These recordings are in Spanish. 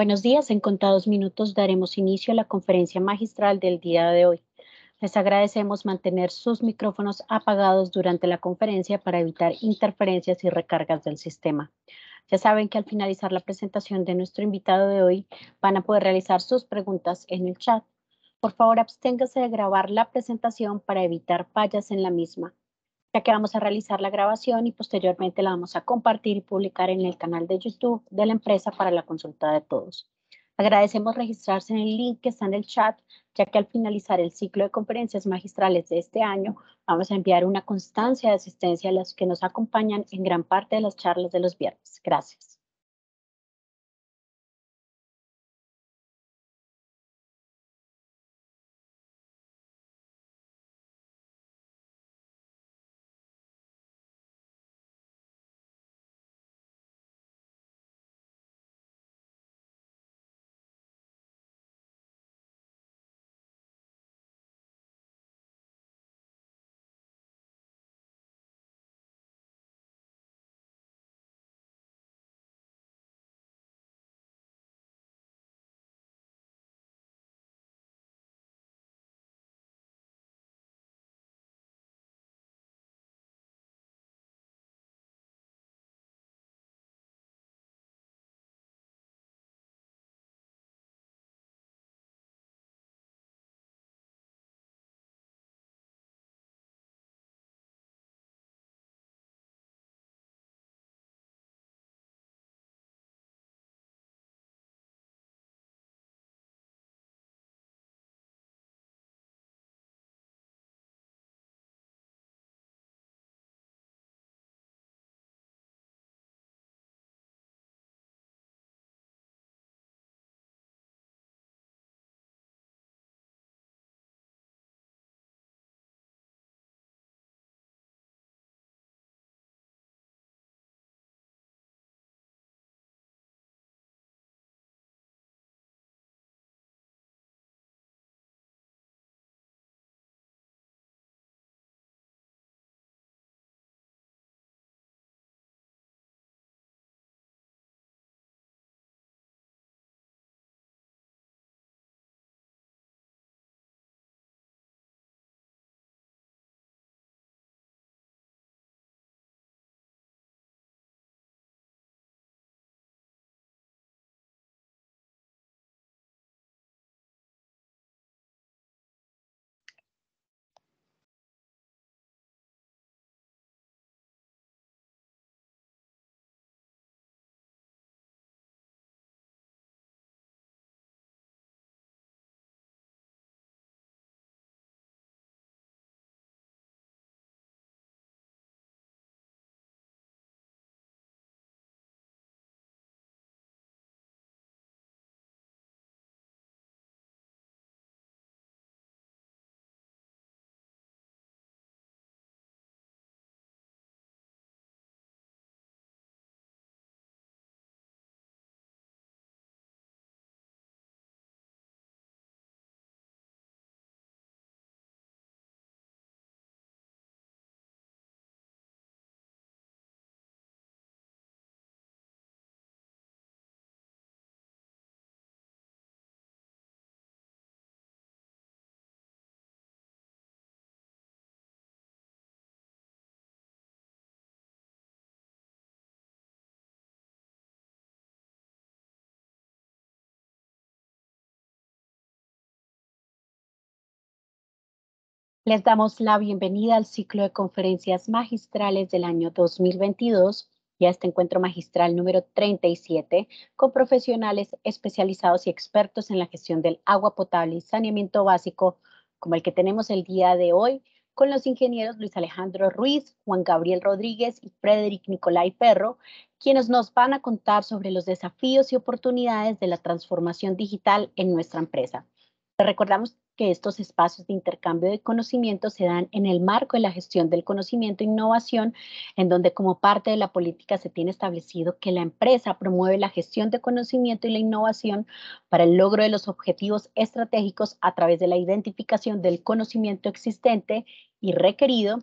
Buenos días, en contados minutos daremos inicio a la conferencia magistral del día de hoy. Les agradecemos mantener sus micrófonos apagados durante la conferencia para evitar interferencias y recargas del sistema. Ya saben que al finalizar la presentación de nuestro invitado de hoy van a poder realizar sus preguntas en el chat. Por favor, absténgase de grabar la presentación para evitar fallas en la misma que vamos a realizar la grabación y posteriormente la vamos a compartir y publicar en el canal de YouTube de la empresa para la consulta de todos. Agradecemos registrarse en el link que está en el chat, ya que al finalizar el ciclo de conferencias magistrales de este año, vamos a enviar una constancia de asistencia a las que nos acompañan en gran parte de las charlas de los viernes. Gracias. Les damos la bienvenida al ciclo de conferencias magistrales del año 2022 y a este encuentro magistral número 37 con profesionales especializados y expertos en la gestión del agua potable y saneamiento básico, como el que tenemos el día de hoy con los ingenieros Luis Alejandro Ruiz, Juan Gabriel Rodríguez y Frederick Nicolai Perro, quienes nos van a contar sobre los desafíos y oportunidades de la transformación digital en nuestra empresa recordamos que estos espacios de intercambio de conocimiento se dan en el marco de la gestión del conocimiento e innovación, en donde como parte de la política se tiene establecido que la empresa promueve la gestión de conocimiento y la innovación para el logro de los objetivos estratégicos a través de la identificación del conocimiento existente y requerido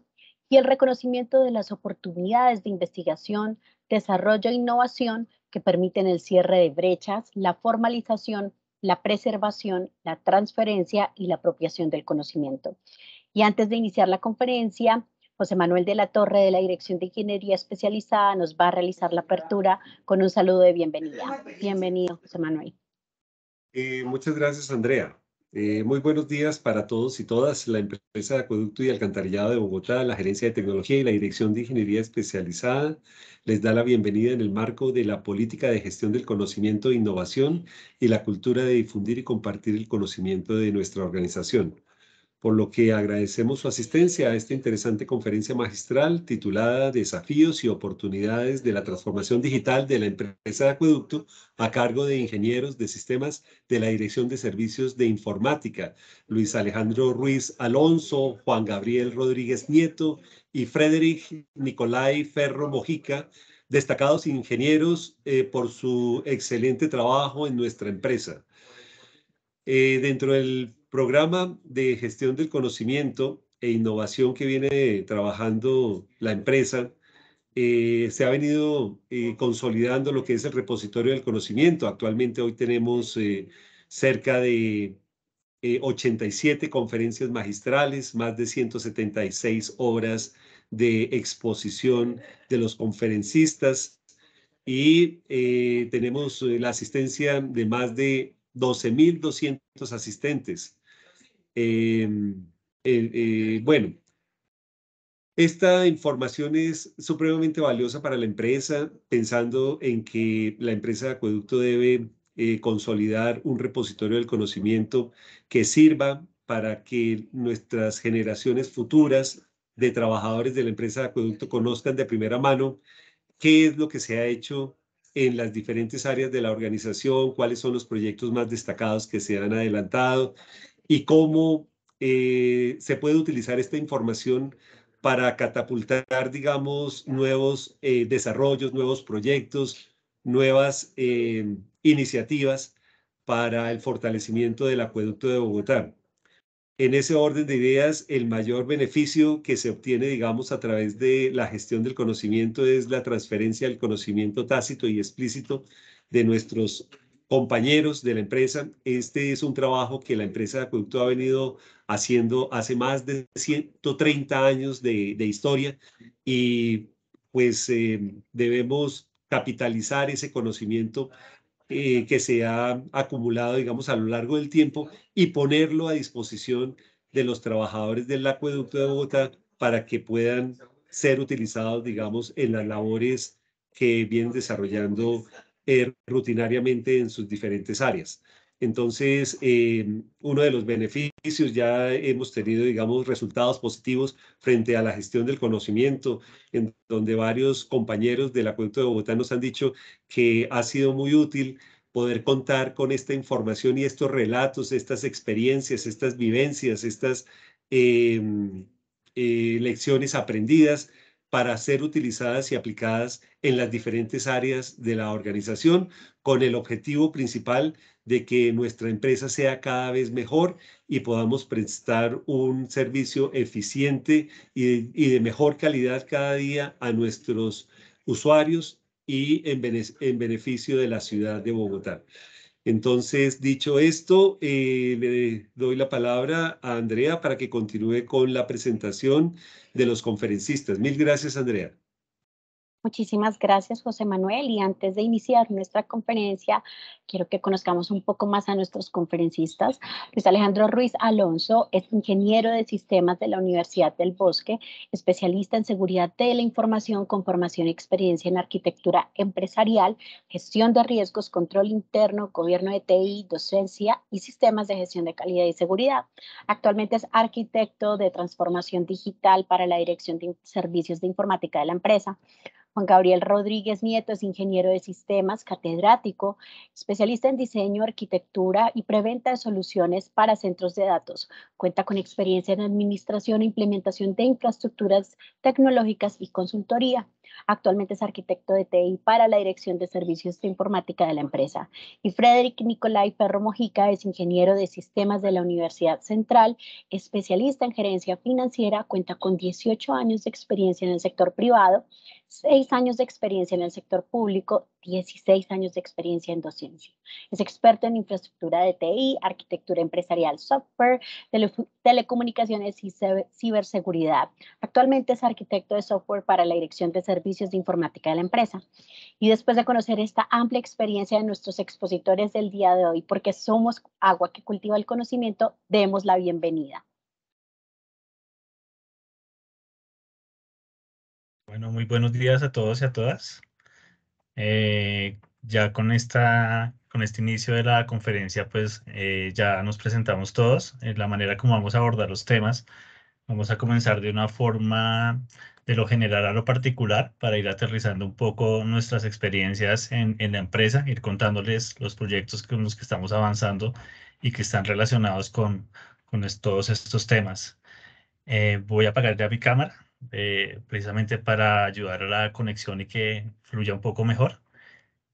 y el reconocimiento de las oportunidades de investigación, desarrollo e innovación que permiten el cierre de brechas, la formalización la preservación, la transferencia y la apropiación del conocimiento. Y antes de iniciar la conferencia, José Manuel de la Torre de la Dirección de Ingeniería Especializada nos va a realizar la apertura con un saludo de bienvenida. Bienvenido, José Manuel. Eh, muchas gracias, Andrea. Eh, muy buenos días para todos y todas. La empresa de Acueducto y Alcantarillado de Bogotá, la Gerencia de Tecnología y la Dirección de Ingeniería Especializada les da la bienvenida en el marco de la Política de Gestión del Conocimiento e Innovación y la cultura de difundir y compartir el conocimiento de nuestra organización por lo que agradecemos su asistencia a esta interesante conferencia magistral titulada Desafíos y oportunidades de la transformación digital de la empresa de acueducto a cargo de ingenieros de sistemas de la Dirección de Servicios de Informática, Luis Alejandro Ruiz Alonso, Juan Gabriel Rodríguez Nieto y Frederick Nicolai Ferro Mojica, destacados ingenieros eh, por su excelente trabajo en nuestra empresa. Eh, dentro del programa de gestión del conocimiento e innovación que viene trabajando la empresa, eh, se ha venido eh, consolidando lo que es el repositorio del conocimiento. Actualmente hoy tenemos eh, cerca de 87 conferencias magistrales, más de 176 obras de exposición de los conferencistas y tenemos la asistencia de más de 12.200 asistentes Em, eh, bueno, esta información es supremamente valiosa para la empresa, pensando en que la empresa de acueducto debe eh, consolidar un repositorio del conocimiento que sirva para que nuestras generaciones futuras de trabajadores de la empresa de acueducto conozcan de primera mano qué es lo que se ha hecho en las diferentes áreas de la organización, cuáles son los proyectos más destacados que se han adelantado y cómo eh, se puede utilizar esta información para catapultar, digamos, nuevos eh, desarrollos, nuevos proyectos, nuevas eh, iniciativas para el fortalecimiento del acueducto de Bogotá. En ese orden de ideas, el mayor beneficio que se obtiene, digamos, a través de la gestión del conocimiento es la transferencia del conocimiento tácito y explícito de nuestros compañeros de la empresa. Este es un trabajo que la empresa de acueducto ha venido haciendo hace más de 130 años de, historia y pues eh, debemos capitalizar ese conocimiento eh, que se ha acumulado, digamos, a lo largo del tiempo y ponerlo a disposición de los trabajadores del acueducto de Bogotá para que puedan ser utilizados, digamos, en las labores que vienen desarrollando eh, rutinariamente en sus diferentes áreas. Entonces, eh, uno de los beneficios, ya hemos tenido, digamos, resultados positivos frente a la gestión del conocimiento, en donde varios compañeros del Acuerdo de Bogotá nos han dicho que ha sido muy útil poder contar con esta información y estos relatos, estas experiencias, estas vivencias, estas em, eh, lecciones aprendidas para ser utilizadas y aplicadas en las diferentes áreas de la organización con el objetivo principal de que nuestra empresa sea cada vez mejor y podamos prestar un servicio eficiente y, de mejor calidad cada día a nuestros usuarios y en, en beneficio de la ciudad de Bogotá. Entonces, dicho esto, eh, le doy la palabra a Andrea para que continúe con la presentación de los conferencistas. Mil gracias, Andrea. Muchísimas gracias, José Manuel. Y antes de iniciar nuestra conferencia, quiero que conozcamos un poco más a nuestros conferencistas. Luis Alejandro Ruiz Alonso es ingeniero de sistemas de la Universidad del Bosque, especialista en seguridad de la información con formación y experiencia en arquitectura empresarial, gestión de riesgos, control interno, gobierno de TI, docencia y sistemas de gestión de calidad y seguridad. Actualmente es arquitecto de transformación digital para la Dirección de Servicios de Informática de la empresa Juan Gabriel Rodríguez Nieto es ingeniero de sistemas, catedrático, especialista en diseño, arquitectura y preventa de soluciones para centros de datos. Cuenta con experiencia en administración e implementación de infraestructuras tecnológicas y consultoría. Actualmente es arquitecto de TI para la Dirección de Servicios de Informática de la empresa. Y Frederick Nicolai Perro Mojica es ingeniero de sistemas de la Universidad Central, especialista en gerencia financiera, cuenta con 18 años de experiencia en el sector privado, Seis años de experiencia en el sector público, 16 años de experiencia en docencia. Es experto en infraestructura de TI, arquitectura empresarial, software, telecomunicaciones y ciberseguridad. Actualmente es arquitecto de software para la Dirección de Servicios de Informática de la empresa. Y después de conocer esta amplia experiencia de nuestros expositores del día de hoy, porque somos agua que cultiva el conocimiento, demos la bienvenida Bueno, muy buenos días a todos y a todas. Eh, ya con, esta, con este inicio de la conferencia, pues eh, ya nos presentamos todos, eh, la manera como vamos a abordar los temas. Vamos a comenzar de una forma de lo general a lo particular para ir aterrizando un poco nuestras experiencias en, en la empresa, ir contándoles los proyectos con los que estamos avanzando y que están relacionados con, con todos estos temas. voy a apagar ya mi cámara eh, precisamente para ayudar a la conexión y que fluya un poco mejor.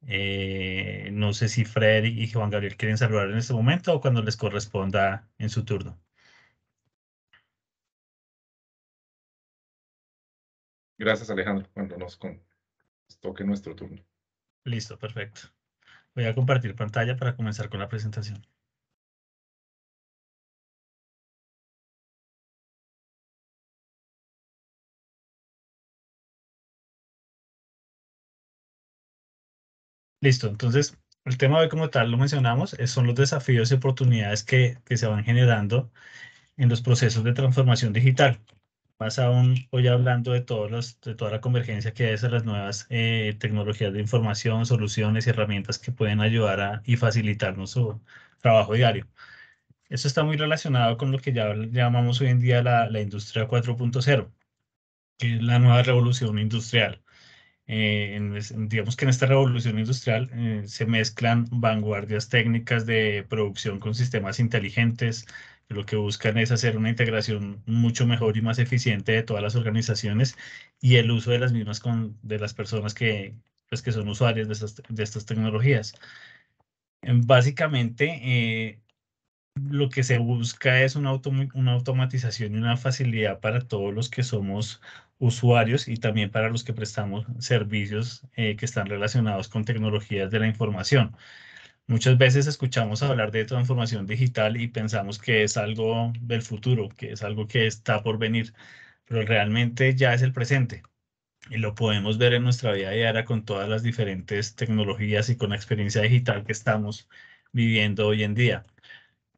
Eh, no sé si Fred y Juan Gabriel quieren saludar en este momento o cuando les corresponda en su turno. Gracias, Alejandro, cuando nos toque nuestro turno. Listo, perfecto. Voy a compartir pantalla para comenzar con la presentación. Listo, entonces el tema de hoy como tal lo mencionamos, son los desafíos y oportunidades que, se van generando en los procesos de transformación digital. Más aún hoy hablando de, todos los, de toda la convergencia que hay de las nuevas eh, tecnologías de información, soluciones y herramientas que pueden ayudar y facilitarnos su trabajo diario. Eso está muy relacionado con lo que ya llamamos hoy en día la, la industria 4.0, que es la nueva revolución industrial eh, digamos que en esta revolución industrial eh, se mezclan vanguardias técnicas de producción con sistemas inteligentes, lo que buscan es hacer una integración mucho mejor y más eficiente de todas las organizaciones y el uso de las mismas con, de las personas que, pues, que son usuarias de, estas, de estas tecnologías. Básicamente, eh, lo que se busca es una, una automatización y una facilidad para todos los que somos usuarios y también para los que prestamos servicios eh, que están relacionados con tecnologías de la información. Muchas veces escuchamos hablar de transformación digital y pensamos que es algo del futuro, que es algo que está por venir, pero realmente ya es el presente. Y lo podemos ver en nuestra vida diaria con todas las diferentes tecnologías y con la experiencia digital que estamos viviendo hoy en día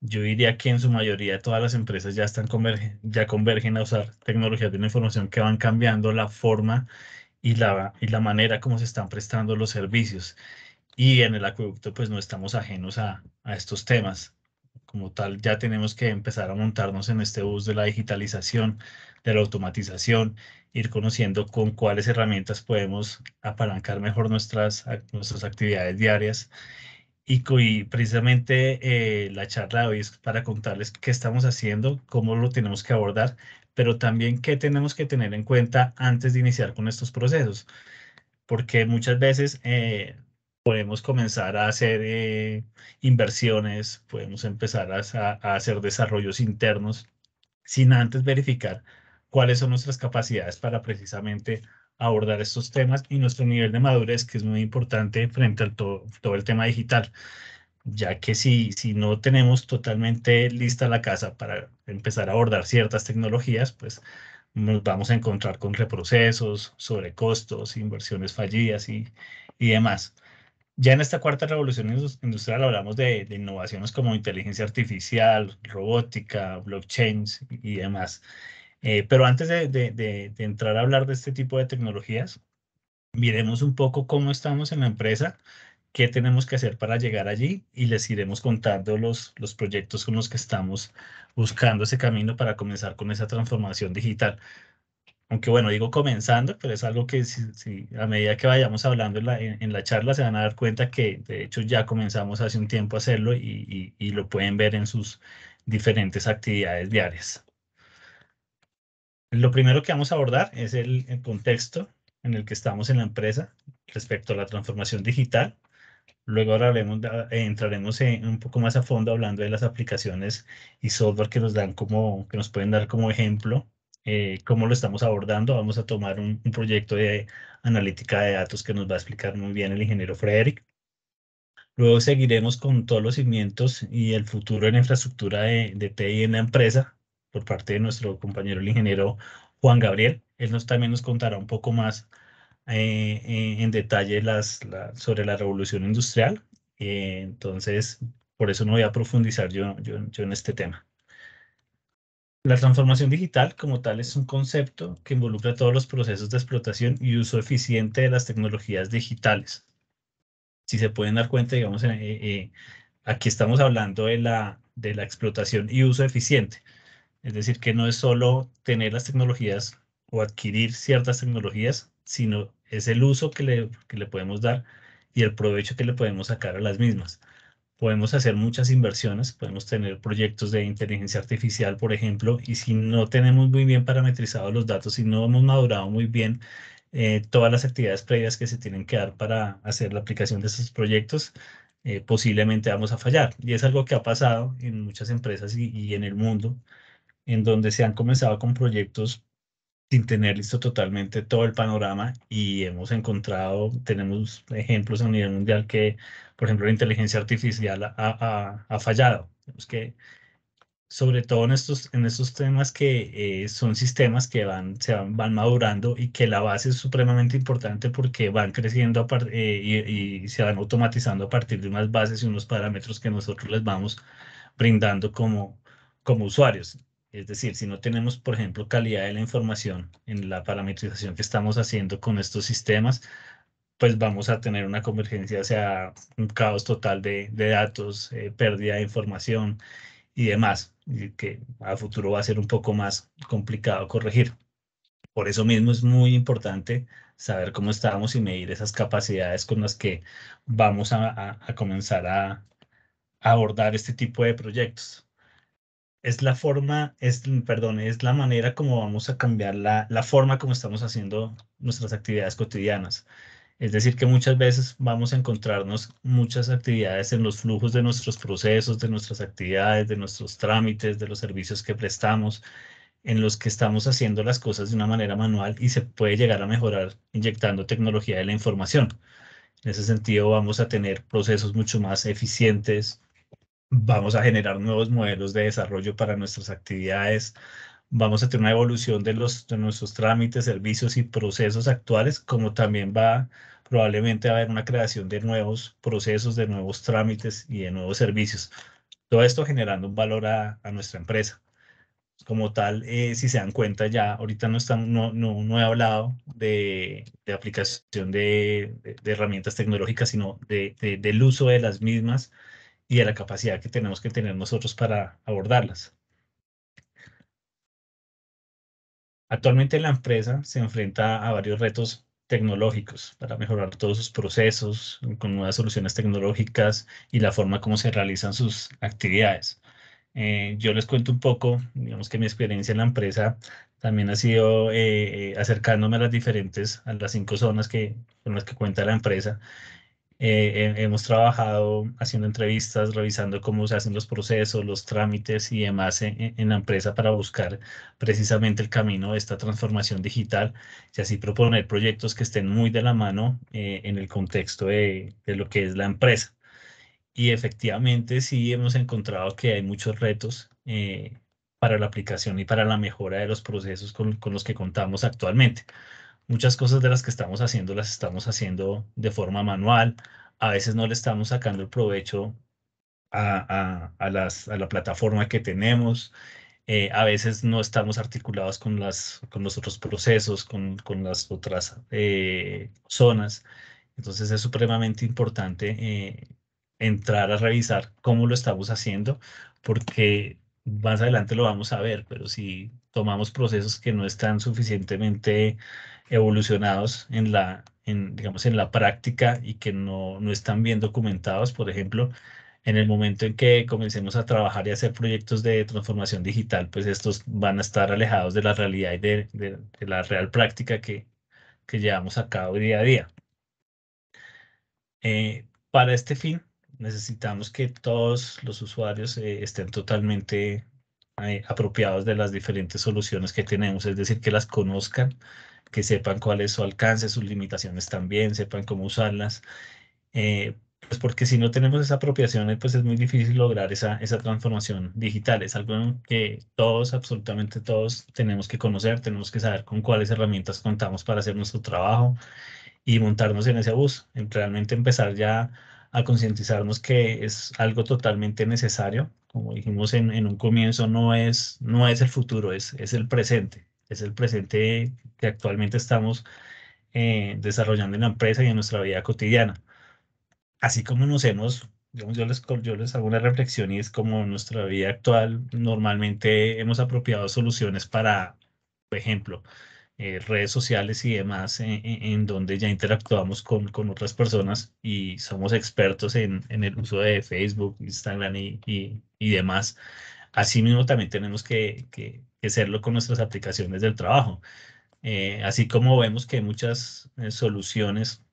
yo diría que en su mayoría todas las empresas ya están convergen, ya convergen a usar tecnologías de la información que van cambiando la forma y la, y la manera como se están prestando los servicios. Y en el acueducto pues no estamos ajenos a, a estos temas. Como tal, ya tenemos que empezar a montarnos en este bus de la digitalización, de la automatización, ir conociendo con cuáles herramientas podemos apalancar mejor nuestras, nuestras actividades diarias y, precisamente eh, la charla hoy es para contarles qué estamos haciendo, cómo lo tenemos que abordar, pero también qué tenemos que tener en cuenta antes de iniciar con estos procesos. Porque muchas veces eh, podemos comenzar a hacer eh, inversiones, podemos empezar a, a, hacer desarrollos internos sin antes verificar cuáles son nuestras capacidades para precisamente abordar estos temas y nuestro nivel de madurez, que es muy importante frente a todo, el tema digital, ya que si, si no tenemos totalmente lista la casa para empezar a abordar ciertas tecnologías, pues nos vamos a encontrar con reprocesos, sobrecostos, inversiones fallidas y, y demás. Ya en esta cuarta revolución industrial hablamos de, de, innovaciones como inteligencia artificial, robótica, blockchains y demás. Eh, pero antes de, entrar a hablar de este tipo de tecnologías, miremos un poco cómo estamos en la empresa, qué tenemos que hacer para llegar allí y les iremos contando los, los proyectos con los que estamos buscando ese camino para comenzar con esa transformación digital aunque bueno, digo comenzando, pero es algo que si, a medida que vayamos hablando en la, charla se van a dar cuenta que de hecho ya comenzamos hace un tiempo a hacerlo y lo pueden ver en sus diferentes actividades diarias. Lo primero que vamos a abordar es el, contexto en el que estamos en la empresa respecto a la transformación digital. Luego eh, entraremos un poco más a fondo hablando de las aplicaciones y software que nos dan como, que nos pueden dar como ejemplo, eh, cómo lo estamos abordando. Vamos a tomar un, proyecto de analítica de datos que nos va a explicar muy bien el ingeniero Frederick. Luego seguiremos con todos los cimientos y el futuro en infraestructura de, de TI en la empresa, por parte de nuestro compañero el ingeniero Juan Gabriel. Él nos, también nos contará un poco más eh, eh, en detalle las, sobre la revolución industrial. Eh, entonces, por eso no voy a profundizar yo, yo, en este tema. La transformación digital como tal es un concepto que involucra todos los procesos de explotación y uso eficiente de las tecnologías digitales. Si se pueden dar cuenta, digamos, aquí estamos hablando de la, de la explotación y uso eficiente. Es decir, que no es solo tener las tecnologías o adquirir ciertas tecnologías, sino es el uso que le, que le podemos dar y el provecho que le podemos sacar a las mismas. Podemos hacer muchas inversiones, podemos tener proyectos de inteligencia artificial, por ejemplo, y si no tenemos muy bien parametrizados los datos, si no hemos madurado muy bien eh, todas las actividades previas que se tienen que dar para hacer la aplicación de esos proyectos, eh, posiblemente vamos a fallar. Y es algo que ha pasado en muchas empresas y, y en el mundo en donde se han comenzado con proyectos sin tener listo totalmente todo el panorama y hemos encontrado, tenemos ejemplos a nivel mundial que, por ejemplo, la inteligencia artificial ha, ha, fallado. que, sobre todo en estos, en estos temas que eh, son sistemas que van, se van, madurando y que la base es supremamente importante porque van creciendo eh, y, y se van automatizando a partir de unas bases y unos parámetros que nosotros les vamos brindando como, como usuarios. Es decir, si no tenemos, por ejemplo, calidad de la información en la parametrización que estamos haciendo con estos sistemas, pues vamos a tener una convergencia hacia un caos total de, datos, eh, pérdida de información y demás, y que a futuro va a ser un poco más complicado corregir. Por eso mismo es muy importante saber cómo estamos y medir esas capacidades con las que vamos a, comenzar a abordar este tipo de proyectos es la forma, es, perdón, es la manera como vamos a cambiar la, la, forma como estamos haciendo nuestras actividades cotidianas. Es decir, que muchas veces vamos a encontrarnos muchas actividades en los flujos de nuestros procesos, de nuestras actividades, de nuestros trámites, de los servicios que prestamos, en los que estamos haciendo las cosas de una manera manual y se puede llegar a mejorar inyectando tecnología de la información. En ese sentido, vamos a tener procesos mucho más eficientes, vamos a generar nuevos modelos de desarrollo para nuestras actividades, vamos a tener una evolución de, los, de nuestros trámites, servicios y procesos actuales, como también va probablemente a haber una creación de nuevos procesos, de nuevos trámites y de nuevos servicios. Todo esto generando un valor a, a nuestra empresa. Como tal, eh, si se dan cuenta ya, ahorita no, estamos, no, no, no he hablado de, de aplicación de, de, herramientas tecnológicas, sino del uso de las mismas y de la capacidad que tenemos que tener nosotros para abordarlas. Actualmente la empresa se enfrenta a varios retos tecnológicos para mejorar todos sus procesos con nuevas soluciones tecnológicas y la forma como se realizan sus actividades. Eh, yo les cuento un poco, digamos que mi experiencia en la empresa también ha sido eh, eh, acercándome a las diferentes, a las cinco zonas que, con las que cuenta la empresa eh, hemos trabajado haciendo entrevistas, revisando cómo se hacen los procesos, los trámites y demás en, la empresa para buscar precisamente el camino de esta transformación digital y así proponer proyectos que estén muy de la mano eh, en el contexto de, lo que es la empresa. Y efectivamente sí hemos encontrado que hay muchos retos eh, para la aplicación y para la mejora de los procesos con los que contamos actualmente. Muchas cosas de las que estamos haciendo las estamos haciendo de forma manual. A veces no le estamos sacando el provecho a, a, las, a la plataforma que tenemos. Eh, a veces no estamos articulados con, las, con los otros procesos, con, las otras eh, zonas. Entonces es supremamente importante eh, entrar a revisar cómo lo estamos haciendo, porque más adelante lo vamos a ver, pero si tomamos procesos que no están suficientemente evolucionados en la, digamos, en la práctica y que no, no están bien documentados, por ejemplo, en el momento en que comencemos a trabajar y hacer proyectos de transformación digital, pues estos van a estar alejados de la realidad y de, de, la real práctica que, que llevamos a cabo día a día. Eh, para este fin, necesitamos que todos los usuarios eh, estén totalmente eh, apropiados de las diferentes soluciones que tenemos, es decir, que las conozcan que sepan cuál es su alcance, sus limitaciones también, sepan cómo usarlas, eh, pues porque si no tenemos esa apropiación, eh, pues es muy difícil lograr esa, esa transformación digital. Es algo que todos, absolutamente todos, tenemos que conocer, tenemos que saber con cuáles herramientas contamos para hacer nuestro trabajo y montarnos en ese bus, en realmente empezar ya a concientizarnos que es algo totalmente necesario. Como dijimos en, en, un comienzo, no es, no es el futuro, es, es el presente es el presente que actualmente estamos eh, desarrollando en la empresa y en nuestra vida cotidiana. Así como nos hemos, digamos, yo, les, yo les hago una reflexión y es como nuestra vida actual normalmente hemos apropiado soluciones para, por ejemplo, eh, redes sociales y demás, eh, en, donde ya interactuamos con, otras personas y somos expertos en, el uso de Facebook, Instagram y, y, y demás. Asimismo, también tenemos que que hacerlo con nuestras aplicaciones del trabajo. Eh, así como vemos que hay muchas eh, soluciones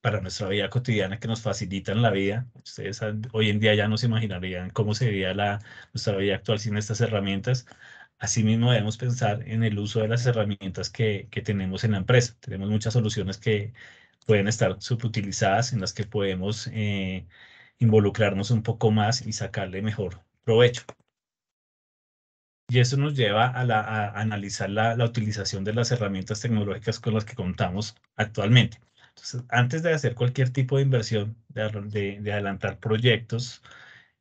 para nuestra vida cotidiana que nos facilitan la vida. Ustedes hoy en día ya no se imaginarían cómo sería la, nuestra vida actual sin estas herramientas. Asimismo, debemos pensar en el uso de las herramientas que, tenemos en la empresa. Tenemos muchas soluciones que pueden estar subutilizadas, en las que podemos eh, involucrarnos un poco más y sacarle mejor provecho. Y eso nos lleva a, la, a analizar la, la, utilización de las herramientas tecnológicas con las que contamos actualmente. Entonces, antes de hacer cualquier tipo de inversión, de, de, adelantar proyectos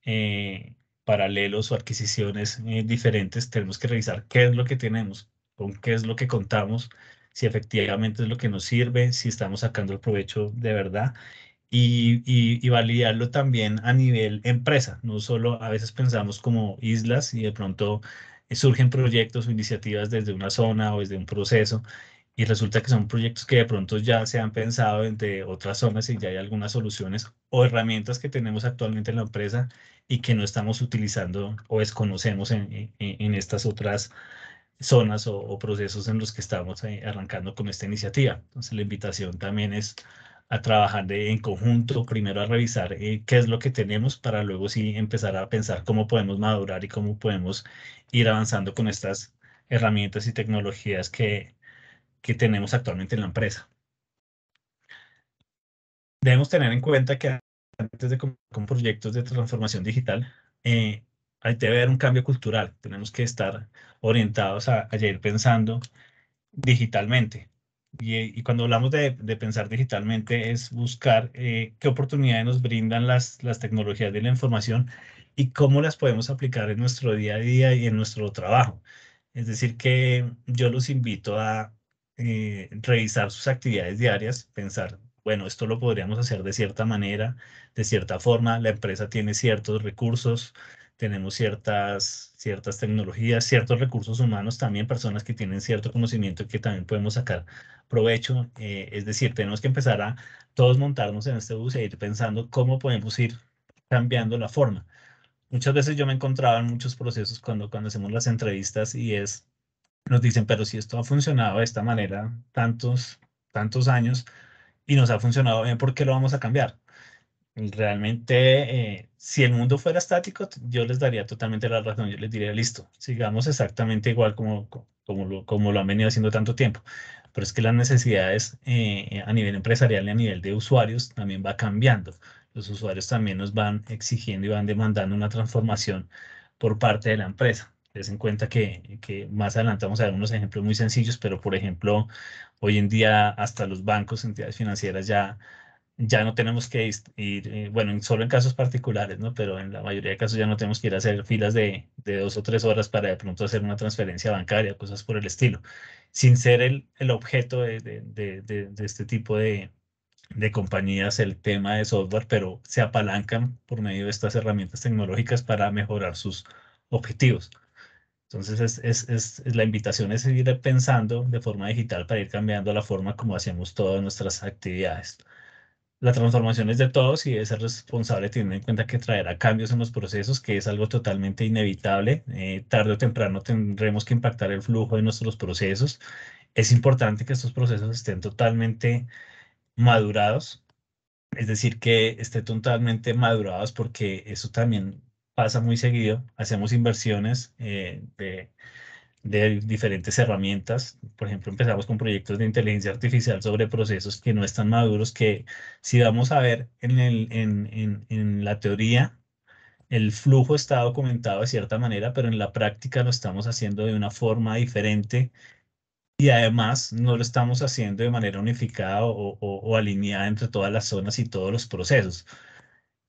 eh, paralelos o adquisiciones eh, diferentes, tenemos que revisar qué es lo que tenemos, con qué es lo que contamos, si efectivamente es lo que nos sirve, si estamos sacando el provecho de verdad y, y, y, validarlo también a nivel empresa. No solo a veces pensamos como islas y de pronto eh, surgen proyectos o iniciativas desde una zona o desde un proceso y resulta que son proyectos que de pronto ya se han pensado desde otras zonas y ya hay algunas soluciones o herramientas que tenemos actualmente en la empresa y que no estamos utilizando o desconocemos en, estas otras zonas o, o, procesos en los que estamos eh, arrancando con esta iniciativa. Entonces la invitación también es a trabajar en conjunto, primero a revisar eh, qué es lo que tenemos para luego sí empezar a pensar cómo podemos madurar y cómo podemos ir avanzando con estas herramientas y tecnologías que, tenemos actualmente en la empresa. Debemos tener en cuenta que antes de con proyectos de transformación digital, eh, hay que ver un cambio cultural. Tenemos que estar orientados a, a ir pensando digitalmente. Eh, y, cuando hablamos de, pensar digitalmente es buscar eh, qué oportunidades nos brindan las, tecnologías de la información y cómo las podemos aplicar en nuestro día a día y en nuestro trabajo. Es decir, que yo los invito a eh, revisar sus actividades diarias, pensar, bueno, esto lo podríamos hacer de cierta manera, de cierta forma, la empresa tiene ciertos recursos, tenemos ciertas, ciertas tecnologías, ciertos recursos humanos, también personas que tienen cierto conocimiento que también podemos sacar provecho. Eh, es decir, tenemos que empezar a todos montarnos en este bus e ir pensando cómo podemos ir cambiando la forma. Muchas veces yo me encontraba en muchos procesos cuando, cuando hacemos las entrevistas y es, nos dicen, pero si esto ha funcionado de esta manera tantos, tantos años y nos ha funcionado bien, ¿por qué lo vamos a cambiar? Realmente, eh, si el mundo fuera estático, yo les daría totalmente la razón. Yo les diría, listo, sigamos exactamente igual como, como, lo, como lo han venido haciendo tanto tiempo. Pero es que las necesidades eh, a nivel empresarial y a nivel de usuarios también va cambiando. Los usuarios también nos van exigiendo y van demandando una transformación por parte de la empresa. Ten en cuenta que, más adelante vamos a ver unos ejemplos muy sencillos, pero por ejemplo, hoy en día hasta los bancos, entidades financieras ya ya no tenemos que ir, eh, bueno, solo en casos particulares, ¿no? Pero en la mayoría de casos ya no tenemos que ir a hacer filas de, dos o tres horas para de pronto hacer una transferencia bancaria, cosas por el estilo, sin ser el, objeto de, este tipo de, compañías el tema de software, pero se apalancan por medio de estas herramientas tecnológicas para mejorar sus objetivos. Entonces, es, es la invitación es seguir pensando de forma digital para ir cambiando la forma como hacemos todas nuestras actividades. La transformación es de todos y debe responsable teniendo en cuenta que traerá cambios en los procesos, que es algo totalmente inevitable. Eh, tarde o temprano tendremos que impactar el flujo de nuestros procesos. Es importante que estos procesos estén totalmente madurados, es decir, que estén totalmente madurados porque eso también pasa muy seguido. Hacemos inversiones eh, de de diferentes herramientas. Por ejemplo, empezamos con proyectos de inteligencia artificial sobre procesos que no están maduros, que si vamos a ver en, el, en, en, en la teoría, el flujo está documentado de cierta manera, pero en la práctica lo estamos haciendo de una forma diferente y además no lo estamos haciendo de manera unificada o, o, alineada entre todas las zonas y todos los procesos.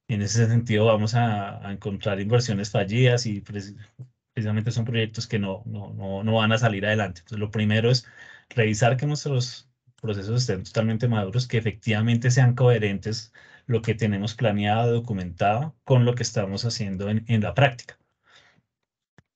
En ese sentido vamos a, a encontrar inversiones fallidas y pues, precisamente son proyectos que no, no, no, van a salir adelante. Entonces, lo primero es revisar que nuestros procesos estén totalmente maduros, que efectivamente sean coherentes lo que tenemos planeado, documentado, con lo que estamos haciendo en, en la práctica.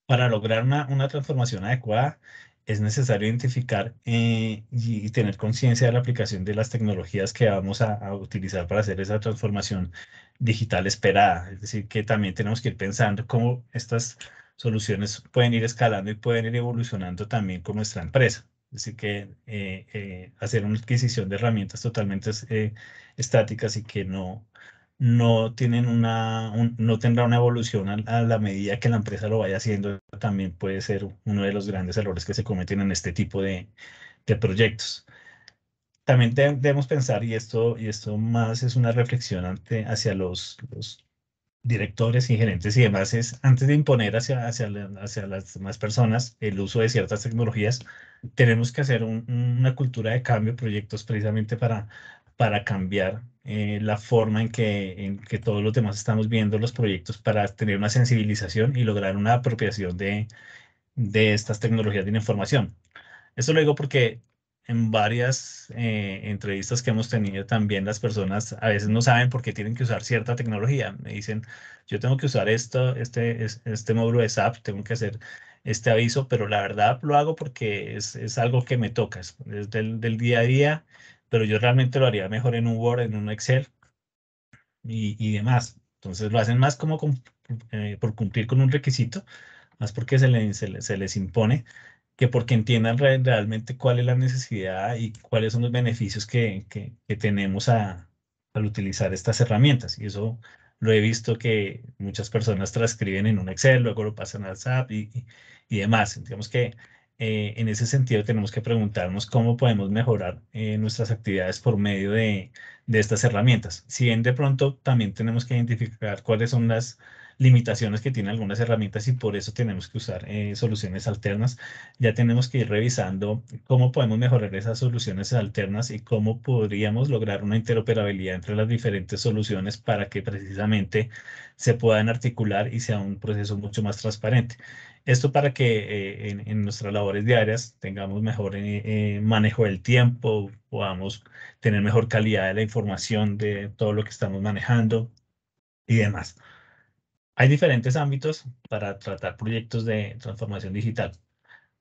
Para lograr una, una, transformación adecuada, es necesario identificar eh, y, tener conciencia de la aplicación de las tecnologías que vamos a, a, utilizar para hacer esa transformación digital esperada. Es decir, que también tenemos que ir pensando cómo estas soluciones pueden ir escalando y pueden ir evolucionando también con nuestra empresa. Así que eh, eh, hacer una adquisición de herramientas totalmente eh, estáticas y que no, no, tienen una, no tendrá una evolución a, la medida que la empresa lo vaya haciendo, también puede ser uno de los grandes errores que se cometen en este tipo de, proyectos. También debemos pensar, y esto, y esto más es una reflexión hacia los directores y gerentes y demás es, antes de imponer hacia, hacia, las demás personas el uso de ciertas tecnologías, tenemos que hacer una cultura de cambio, proyectos precisamente para, para cambiar eh, la forma en que, en que todos los demás estamos viendo los proyectos para tener una sensibilización y lograr una apropiación de, de estas tecnologías de información. Eso lo digo porque en varias eh, entrevistas que hemos tenido también las personas a veces no saben por qué tienen que usar cierta tecnología. Me dicen, yo tengo que usar esto, este, este módulo de SAP, tengo que hacer este aviso, pero la verdad lo hago porque es, es algo que me toca, es, del, día a día, pero yo realmente lo haría mejor en un Word, en un Excel y, y demás. Entonces lo hacen más como eh, por cumplir con un requisito, más porque se, se, se les impone que porque entiendan realmente cuál es la necesidad y cuáles son los beneficios que, que, tenemos al utilizar estas herramientas. Y eso lo he visto que muchas personas transcriben en un Excel, luego lo pasan al SAP y, y, demás. Digamos que eh, en ese sentido tenemos que preguntarnos cómo podemos mejorar eh, nuestras actividades por medio de, de, estas herramientas. Si bien de pronto también tenemos que identificar cuáles son las limitaciones que tienen algunas herramientas y por eso tenemos que usar eh, soluciones alternas. Ya tenemos que ir revisando cómo podemos mejorar esas soluciones alternas y cómo podríamos lograr una interoperabilidad entre las diferentes soluciones para que precisamente se puedan articular y sea un proceso mucho más transparente. Esto para que eh, en, nuestras labores diarias tengamos mejor eh, manejo del tiempo, podamos tener mejor calidad de la información de todo lo que estamos manejando y demás. Hay diferentes ámbitos para tratar proyectos de transformación digital.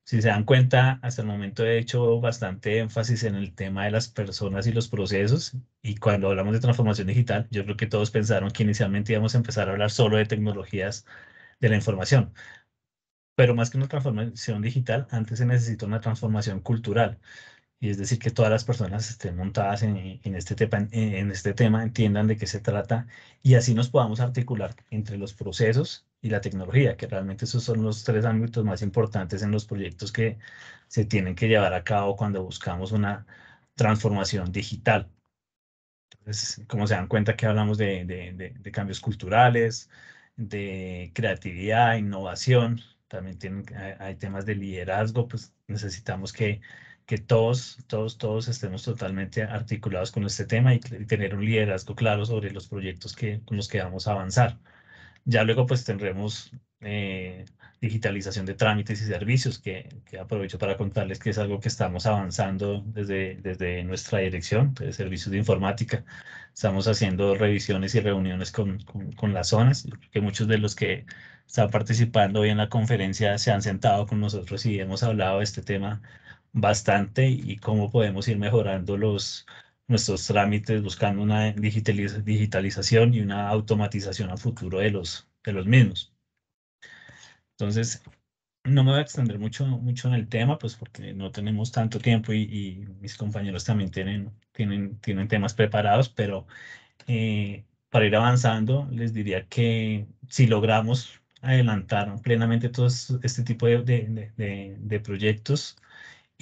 Si se dan cuenta, hasta el momento he hecho bastante énfasis en el tema de las personas y los procesos. Y cuando hablamos de transformación digital, yo creo que todos pensaron que inicialmente íbamos a empezar a hablar solo de tecnologías de la información. Pero más que una transformación digital, antes se necesita una transformación cultural y es decir, que todas las personas estén montadas en, este tema, en este tema, entiendan de qué se trata y así nos podamos articular entre los procesos y la tecnología, que realmente esos son los tres ámbitos más importantes en los proyectos que se tienen que llevar a cabo cuando buscamos una transformación digital. Entonces, como se dan cuenta que hablamos de, cambios culturales, de creatividad, innovación, también hay temas de liderazgo, pues necesitamos que que todos, todos, todos estemos totalmente articulados con este tema y, tener un liderazgo claro sobre los proyectos que, con los que vamos a avanzar. Ya luego pues tendremos eh, digitalización de trámites y servicios, que, que, aprovecho para contarles que es algo que estamos avanzando desde, desde nuestra dirección de servicios de informática. Estamos haciendo revisiones y reuniones con, con, las zonas. que muchos de los que están participando hoy en la conferencia se han sentado con nosotros y hemos hablado de este tema bastante y cómo podemos ir mejorando los, nuestros trámites buscando una digitalización y una automatización a futuro de los, de los mismos. Entonces, no me voy a extender mucho, mucho en el tema, pues porque no tenemos tanto tiempo y, mis compañeros también tienen, tienen, tienen temas preparados, pero eh, para ir avanzando, les diría que si logramos adelantar plenamente todo este tipo de, de, de proyectos,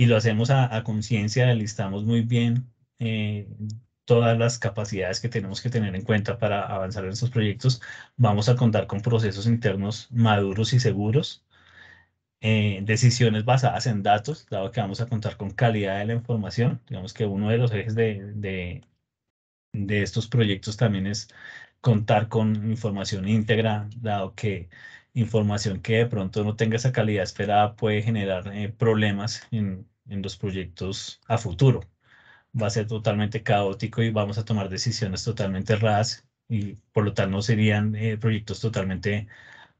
y lo hacemos a, conciencia, listamos muy bien eh, todas las capacidades que tenemos que tener en cuenta para avanzar en estos proyectos, vamos a contar con procesos internos maduros y seguros, eh, decisiones basadas en datos, dado que vamos a contar con calidad de la información. Digamos que uno de los ejes de, de, estos proyectos también es contar con información íntegra, dado que información que de pronto no tenga esa calidad esperada puede generar eh, problemas en, en los proyectos a futuro. Va a ser totalmente caótico y vamos a tomar decisiones totalmente erradas y por lo tanto no serían eh, proyectos totalmente,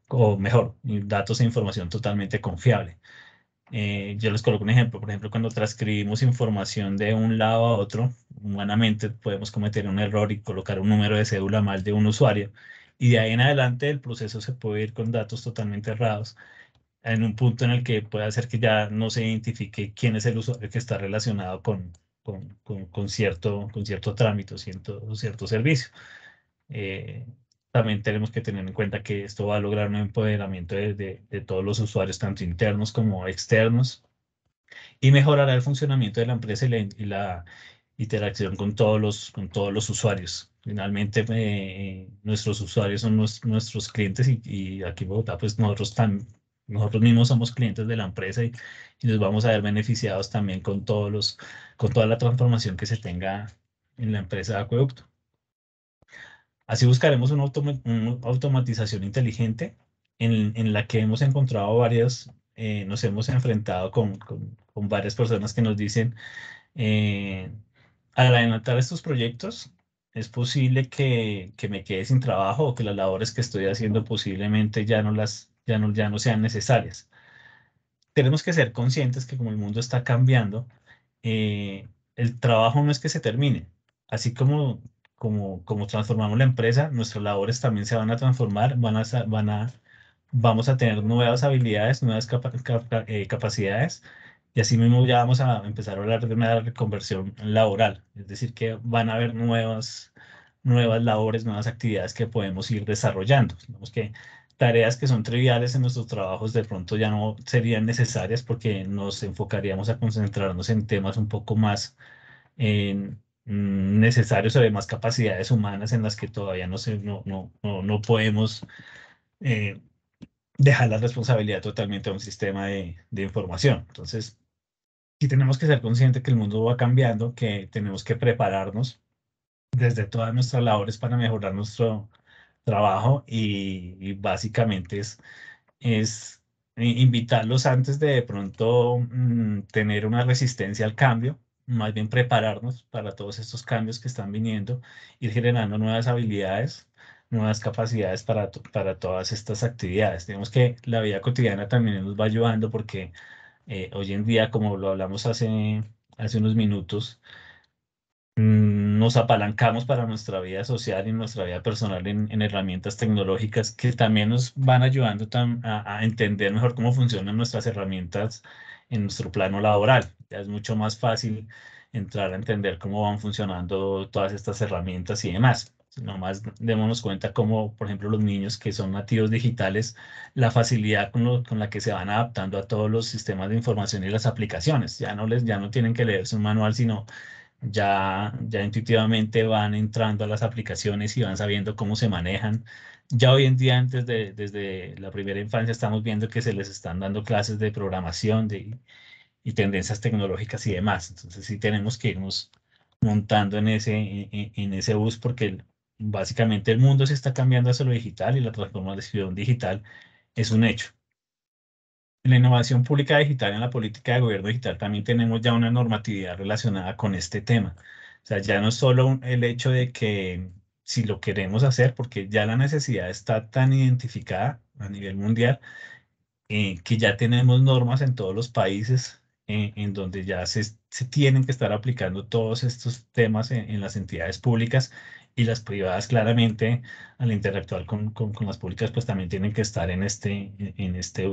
o mejor, datos e información totalmente confiable. Eh, yo les coloco un ejemplo, por ejemplo, cuando transcribimos información de un lado a otro, humanamente podemos cometer un error y colocar un número de cédula mal de un usuario, y de ahí en adelante el proceso se puede ir con datos totalmente errados en un punto en el que puede hacer que ya no se identifique quién es el usuario que está relacionado con, con, con, con cierto, con cierto trámite cierto, cierto servicio. Eh, también tenemos que tener en cuenta que esto va a lograr un empoderamiento de, de, todos los usuarios, tanto internos como externos, y mejorará el funcionamiento de la empresa y la, interacción con todos los, con todos los usuarios. Finalmente, eh, eh, nuestros usuarios son nuestros, nuestros clientes y, aquí en Bogotá, pues nosotros también nosotros mismos somos clientes de la empresa y, nos vamos a ver beneficiados también con, todos los, con toda la transformación que se tenga en la empresa de acueducto. Así buscaremos una, automatización inteligente en, la que hemos encontrado varias, eh, nos hemos enfrentado con, varias personas que nos dicen, eh, al adelantar estos proyectos, es posible que me quede sin trabajo o que las labores que estoy haciendo posiblemente ya no las ya no, ya no sean necesarias. Tenemos que ser conscientes que como el mundo está cambiando, eh, el trabajo no es que se termine. Así como, como, como transformamos la empresa, nuestras labores también se van a transformar, van a, van a, vamos a tener nuevas habilidades, nuevas eh, capacidades y así mismo ya vamos a empezar a hablar de una reconversión laboral, es decir, que van a haber nuevas, nuevas labores, nuevas actividades que podemos ir desarrollando. tenemos que tareas que son triviales en nuestros trabajos de pronto ya no serían necesarias porque nos enfocaríamos a concentrarnos en temas un poco más mm, necesarios o de más capacidades humanas en las que todavía no, no, no, no, no podemos eh, dejar la responsabilidad totalmente a un sistema de, de información. Entonces, sí tenemos que ser conscientes que el mundo va cambiando, que tenemos que prepararnos desde todas nuestras labores para mejorar nuestro, trabajo y, básicamente es, es invitarlos antes de de pronto mm, tener una resistencia al cambio, más bien prepararnos para todos estos cambios que están viniendo, ir generando nuevas habilidades, nuevas capacidades para, para todas estas actividades. Tenemos que la vida cotidiana también nos va ayudando porque eh, hoy en día, como lo hablamos hace, hace unos minutos, Mm, nos apalancamos para nuestra vida social y nuestra vida personal en, herramientas tecnológicas que también nos van ayudando a, entender mejor cómo funcionan nuestras herramientas en nuestro plano laboral. es mucho más fácil entrar a entender cómo van funcionando todas estas herramientas y demás. Nomás démonos cuenta cómo, por ejemplo, los niños que son nativos digitales, la facilidad con, la que se van adaptando a todos los sistemas de información y las aplicaciones. Ya no, les, ya no tienen que leerse un manual, sino ya, ya intuitivamente van entrando a las aplicaciones y van sabiendo cómo se manejan. Ya hoy en día, desde, desde la primera infancia, estamos viendo que se les están dando clases de programación y tendencias tecnológicas y demás. Entonces sí tenemos que irnos montando en ese, e, e, ese bus porque básicamente el mundo se está cambiando hacia lo digital y la transformación digital es un hecho la innovación pública digital, en la política de gobierno digital, también tenemos ya una normatividad relacionada con este tema. O sea, ya no solo el hecho de que si lo queremos hacer, porque ya la necesidad está tan identificada a nivel mundial, eh, que ya tenemos normas en todos los países eh, en donde ya se, se, tienen que estar aplicando todos estos temas en, las entidades públicas y las privadas claramente al interactuar con, con, con, las públicas pues también tienen que estar en este, en este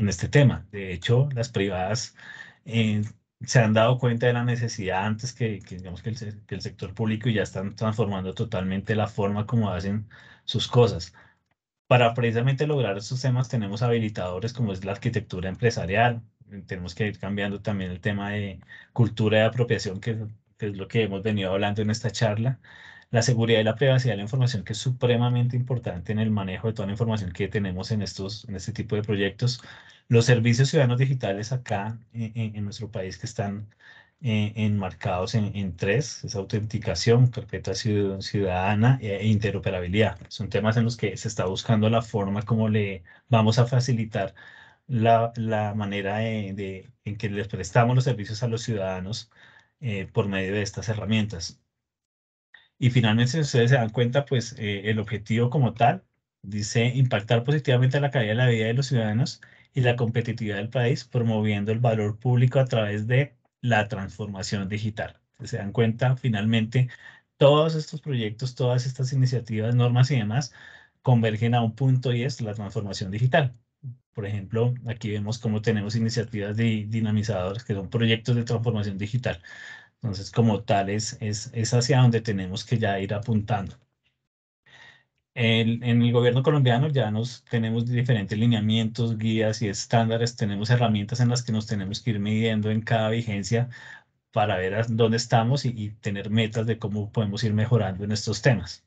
en este tema. De hecho, las privadas eh, se han dado cuenta de la necesidad antes que, digamos que el, sector público y ya están transformando totalmente la forma como hacen sus cosas. Para precisamente lograr esos temas tenemos habilitadores como es la arquitectura empresarial. Tenemos que ir cambiando también el tema de cultura de apropiación, que, que es lo que hemos venido hablando en esta charla. La seguridad y la privacidad de la información, que es supremamente importante en el manejo de toda la información que tenemos en, estos, en este tipo de proyectos. Los servicios ciudadanos digitales acá en, nuestro país que están eh, enmarcados en, tres, es autenticación, carpeta ciudadana eh, e interoperabilidad. Son temas en los que se está buscando la forma como le vamos a facilitar la, manera de, en que les prestamos los servicios a los ciudadanos eh, por medio de estas herramientas. Y finalmente, si ustedes se dan cuenta, pues eh, el objetivo como tal dice impactar positivamente la calidad de la vida de los ciudadanos y la competitividad del país, promoviendo el valor público a través de la transformación digital. Si se dan cuenta, finalmente, todos estos proyectos, todas estas iniciativas, normas y demás convergen a un punto y es la transformación digital. Por ejemplo, aquí vemos cómo tenemos iniciativas de dinamizadores, que son proyectos de transformación digital, entonces, como tal, es, es, hacia donde tenemos que ya ir apuntando. en el gobierno colombiano ya nos tenemos diferentes lineamientos, guías y estándares, tenemos herramientas en las que nos tenemos que ir midiendo en cada vigencia para ver dónde estamos y, tener metas de cómo podemos ir mejorando en estos temas.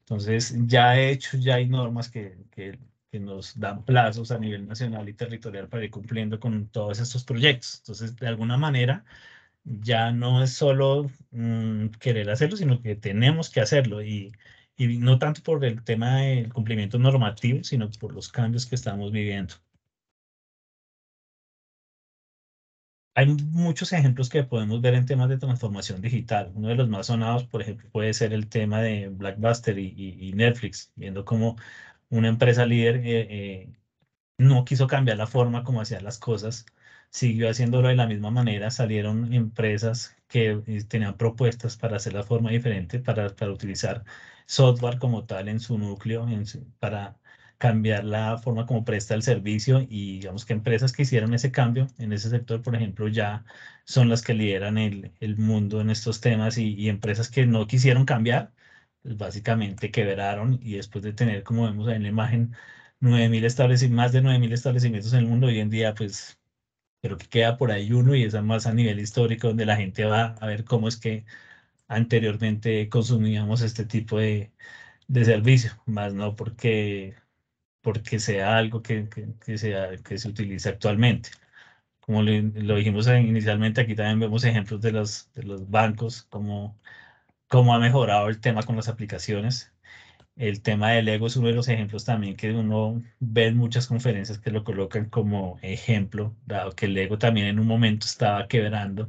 Entonces, ya he hecho, ya hay normas que, que, que nos dan plazos a nivel nacional y territorial para ir cumpliendo con todos estos proyectos. Entonces, de alguna manera, ya no es solo mm, querer hacerlo, sino que tenemos que hacerlo y, y, no tanto por el tema del cumplimiento normativo, sino por los cambios que estamos viviendo. Hay muchos ejemplos que podemos ver en temas de transformación digital. Uno de los más sonados, por ejemplo, puede ser el tema de Blackbuster y, y, Netflix, viendo cómo una empresa líder eh, eh, no quiso cambiar la forma como hacían las cosas siguió haciéndolo de la misma manera, salieron empresas que eh, tenían propuestas para hacer la forma diferente, para, para utilizar software como tal en su núcleo, para cambiar la forma como presta el servicio y digamos que empresas que hicieron ese cambio en ese sector, por ejemplo, ya son las que lideran el, mundo en estos temas y, empresas que no quisieron cambiar, pues, básicamente quebraron y después de tener, como vemos en la imagen, establecimientos, más de 9.000 establecimientos en el mundo, hoy en día pues pero que queda por ahí uno y es más a nivel histórico donde la gente va a ver cómo es que anteriormente consumíamos este tipo de, de servicio, más no porque, porque sea algo que, que, sea, que se utiliza actualmente. Como lo, lo, dijimos inicialmente, aquí también vemos ejemplos de los, de los bancos, cómo, cómo ha mejorado el tema con las aplicaciones el tema del Lego es uno de los ejemplos también que uno ve en muchas conferencias que lo colocan como ejemplo, dado que el ego también en un momento estaba quebrando.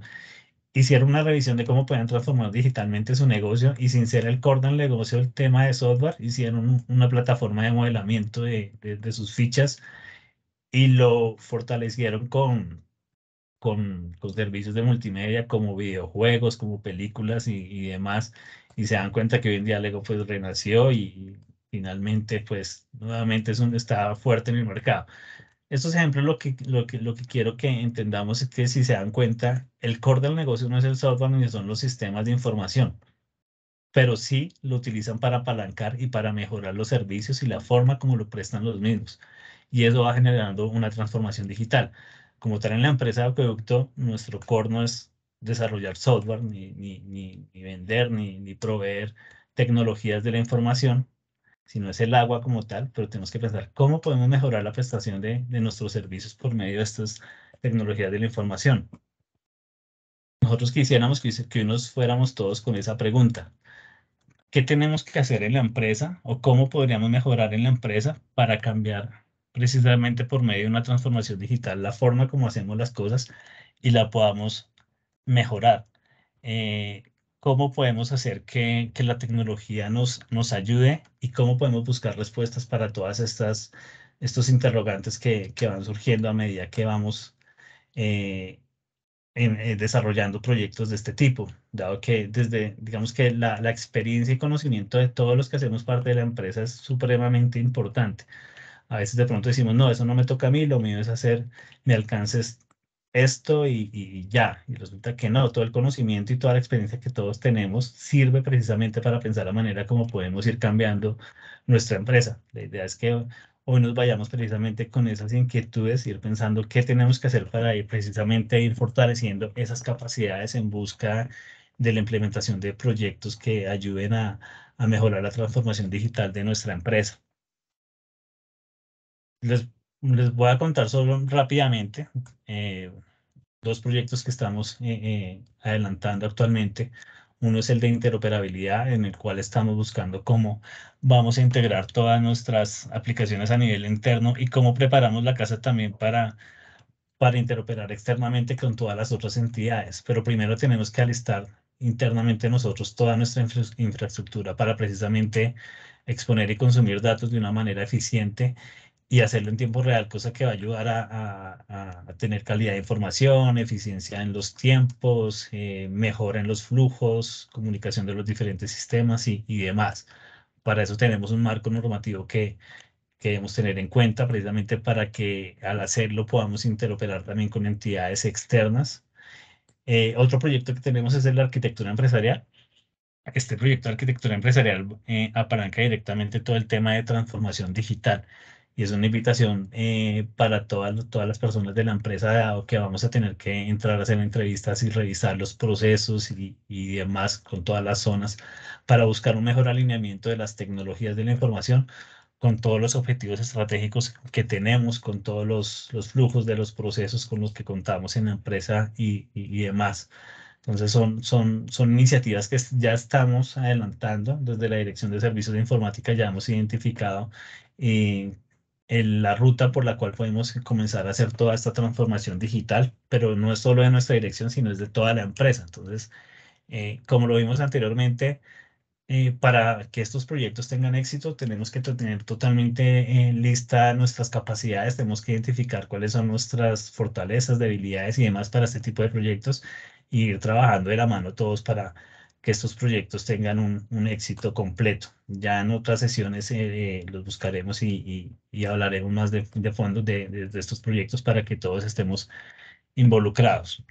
Hicieron una revisión de cómo pueden transformar digitalmente su negocio y sin ser el cordón del negocio el tema de software, hicieron una plataforma de modelamiento de, de, de sus fichas y lo fortalecieron con, con, con, servicios de multimedia como videojuegos, como películas y, y demás y se dan cuenta que hoy en día Lego pues renació y finalmente pues nuevamente es un, está fuerte en el mercado. Estos es lo que, lo, que, lo que quiero que entendamos es que si se dan cuenta, el core del negocio no es el software ni son los sistemas de información, pero sí lo utilizan para apalancar y para mejorar los servicios y la forma como lo prestan los mismos. Y eso va generando una transformación digital. Como tal en la empresa de producto, nuestro core no es desarrollar software, ni, ni, vender, ni, proveer tecnologías de la información, sino es el agua como tal, pero tenemos que pensar cómo podemos mejorar la prestación de, nuestros servicios por medio de estas tecnologías de la información. Nosotros quisiéramos que, que unos fuéramos todos con esa pregunta. ¿Qué tenemos que hacer en la empresa o cómo podríamos mejorar en la empresa para cambiar precisamente por medio de una transformación digital la forma como hacemos las cosas y la podamos mejorar. Eh, ¿Cómo podemos hacer que, que, la tecnología nos, nos ayude y cómo podemos buscar respuestas para todas estas estos interrogantes que, que van surgiendo a medida que vamos eh, eh, desarrollando proyectos de este tipo, dado que desde, digamos que la, la, experiencia y conocimiento de todos los que hacemos parte de la empresa es supremamente importante. A veces de pronto decimos, no, eso no me toca a mí, lo mío es hacer, me alcances esto y, ya. Y resulta que no, todo el conocimiento y toda la experiencia que todos tenemos sirve precisamente para pensar la manera como podemos ir cambiando nuestra empresa. La idea es que hoy nos vayamos precisamente con esas inquietudes, ir pensando qué tenemos que hacer para ir precisamente ir fortaleciendo esas capacidades en busca de la implementación de proyectos que ayuden a, a mejorar la transformación digital de nuestra empresa. Les voy a contar solo rápidamente eh, dos proyectos que estamos eh, eh, adelantando actualmente. Uno es el de interoperabilidad, en el cual estamos buscando cómo vamos a integrar todas nuestras aplicaciones a nivel interno y cómo preparamos la casa también para, para interoperar externamente con todas las otras entidades. Pero primero tenemos que alistar internamente nosotros toda nuestra infraestructura para precisamente exponer y consumir datos de una manera eficiente y hacerlo en tiempo real, cosa que va a ayudar a, a, a tener calidad de información, eficiencia en los tiempos, eh, mejora en los flujos, comunicación de los diferentes sistemas y, y, demás. Para eso tenemos un marco normativo que, que debemos tener en cuenta precisamente para que al hacerlo podamos interoperar también con entidades externas. Eh, otro proyecto que tenemos es la arquitectura empresarial. Este proyecto de arquitectura empresarial eh, apalanca directamente todo el tema de transformación digital y es una invitación eh, para todas, todas las personas de la empresa, dado que vamos a tener que entrar a hacer entrevistas y revisar los procesos y, y demás con todas las zonas para buscar un mejor alineamiento de las tecnologías de la información con todos los objetivos estratégicos que tenemos, con todos los, los, flujos de los procesos con los que contamos en la empresa y, y, demás. Entonces son, son, son iniciativas que ya estamos adelantando desde la Dirección de Servicios de Informática, ya hemos identificado eh, la ruta por la cual podemos comenzar a hacer toda esta transformación digital, pero no es solo de nuestra dirección, sino es de toda la empresa. Entonces, eh, como lo vimos anteriormente, eh, para que estos proyectos tengan éxito, tenemos que tener totalmente en eh, lista nuestras capacidades, tenemos que identificar cuáles son nuestras fortalezas, debilidades y demás para este tipo de proyectos y ir trabajando de la mano todos para que estos proyectos tengan un, un éxito completo. Ya en otras sesiones eh, los buscaremos y, y, y, hablaremos más de, fondo de, de, estos proyectos para que todos estemos involucrados.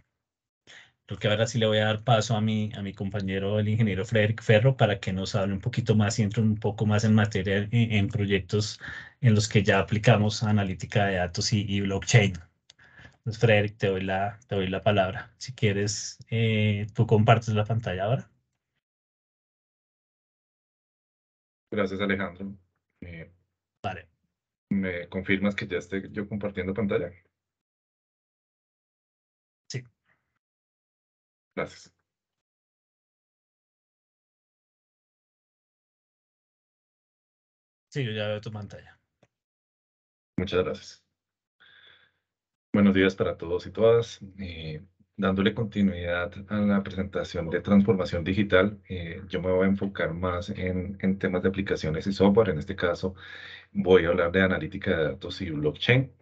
Creo que ahora sí le voy a dar paso a mi, a mi compañero, el ingeniero Frederick Ferro, para que nos hable un poquito más y entre un poco más en materia eh, en, proyectos en los que ya aplicamos analítica de datos y, blockchain. Entonces, Frederick, te doy la, te doy la palabra. Si quieres, eh, tú compartes la pantalla ahora. Gracias, Alejandro. Eh, vale. ¿Me confirmas que ya esté yo compartiendo pantalla? Sí. Gracias. Sí, yo ya veo tu pantalla. Muchas gracias. Buenos días para todos y todas. Eh, dándole continuidad a la presentación de transformación digital, eh, yo me voy a enfocar más en, temas de aplicaciones y software. En este caso, voy a hablar de analítica de datos y blockchain.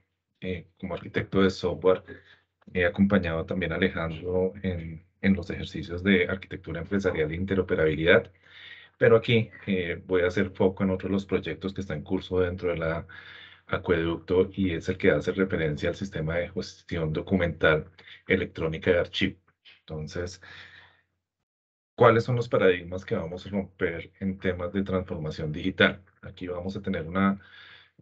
Eh, como arquitecto de software, he acompañado también a Alejandro en, los ejercicios de arquitectura empresarial e interoperabilidad. Pero aquí eh, voy a hacer foco en otros los proyectos que están en curso dentro de la acueducto y es el que hace referencia al sistema de gestión documental electrónica de archivo. Entonces, ¿cuáles son los paradigmas que vamos a romper en temas de transformación digital? Aquí vamos a tener una,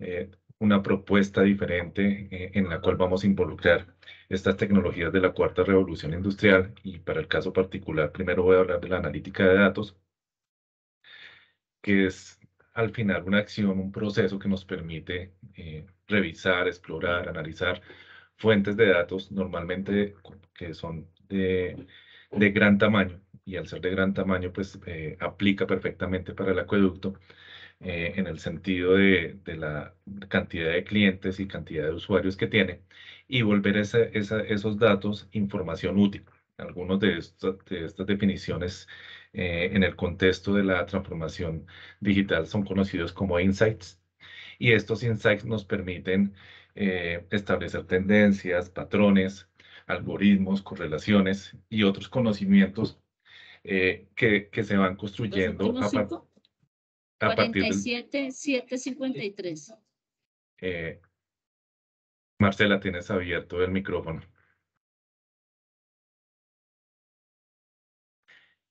eh, una propuesta diferente eh, en la cual vamos a involucrar estas tecnologías de la cuarta revolución industrial y para el caso particular, primero voy a hablar de la analítica de datos, que es al final una acción, un proceso que nos permite eh, revisar, explorar, analizar fuentes de datos normalmente que son de, gran tamaño y al ser de gran tamaño pues eh, aplica perfectamente para el acueducto eh, en el sentido de, la cantidad de clientes y cantidad de usuarios que tiene y volver a esos datos información útil. Algunos de, de estas definiciones eh, en el contexto de la transformación digital son conocidos como insights. Y estos insights nos permiten eh, establecer tendencias, patrones, algoritmos, correlaciones y otros conocimientos eh, que, se van construyendo a, a, partir de... Marcela, tienes abierto el micrófono.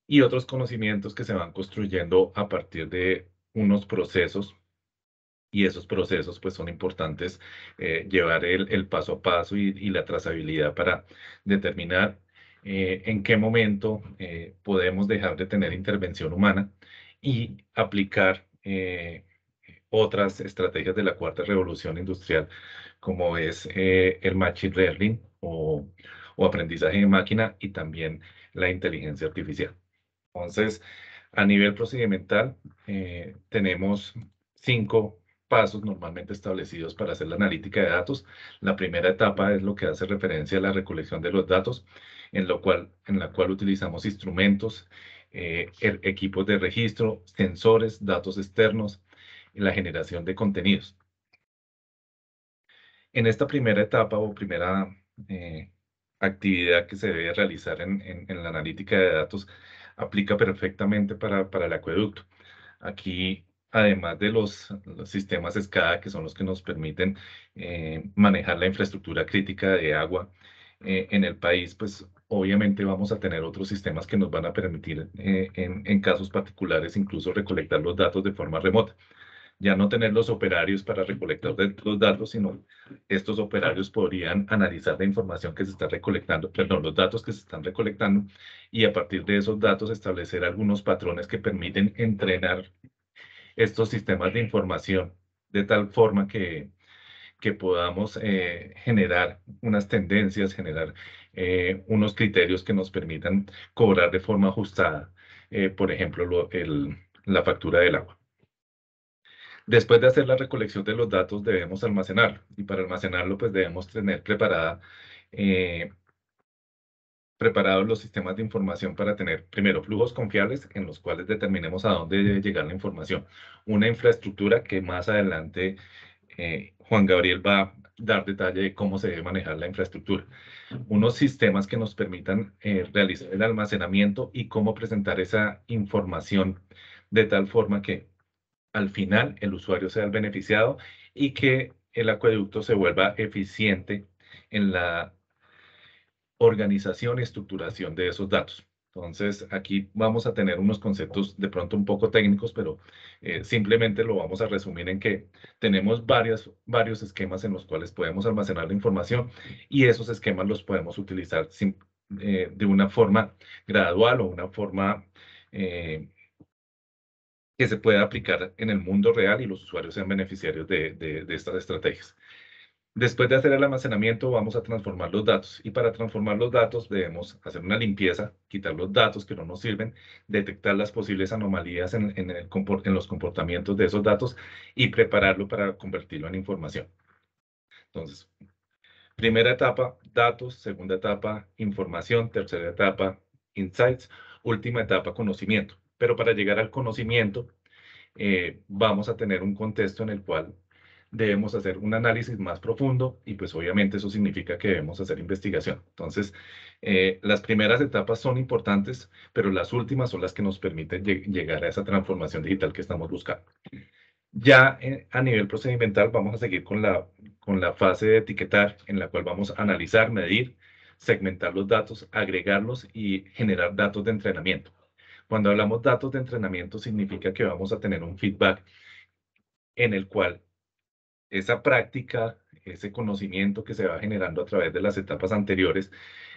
y otros conocimientos que se van construyendo a partir de unos procesos y esos procesos pues son importantes eh, llevar el, paso a paso y, la trazabilidad para determinar eh, en qué momento eh, podemos dejar de tener intervención humana y aplicar otras estrategias de la cuarta revolución industrial como es el machine learning o, o aprendizaje de máquina y también la inteligencia artificial. Entonces, a nivel procedimental, eh, tenemos cinco pasos normalmente establecidos para hacer la analítica de datos. La primera etapa es lo que hace referencia a la recolección de los datos, en, lo cual, en la cual utilizamos instrumentos, eh, er, equipos de registro, sensores, datos externos, y la generación de contenidos. En esta primera etapa o primera eh, actividad que se debe realizar en, en la analítica de datos, aplica perfectamente para, el acueducto. Aquí, además de los, sistemas SCADA, que son los que nos permiten eh, manejar la infraestructura crítica de agua eh, en el país, pues obviamente vamos a tener otros sistemas que nos van a permitir eh, en casos particulares incluso recolectar los datos de forma remota ya no tener los operarios para recolectar los datos, sino estos operarios podrían analizar la información que se está recolectando, perdón, los datos que se están recolectando y a partir de esos datos establecer algunos patrones que permiten entrenar estos sistemas de información de tal forma que, que podamos eh, generar unas tendencias, generar eh, unos criterios que nos permitan cobrar de forma ajustada, eh, por ejemplo, la factura del agua. Después de hacer la recolección de los datos debemos almacenarlo y para almacenarlo pues debemos tener eh, preparados los sistemas de información para tener primero flujos confiables en los cuales determinemos a dónde debe llegar la información. Una infraestructura que más adelante eh, Juan Gabriel va a dar detalle de cómo se debe manejar la infraestructura. Unos sistemas que nos permitan eh, realizar el almacenamiento y cómo presentar esa información de tal forma que al final el usuario sea el beneficiado y que el acueducto se vuelva eficiente en la organización y estructuración de esos datos. Entonces, aquí vamos a tener unos conceptos de pronto un poco técnicos, pero eh, simplemente lo vamos a resumir en que tenemos varios esquemas en los cuales podemos almacenar la información y esos esquemas los podemos utilizar eh, de una forma gradual o una forma eh, que se pueda aplicar en el mundo real y los usuarios sean beneficiarios de, estas estrategias. Después de hacer el almacenamiento, vamos a transformar los datos. Y para transformar los datos, debemos hacer una limpieza, quitar los datos que no nos sirven, detectar las posibles anomalías en los comportamientos de esos datos y prepararlo para convertirlo en información. Entonces, primera etapa, datos. Segunda etapa, información. Tercera etapa, insights. Última etapa, conocimiento. Pero para llegar al conocimiento, eh, vamos a tener un contexto en el cual debemos hacer un análisis más profundo y pues obviamente eso significa que debemos hacer investigación. Entonces, eh, las primeras etapas son importantes, pero las últimas son las que nos permiten llegar a esa transformación digital que estamos buscando. Ya eh, a nivel procedimental vamos a seguir con la fase de etiquetar en la cual vamos a analizar, medir, segmentar los datos, agregarlos y generar datos de entrenamiento. Cuando hablamos datos de entrenamiento, significa que vamos a tener un feedback en el cual esa práctica, ese conocimiento que se va generando a través de las etapas anteriores,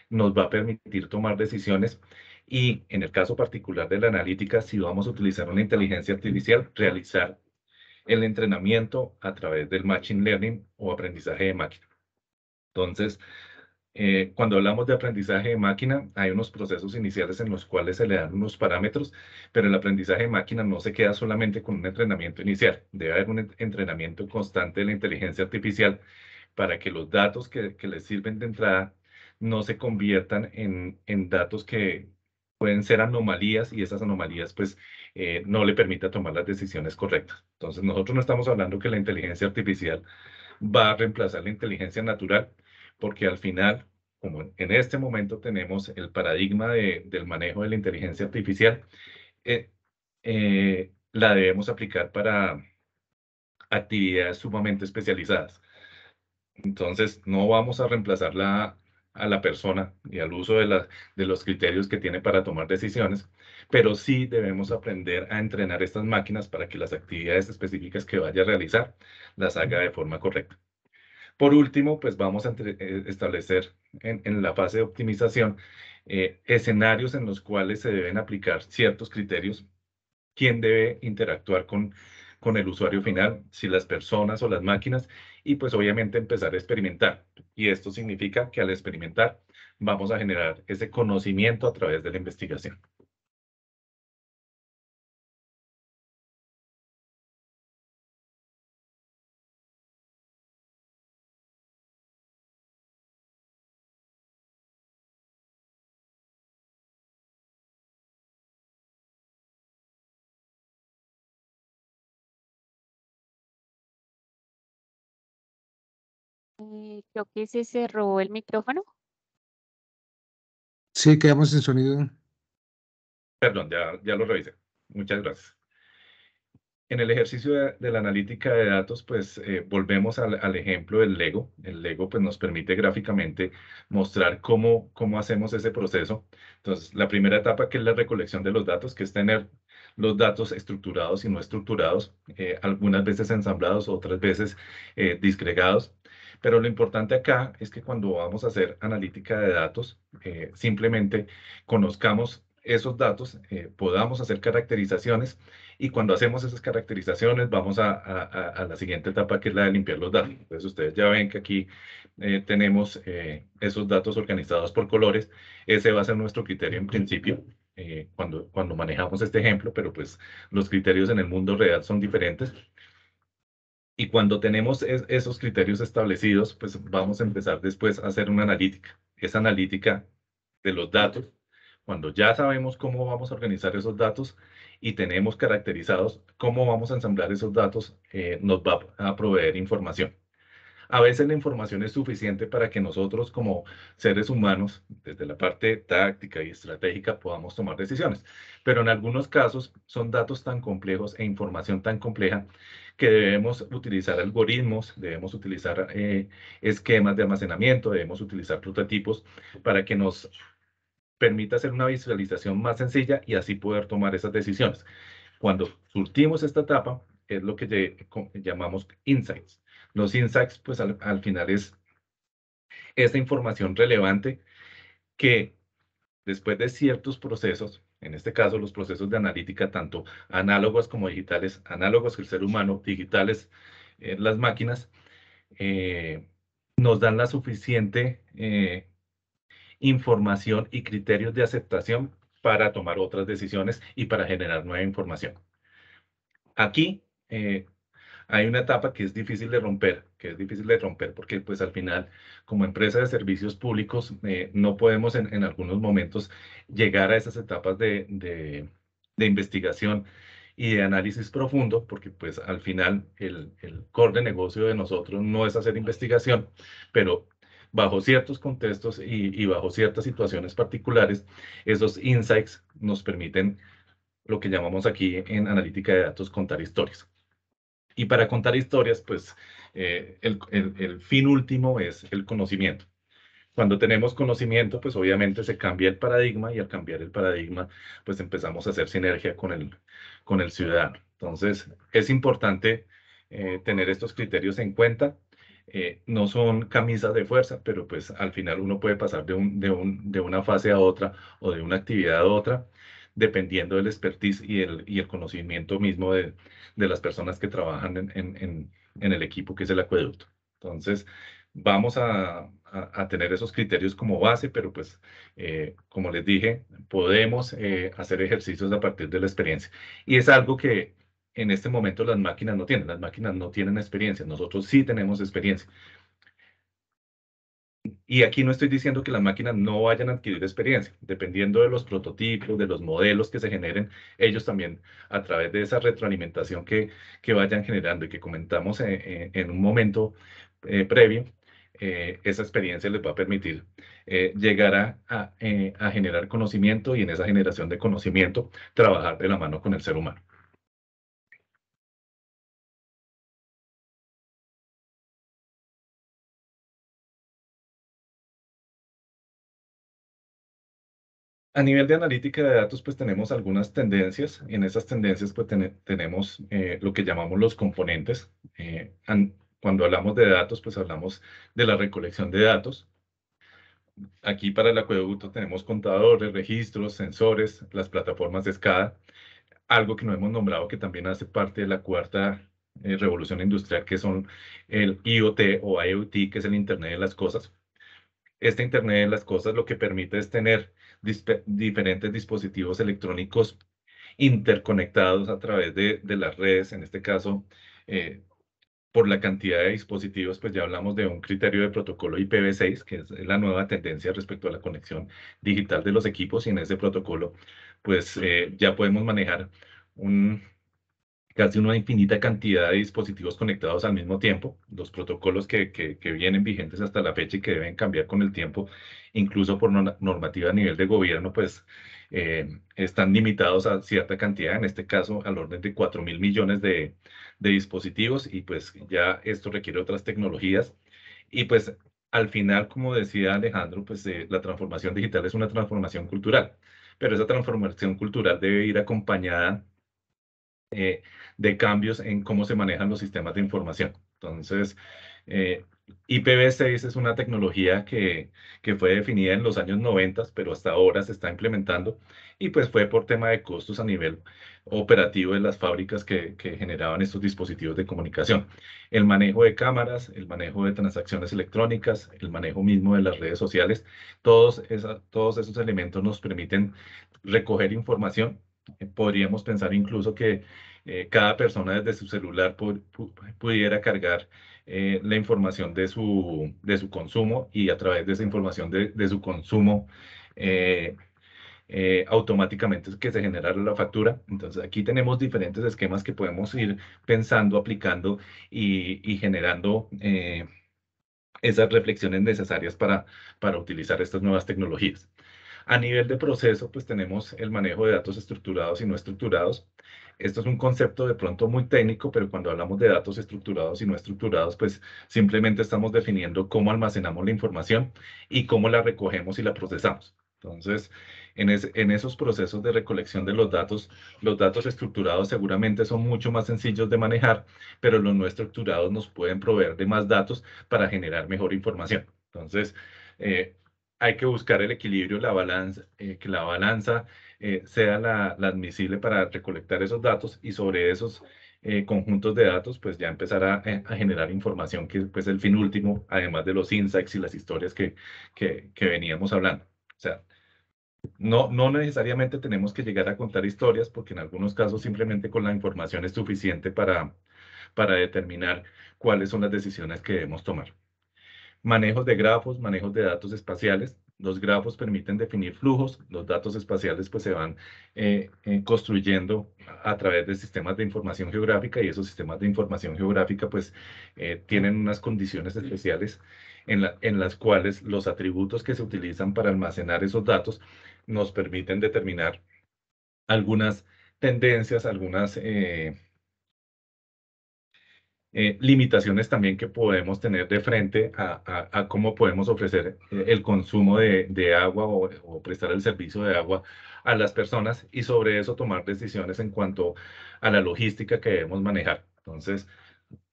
nos va a permitir tomar decisiones y en el caso particular de la analítica, si vamos a utilizar una inteligencia artificial, realizar el entrenamiento a través del Machine Learning o aprendizaje de máquina. Entonces, eh, cuando hablamos de aprendizaje de máquina, hay unos procesos iniciales en los cuales se le dan unos parámetros, pero el aprendizaje de máquina no se queda solamente con un entrenamiento inicial. Debe haber un entrenamiento constante de la inteligencia artificial para que los datos que, que les sirven de entrada no se conviertan en, en, datos que pueden ser anomalías y esas anomalías pues eh, no le permita tomar las decisiones correctas. Entonces nosotros no estamos hablando que la inteligencia artificial va a reemplazar la inteligencia natural, porque al final, como en este momento tenemos el paradigma del manejo de la inteligencia artificial, eh, eh, la debemos aplicar para actividades sumamente especializadas. Entonces, no vamos a reemplazarla a la persona y al uso de los criterios que tiene para tomar decisiones, pero sí debemos aprender a entrenar estas máquinas para que las actividades específicas que vaya a realizar las haga de forma correcta. Por último, pues vamos a eh, establecer en, la fase de optimización eh, escenarios en los cuales se deben aplicar ciertos criterios, quién debe interactuar con el usuario final, si las personas o las máquinas, y pues obviamente empezar a experimentar. Y esto significa que al experimentar vamos a generar ese conocimiento a través de la investigación. Creo que se cerró el micrófono. Sí, quedamos sin sonido. Perdón, ya, ya lo revisé. Muchas gracias. En el ejercicio de, la analítica de datos, pues eh, volvemos al, ejemplo del Lego. El Lego pues, nos permite gráficamente mostrar cómo, cómo hacemos ese proceso. Entonces, la primera etapa que es la recolección de los datos, que es tener los datos estructurados y no estructurados, eh, algunas veces ensamblados, otras veces eh, disgregados. Pero lo importante acá es que cuando vamos a hacer analítica de datos, eh, simplemente conozcamos esos datos, eh, podamos hacer caracterizaciones y cuando hacemos esas caracterizaciones vamos a, a, la siguiente etapa que es la de limpiar los datos. Entonces ustedes ya ven que aquí eh, tenemos esos datos organizados por colores. Ese va a ser nuestro criterio en principio cuando, cuando manejamos este ejemplo, pero pues los criterios en el mundo real son diferentes. Y cuando tenemos esos criterios establecidos, pues vamos a empezar después a hacer una analítica. Esa analítica de los datos, cuando ya sabemos cómo vamos a organizar esos datos y tenemos caracterizados cómo vamos a ensamblar esos datos, eh, nos va a proveer información a veces la información es suficiente para que nosotros como seres humanos, desde la parte táctica y estratégica, podamos tomar decisiones. Pero en algunos casos son datos tan complejos e información tan compleja que debemos utilizar algoritmos, debemos utilizar eh, esquemas de almacenamiento, debemos utilizar prototipos para que nos permita hacer una visualización más sencilla y así poder tomar esas decisiones. Cuando surtimos esta etapa, es lo que llamamos insights. Los insights, pues al, final es esta información relevante que después de ciertos procesos, en este caso los procesos de analítica, tanto análogos como digitales, análogos que el ser humano, digitales eh, las máquinas, eh, nos dan la suficiente eh, información y criterios de aceptación para tomar otras decisiones y para generar nueva información. Aquí, hay una etapa que es difícil de romper, que es difícil de romper porque pues al final como empresa de servicios públicos eh, no podemos en, algunos momentos llegar a esas etapas de, investigación y de análisis profundo porque pues al final el, el core de negocio de nosotros no es hacer investigación, pero bajo ciertos contextos y, bajo ciertas situaciones particulares, esos insights nos permiten lo que llamamos aquí en analítica de datos contar historias. Y para contar historias, pues eh, el, fin último es el conocimiento. Cuando tenemos conocimiento, pues obviamente se cambia el paradigma y al cambiar el paradigma, pues empezamos a hacer sinergia con el, con el ciudadano. Entonces, es importante eh, tener estos criterios en cuenta. Eh, no son camisas de fuerza, pero pues al final uno puede pasar de, un, de, un, de una fase a otra o de una actividad a otra dependiendo del expertise y el, y el conocimiento mismo de, las personas que trabajan en, el equipo que es el acueducto. Entonces, vamos a, tener esos criterios como base, pero pues, eh, como les dije, podemos eh, hacer ejercicios a partir de la experiencia. Y es algo que en este momento las máquinas no tienen, las máquinas no tienen experiencia, nosotros sí tenemos experiencia. Y aquí no estoy diciendo que las máquinas no vayan a adquirir experiencia, dependiendo de los prototipos, de los modelos que se generen, ellos también a través de esa retroalimentación que, que vayan generando y que comentamos eh, eh, en, un momento eh, previo, esa experiencia les va a permitir llegar a generar conocimiento y en esa generación de conocimiento trabajar de la mano con el ser humano. A nivel de analítica de datos, pues tenemos algunas tendencias. En esas tendencias, pues tenemos eh, lo que llamamos los componentes. Eh, cuando hablamos de datos, pues hablamos de la recolección de datos. Aquí para el acueducto tenemos contadores, registros, sensores, las plataformas de SCADA. Algo que no hemos nombrado que también hace parte de la cuarta eh, revolución industrial, que son el IoT o IoT, que es el Internet de las Cosas. Este Internet de las Cosas lo que permite es tener diferentes dispositivos electrónicos interconectados a través de, las redes, en este caso, eh, por la cantidad de dispositivos, pues ya hablamos de un criterio de protocolo IPv6, que es la nueva tendencia respecto a la conexión digital de los equipos, y en ese protocolo, pues eh, ya podemos manejar un, casi una infinita cantidad de dispositivos conectados al mismo tiempo, los protocolos que, que, vienen vigentes hasta la fecha y que deben cambiar con el tiempo, incluso por normativa a nivel de gobierno, pues eh, están limitados a cierta cantidad, en este caso al orden de 4 mil millones de, de dispositivos y pues ya esto requiere otras tecnologías y pues al final, como decía Alejandro, pues eh, la transformación digital es una transformación cultural, pero esa transformación cultural debe ir acompañada eh, de cambios en cómo se manejan los sistemas de información. Entonces, eh, IPv6 es una tecnología que, fue definida en los años 90, pero hasta ahora se está implementando y pues fue por tema de costos a nivel operativo de las fábricas que, generaban estos dispositivos de comunicación. El manejo de cámaras, el manejo de transacciones electrónicas, el manejo mismo de las redes sociales, todos esos elementos nos permiten recoger información Podríamos pensar incluso que eh, cada persona desde su celular pudiera cargar eh, la información de su, de su consumo y a través de esa información de, su consumo eh, automáticamente que se generara la factura. Entonces aquí tenemos diferentes esquemas que podemos ir pensando, aplicando y, generando esas reflexiones necesarias para, para utilizar estas nuevas tecnologías. A nivel de proceso, pues tenemos el manejo de datos estructurados y no estructurados. Esto es un concepto de pronto muy técnico, pero cuando hablamos de datos estructurados y no estructurados, pues simplemente estamos definiendo cómo almacenamos la información y cómo la recogemos y la procesamos. Entonces, en, esos procesos de recolección de los datos, los datos estructurados seguramente son mucho más sencillos de manejar, pero los no estructurados nos pueden proveer de más datos para generar mejor información. Entonces, eh, hay que buscar el equilibrio, la balanza, eh, que la balanza eh, sea la, admisible para recolectar esos datos y sobre esos eh, conjuntos de datos, pues ya empezar a, generar información, que pues, es el fin último, además de los insights y las historias que, que veníamos hablando. O sea, no, no necesariamente tenemos que llegar a contar historias, porque en algunos casos simplemente con la información es suficiente para, para determinar cuáles son las decisiones que debemos tomar manejos de grafos, manejos de datos espaciales. Los grafos permiten definir flujos, los datos espaciales pues se van eh, eh, construyendo a través de sistemas de información geográfica y esos sistemas de información geográfica pues eh, tienen unas condiciones especiales en, las cuales los atributos que se utilizan para almacenar esos datos nos permiten determinar algunas tendencias, algunas eh, limitaciones también que podemos tener de frente a, cómo podemos ofrecer eh, el consumo de, agua o, prestar el servicio de agua a las personas y sobre eso tomar decisiones en cuanto a la logística que debemos manejar. Entonces,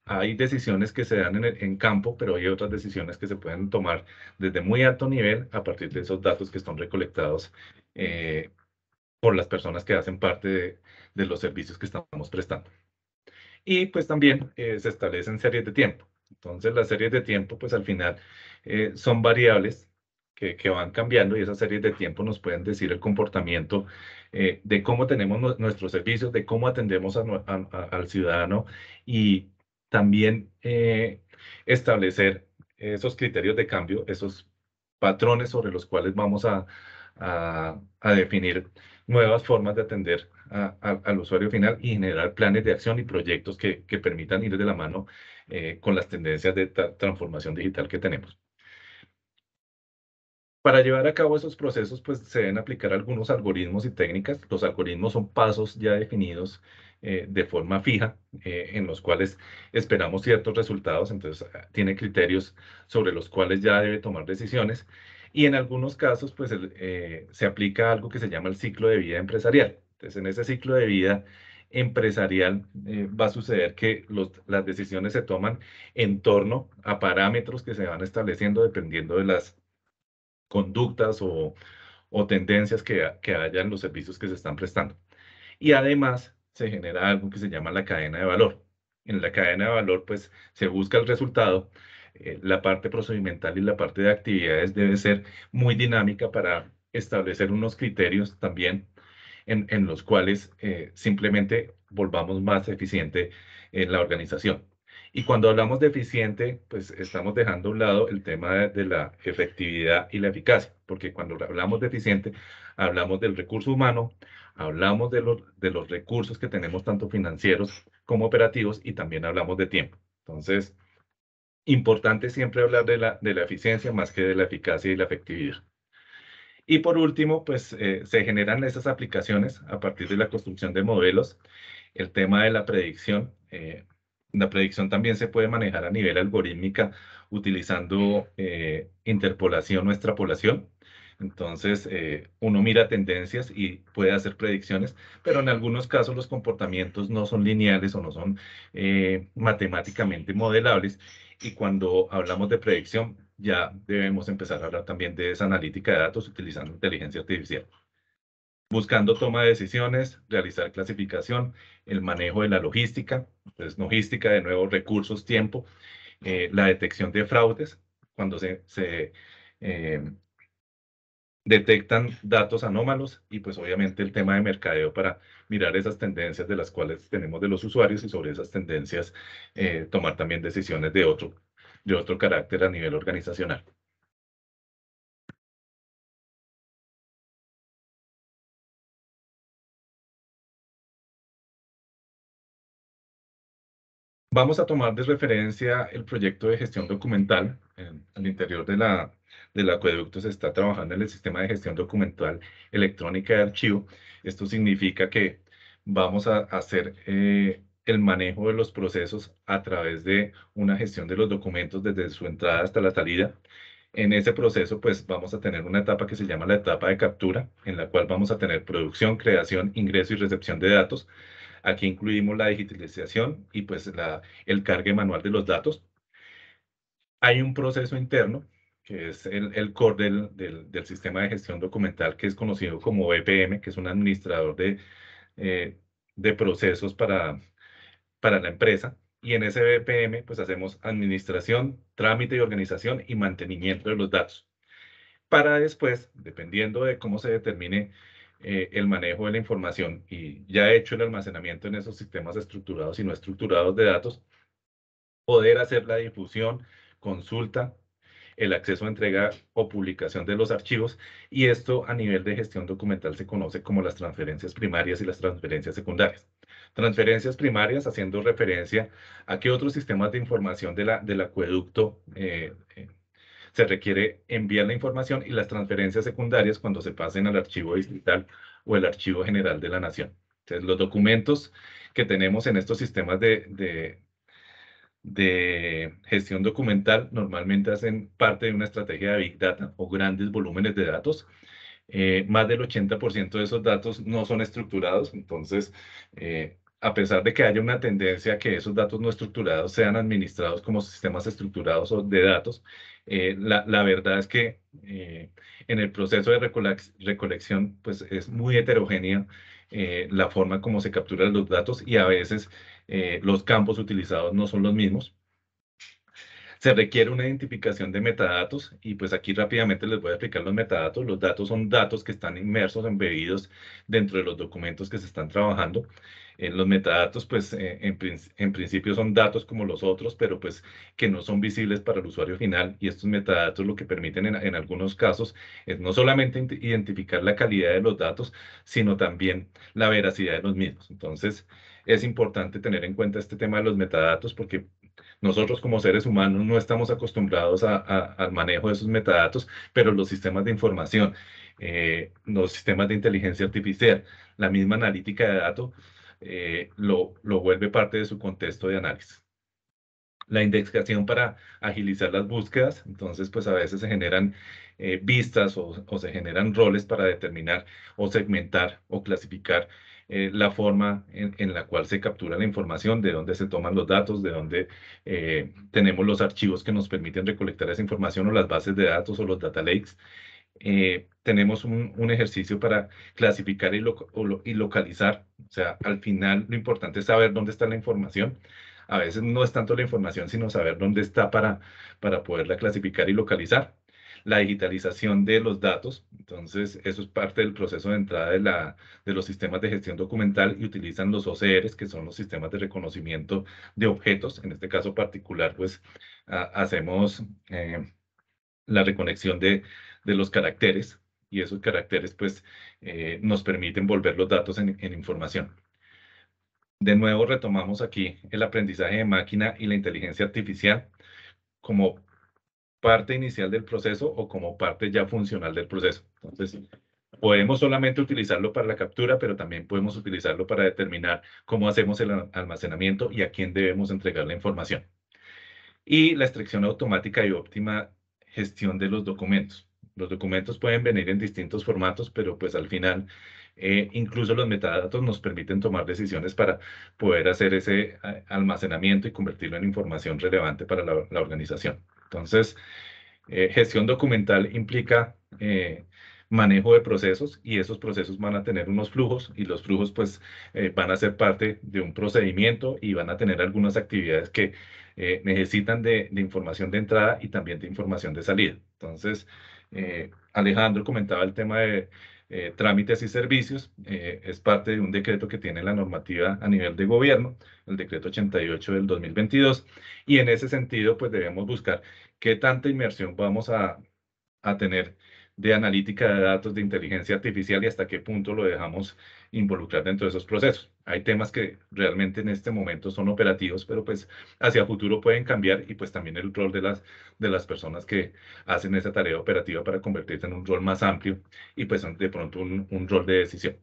hay decisiones que se dan en, campo, pero hay otras decisiones que se pueden tomar desde muy alto nivel a partir de esos datos que están recolectados eh, por las personas que hacen parte de los servicios que estamos prestando y pues también eh, se establecen series de tiempo. Entonces las series de tiempo pues al final eh, son variables que, que, van cambiando y esas series de tiempo nos pueden decir el comportamiento eh, de cómo tenemos nuestros servicios, de cómo atendemos al ciudadano y también establecer esos criterios de cambio, esos patrones sobre los cuales vamos a, a definir nuevas formas de atender al usuario final y generar planes de acción y proyectos que, permitan ir de la mano eh, con las tendencias de transformación digital que tenemos. Para llevar a cabo esos procesos, pues se deben aplicar algunos algoritmos y técnicas. Los algoritmos son pasos ya definidos eh, de forma fija, eh, en los cuales esperamos ciertos resultados, entonces ah, tiene criterios sobre los cuales ya debe tomar decisiones y en algunos casos, pues eh, se aplica algo que se llama el ciclo de vida empresarial. Entonces, en ese ciclo de vida empresarial eh, va a suceder que las decisiones se toman en torno a parámetros que se van estableciendo dependiendo de las conductas o, tendencias que, que haya en los servicios que se están prestando. Y además se genera algo que se llama la cadena de valor. En la cadena de valor, pues se busca el resultado, eh, la parte procedimental y la parte de actividades debe ser muy dinámica para establecer unos criterios también en, los cuales eh, simplemente volvamos más eficiente en la organización. Y cuando hablamos de eficiente, pues estamos dejando a un lado el tema de, la efectividad y la eficacia, porque cuando hablamos de eficiente, hablamos del recurso humano, hablamos de los, de los recursos que tenemos, tanto financieros como operativos, y también hablamos de tiempo. Entonces, importante siempre hablar de la, de la eficiencia más que de la eficacia y la efectividad. Y por último, pues eh, se generan esas aplicaciones a partir de la construcción de modelos. El tema de la predicción. Eh, la predicción también se puede manejar a nivel algorítmica utilizando eh, interpolación o extrapolación. Entonces, uno mira tendencias y puede hacer predicciones, pero en algunos casos los comportamientos no son lineales o no son matemáticamente modelables y cuando hablamos de predicción, ya debemos empezar a hablar también de esa analítica de datos utilizando inteligencia artificial. Buscando toma de decisiones, realizar clasificación, el manejo de la logística, entonces pues, logística de nuevos recursos, tiempo, eh, la detección de fraudes, cuando se, eh, detectan datos anómalos y pues obviamente el tema de mercadeo para mirar esas tendencias de las cuales tenemos de los usuarios y sobre esas tendencias eh, tomar también decisiones de otro, de otro carácter a nivel organizacional. Vamos a tomar de referencia el proyecto de gestión documental. al interior de la, del acueducto se está trabajando en el sistema de gestión documental electrónica de archivo. Esto significa que vamos a hacer eh, el manejo de los procesos a través de una gestión de los documentos desde su entrada hasta la salida. En ese proceso, pues vamos a tener una etapa que se llama la etapa de captura, en la cual vamos a tener producción, creación, ingreso y recepción de datos. Aquí incluimos la digitalización y pues la, el cargue manual de los datos. Hay un proceso interno que es el, el core del, sistema de gestión documental que es conocido como BPM, e que es un administrador de, eh, de procesos para, para la empresa. Y en ese BPM, e pues hacemos administración, trámite y organización y mantenimiento de los datos. Para después, dependiendo de cómo se determine eh, el manejo de la información y ya hecho el almacenamiento en esos sistemas estructurados y no estructurados de datos, poder hacer la difusión, consulta, el acceso a entrega o publicación de los archivos y esto a nivel de gestión documental se conoce como las transferencias primarias y las transferencias secundarias. Transferencias primarias haciendo referencia a que otros sistemas de información de la, del acueducto eh, eh, se requiere enviar la información y las transferencias secundarias cuando se pasen al archivo distrital o el archivo general de la nación. Entonces, los documentos que tenemos en estos sistemas de, de, gestión documental normalmente hacen parte de una estrategia de Big Data o grandes volúmenes de datos. Eh, más del 80% de esos datos no son estructurados, entonces eh, a pesar de que haya una tendencia a que esos datos no estructurados sean administrados como sistemas estructurados o de datos, eh, la, verdad es que eh, en el proceso de recolección, pues es muy heterogénea eh, la forma como se capturan los datos y a veces los campos utilizados no son los mismos se requiere una identificación de metadatos y pues aquí rápidamente les voy a explicar los metadatos. Los datos son datos que están inmersos, embebidos dentro de los documentos que se están trabajando. En eh, los metadatos, pues eh, en, principio son datos como los otros, pero pues que no son visibles para el usuario final y estos metadatos lo que permiten en, en algunos casos es no solamente identificar la calidad de los datos, sino también la veracidad de los mismos. Entonces, es importante tener en cuenta este tema de los metadatos porque nosotros como seres humanos no estamos acostumbrados al manejo de esos metadatos, pero los sistemas de información, eh, los sistemas de inteligencia artificial, la misma analítica de datos, eh, lo, lo vuelve parte de su contexto de análisis la indexación para agilizar las búsquedas. Entonces, pues a veces se generan eh, vistas o, o, se generan roles para determinar o segmentar o clasificar eh, la forma en, la cual se captura la información, de dónde se toman los datos, de dónde eh, tenemos los archivos que nos permiten recolectar esa información o las bases de datos o los data lakes. Eh, tenemos un, ejercicio para clasificar y, y localizar. O sea, al final lo importante es saber dónde está la información. A veces no es tanto la información, sino saber dónde está para, para poderla clasificar y localizar la digitalización de los datos. Entonces, eso es parte del proceso de entrada de, la, de los sistemas de gestión documental y utilizan los OCRs, que son los sistemas de reconocimiento de objetos. En este caso particular, pues hacemos eh, la reconexión de, los caracteres y esos caracteres pues eh, nos permiten volver los datos en, en, información. De nuevo retomamos aquí el aprendizaje de máquina y la inteligencia artificial como parte inicial del proceso o como parte ya funcional del proceso. Entonces, podemos solamente utilizarlo para la captura, pero también podemos utilizarlo para determinar cómo hacemos el almacenamiento y a quién debemos entregar la información. Y la extracción automática y óptima gestión de los documentos. Los documentos pueden venir en distintos formatos, pero pues al final eh, incluso los metadatos nos permiten tomar decisiones para poder hacer ese eh, almacenamiento y convertirlo en información relevante para la organización. Entonces, eh, gestión documental implica eh, manejo de procesos y esos procesos van a tener unos flujos y los flujos pues eh, van a ser parte de un procedimiento y van a tener algunas actividades que necesitan de, información de entrada y también de información de salida. Entonces, Alejandro comentaba el tema de eh, trámites y servicios. Eh, es parte de un decreto que tiene la normativa a nivel de gobierno, el decreto 88 del 2022. Y en ese sentido, pues debemos buscar qué tanta inmersión vamos a, a tener de analítica de datos de inteligencia artificial y hasta qué punto lo dejamos involucrar dentro de esos procesos. Hay temas que realmente en este momento son operativos, pero pues hacia futuro pueden cambiar y pues también el rol de las, de las personas que hacen esa tarea operativa para convertirse en un rol más amplio y pues de pronto un rol de decisión.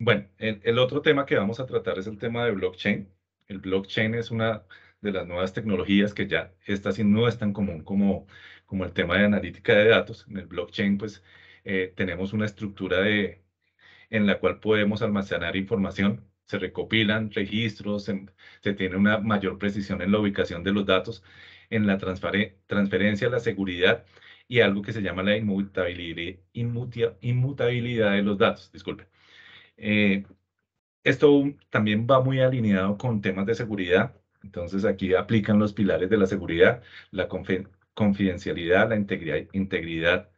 Bueno, el, otro tema que vamos a tratar es el tema de blockchain. El blockchain es una de las nuevas tecnologías que ya está sí no es tan común como, como el tema de analítica de datos. En el blockchain, pues, eh, tenemos una estructura de, en la cual podemos almacenar información. Se recopilan registros, se, tiene una mayor precisión en la ubicación de los datos, en la transferencia, la seguridad y algo que se llama la inmutabilidad, inmutabilidad de los datos. Disculpe. Eh, esto también va muy alineado con temas de seguridad. Entonces aquí aplican los pilares de la seguridad, la confidencialidad, la integridad,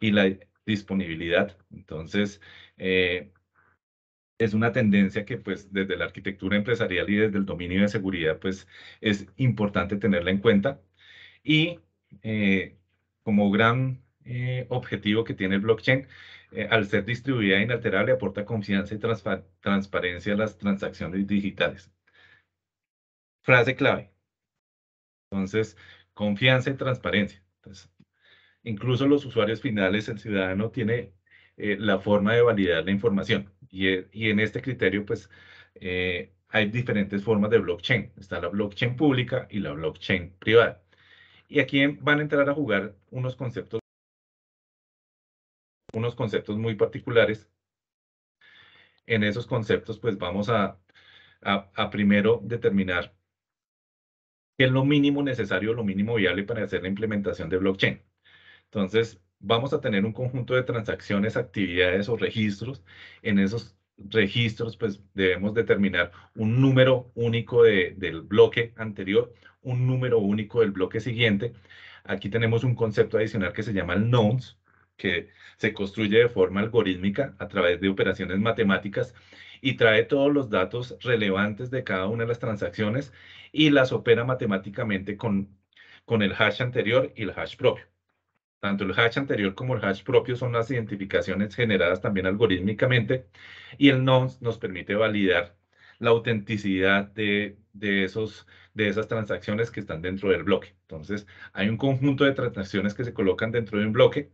y la disponibilidad. Entonces, eh, es una tendencia que pues desde la arquitectura empresarial y desde el dominio de seguridad pues es importante tenerla en cuenta. Y eh, como gran objetivo que tiene el blockchain eh, al ser distribuida e inalterable, aporta confianza y transparencia a las transacciones digitales. Frase clave. Entonces, confianza y transparencia. incluso los usuarios finales, el ciudadano tiene eh, la forma de validar la información. Y, en este criterio, pues, eh, hay diferentes formas de blockchain. Está la blockchain pública y la blockchain privada. Y aquí van a entrar a jugar unos conceptos unos conceptos muy particulares. En esos conceptos, pues vamos a, primero determinar qué es lo mínimo necesario, lo mínimo viable para hacer la implementación de blockchain. Entonces, vamos a tener un conjunto de transacciones, actividades o registros. En esos registros, pues debemos determinar un número único del bloque anterior, un número único del bloque siguiente. Aquí tenemos un concepto adicional que se llama el nodes, que se construye de forma algorítmica a través de operaciones matemáticas y trae todos los datos relevantes de cada una de las transacciones y las opera matemáticamente con, con el hash anterior y el hash propio. Tanto el hash anterior como el hash propio son las identificaciones generadas también algorítmicamente y el nonce nos permite validar la autenticidad de, de, esos, de esas transacciones que están dentro del bloque. Entonces, hay un conjunto de transacciones que se colocan dentro de un bloque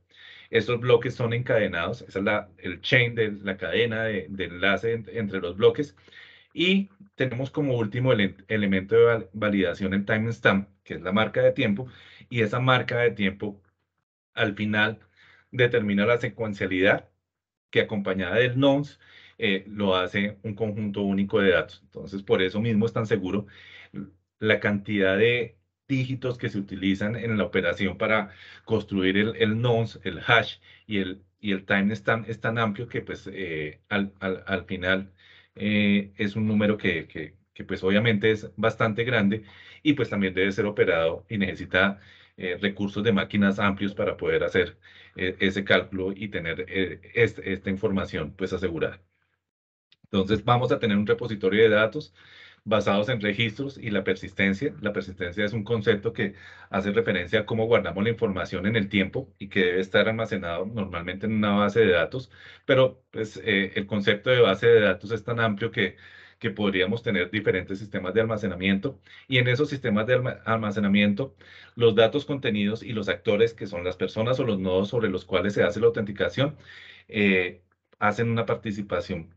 estos bloques son encadenados, esa es la, el chain de la cadena de, enlace entre los bloques. Y tenemos como último el elemento de validación el timestamp, que es la marca de tiempo, y esa marca de tiempo al final determina la secuencialidad que acompañada del nonce eh, lo hace un conjunto único de datos. Entonces, por eso mismo es tan seguro la cantidad de dígitos que se utilizan en la operación para construir el, nonce, el hash y el, y time es tan, es amplio que pues eh, al, final eh, es un número que, pues obviamente es bastante grande y pues también debe ser operado y necesita eh, recursos de máquinas amplios para poder hacer e, ese cálculo y tener esta información pues asegurada. Entonces vamos a tener un repositorio de datos basados en registros y la persistencia. La persistencia es un concepto que hace referencia a cómo guardamos la información en el tiempo y que debe estar almacenado normalmente en una base de datos, pero pues, eh, el concepto de base de datos es tan amplio que podríamos tener diferentes sistemas de almacenamiento y en esos sistemas de almacenamiento los datos contenidos y los actores que son las personas o los nodos sobre los cuales se hace la autenticación eh, hacen una participación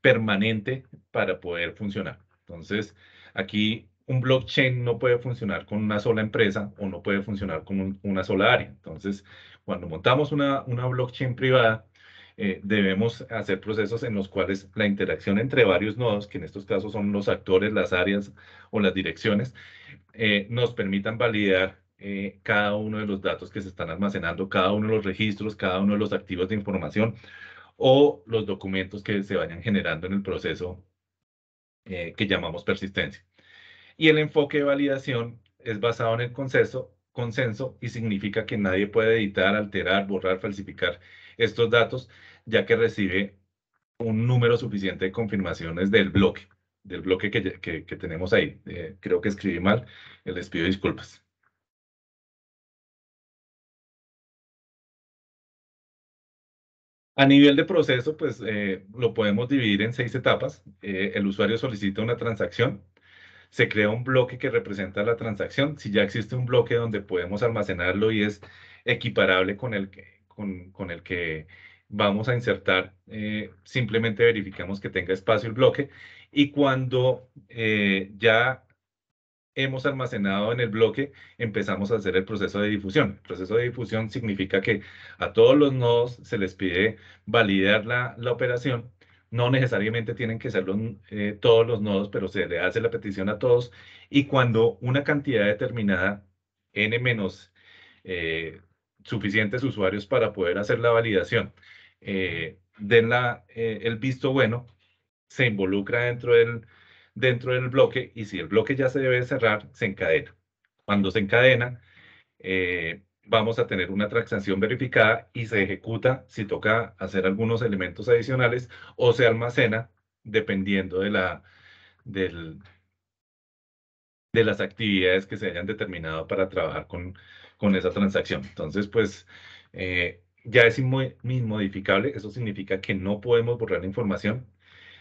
permanente para poder funcionar. Entonces, aquí un blockchain no puede funcionar con una sola empresa o no puede funcionar con una sola área. Entonces, cuando montamos una, una blockchain privada, eh, debemos hacer procesos en los cuales la interacción entre varios nodos, que en estos casos son los actores, las áreas o las direcciones, eh, nos permitan validar eh, cada uno de los datos que se están almacenando, cada uno de los registros, cada uno de los activos de información o los documentos que se vayan generando en el proceso eh, que llamamos persistencia. Y el enfoque de validación es basado en el consenso, consenso y significa que nadie puede editar, alterar, borrar, falsificar estos datos, ya que recibe un número suficiente de confirmaciones del bloque, del bloque que, tenemos ahí. Eh, creo que escribí mal, les pido disculpas. A nivel de proceso, pues eh, lo podemos dividir en seis etapas. Eh, el usuario solicita una transacción, se crea un bloque que representa la transacción. Si ya existe un bloque donde podemos almacenarlo y es equiparable con el que, con, el que vamos a insertar, eh, simplemente verificamos que tenga espacio el bloque. Y cuando ya hemos almacenado en el bloque, empezamos a hacer el proceso de difusión. El proceso de difusión significa que a todos los nodos se les pide validar la, la operación. No necesariamente tienen que ser eh, todos los nodos, pero se le hace la petición a todos. Y cuando una cantidad determinada, n menos eh, suficientes usuarios para poder hacer la validación, eh, den la, el visto bueno, se involucra dentro del dentro del bloque y si el bloque ya se debe cerrar, se encadena. Cuando se encadena, eh, vamos a tener una transacción verificada y se ejecuta si toca hacer algunos elementos adicionales o se almacena dependiendo de, la, del, de las actividades que se hayan determinado para trabajar con, con esa transacción. Entonces, pues eh, ya es inmodificable. Eso significa que no podemos borrar la información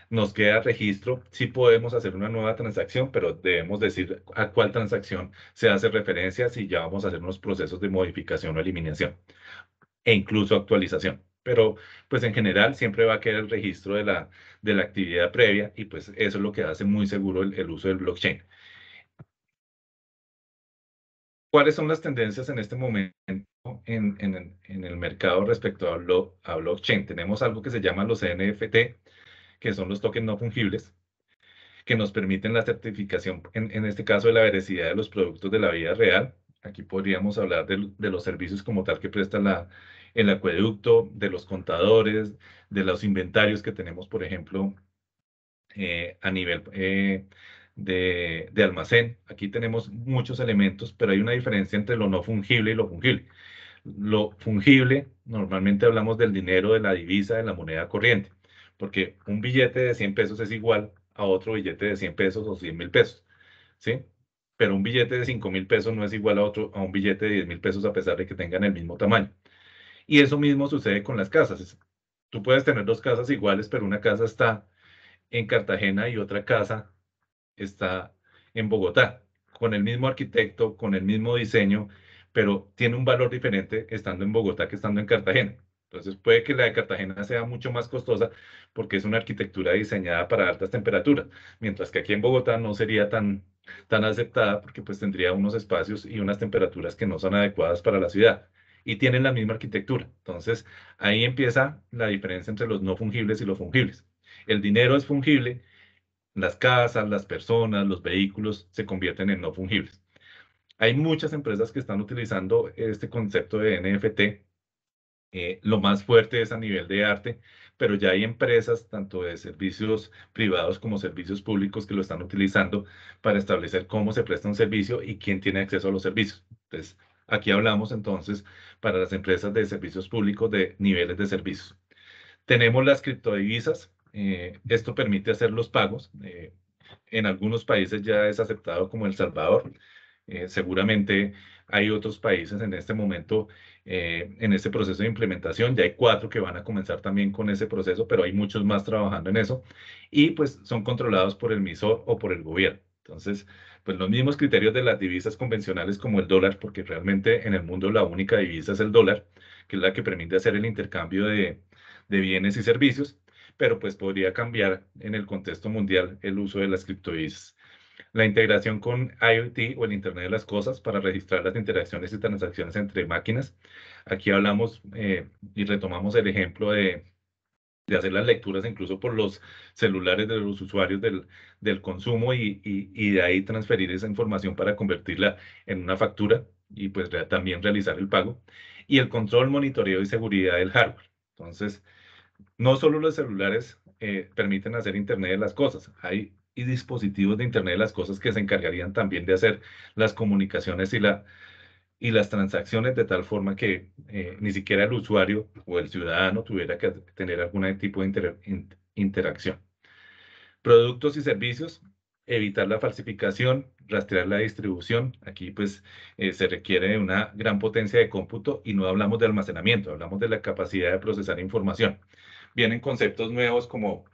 nos queda registro, sí podemos hacer una nueva transacción, pero debemos decir a cuál transacción se hace referencia si ya vamos a hacer unos procesos de modificación o eliminación e incluso actualización. Pero pues en general siempre va a quedar el registro de la, de la actividad previa y pues eso es lo que hace muy seguro el, uso del blockchain. ¿Cuáles son las tendencias en este momento en, el mercado respecto a, a, blockchain? Tenemos algo que se llama los NFT, que son los tokens no fungibles, que nos permiten la certificación, en, este caso, de la veracidad de los productos de la vida real. Aquí podríamos hablar de, los servicios como tal que presta la, el acueducto, de los contadores, de los inventarios que tenemos, por ejemplo, eh, a nivel eh, de, de, almacén. Aquí tenemos muchos elementos, pero hay una diferencia entre lo no fungible y lo fungible. Lo fungible, normalmente hablamos del dinero, de la divisa, de la moneda corriente porque un billete de 100 pesos es igual a otro billete de 100 pesos o 100 mil pesos, ¿sí? Pero un billete de 5 mil pesos no es igual a, otro, a un billete de 10 mil pesos a pesar de que tengan el mismo tamaño. Y eso mismo sucede con las casas. Tú puedes tener dos casas iguales, pero una casa está en Cartagena y otra casa está en Bogotá, con el mismo arquitecto, con el mismo diseño, pero tiene un valor diferente estando en Bogotá que estando en Cartagena. Entonces puede que la de Cartagena sea mucho más costosa porque es una arquitectura diseñada para altas temperaturas, mientras que aquí en Bogotá no sería tan, tan aceptada porque pues tendría unos espacios y unas temperaturas que no son adecuadas para la ciudad y tienen la misma arquitectura. Entonces, ahí empieza la diferencia entre los no fungibles y los fungibles. El dinero es fungible, las casas, las personas, los vehículos se convierten en no fungibles. Hay muchas empresas que están utilizando este concepto de NFT eh, lo más fuerte es a nivel de arte, pero ya hay empresas, tanto de servicios privados como servicios públicos, que lo están utilizando para establecer cómo se presta un servicio y quién tiene acceso a los servicios. Entonces, aquí hablamos entonces para las empresas de servicios públicos de niveles de servicios. Tenemos las criptodivisas. Eh, esto permite hacer los pagos. Eh, en algunos países ya es aceptado como El Salvador. seguramente hay otros países en este momento eh, en este proceso de implementación, ya hay cuatro que van a comenzar también con ese proceso, pero hay muchos más trabajando en eso y pues son controlados por el MISOR o por el gobierno. Entonces, pues los mismos criterios de las divisas convencionales como el dólar, porque realmente en el mundo la única divisa es el dólar, que es la que permite hacer el intercambio de, bienes y servicios, pero pues podría cambiar en el contexto mundial el uso de las criptodivisas la integración con IoT o el Internet de las Cosas para registrar las interacciones y transacciones entre máquinas. Aquí hablamos eh, y retomamos el ejemplo de, hacer las lecturas incluso por los celulares de los usuarios del, consumo y, de ahí transferir esa información para convertirla en una factura y pues también realizar el pago. Y el control, monitoreo y seguridad del hardware. Entonces, no solo los celulares eh, permiten hacer Internet de las Cosas, hay y dispositivos de Internet las Cosas que se encargarían también de hacer las comunicaciones y, la, y las transacciones de tal forma que eh, ni siquiera el usuario o el ciudadano tuviera que tener algún tipo de interacción. Productos y servicios, evitar la falsificación, rastrear la distribución. Aquí pues eh, se requiere una gran potencia de cómputo y no hablamos de almacenamiento, hablamos de la capacidad de procesar información. Vienen conceptos nuevos como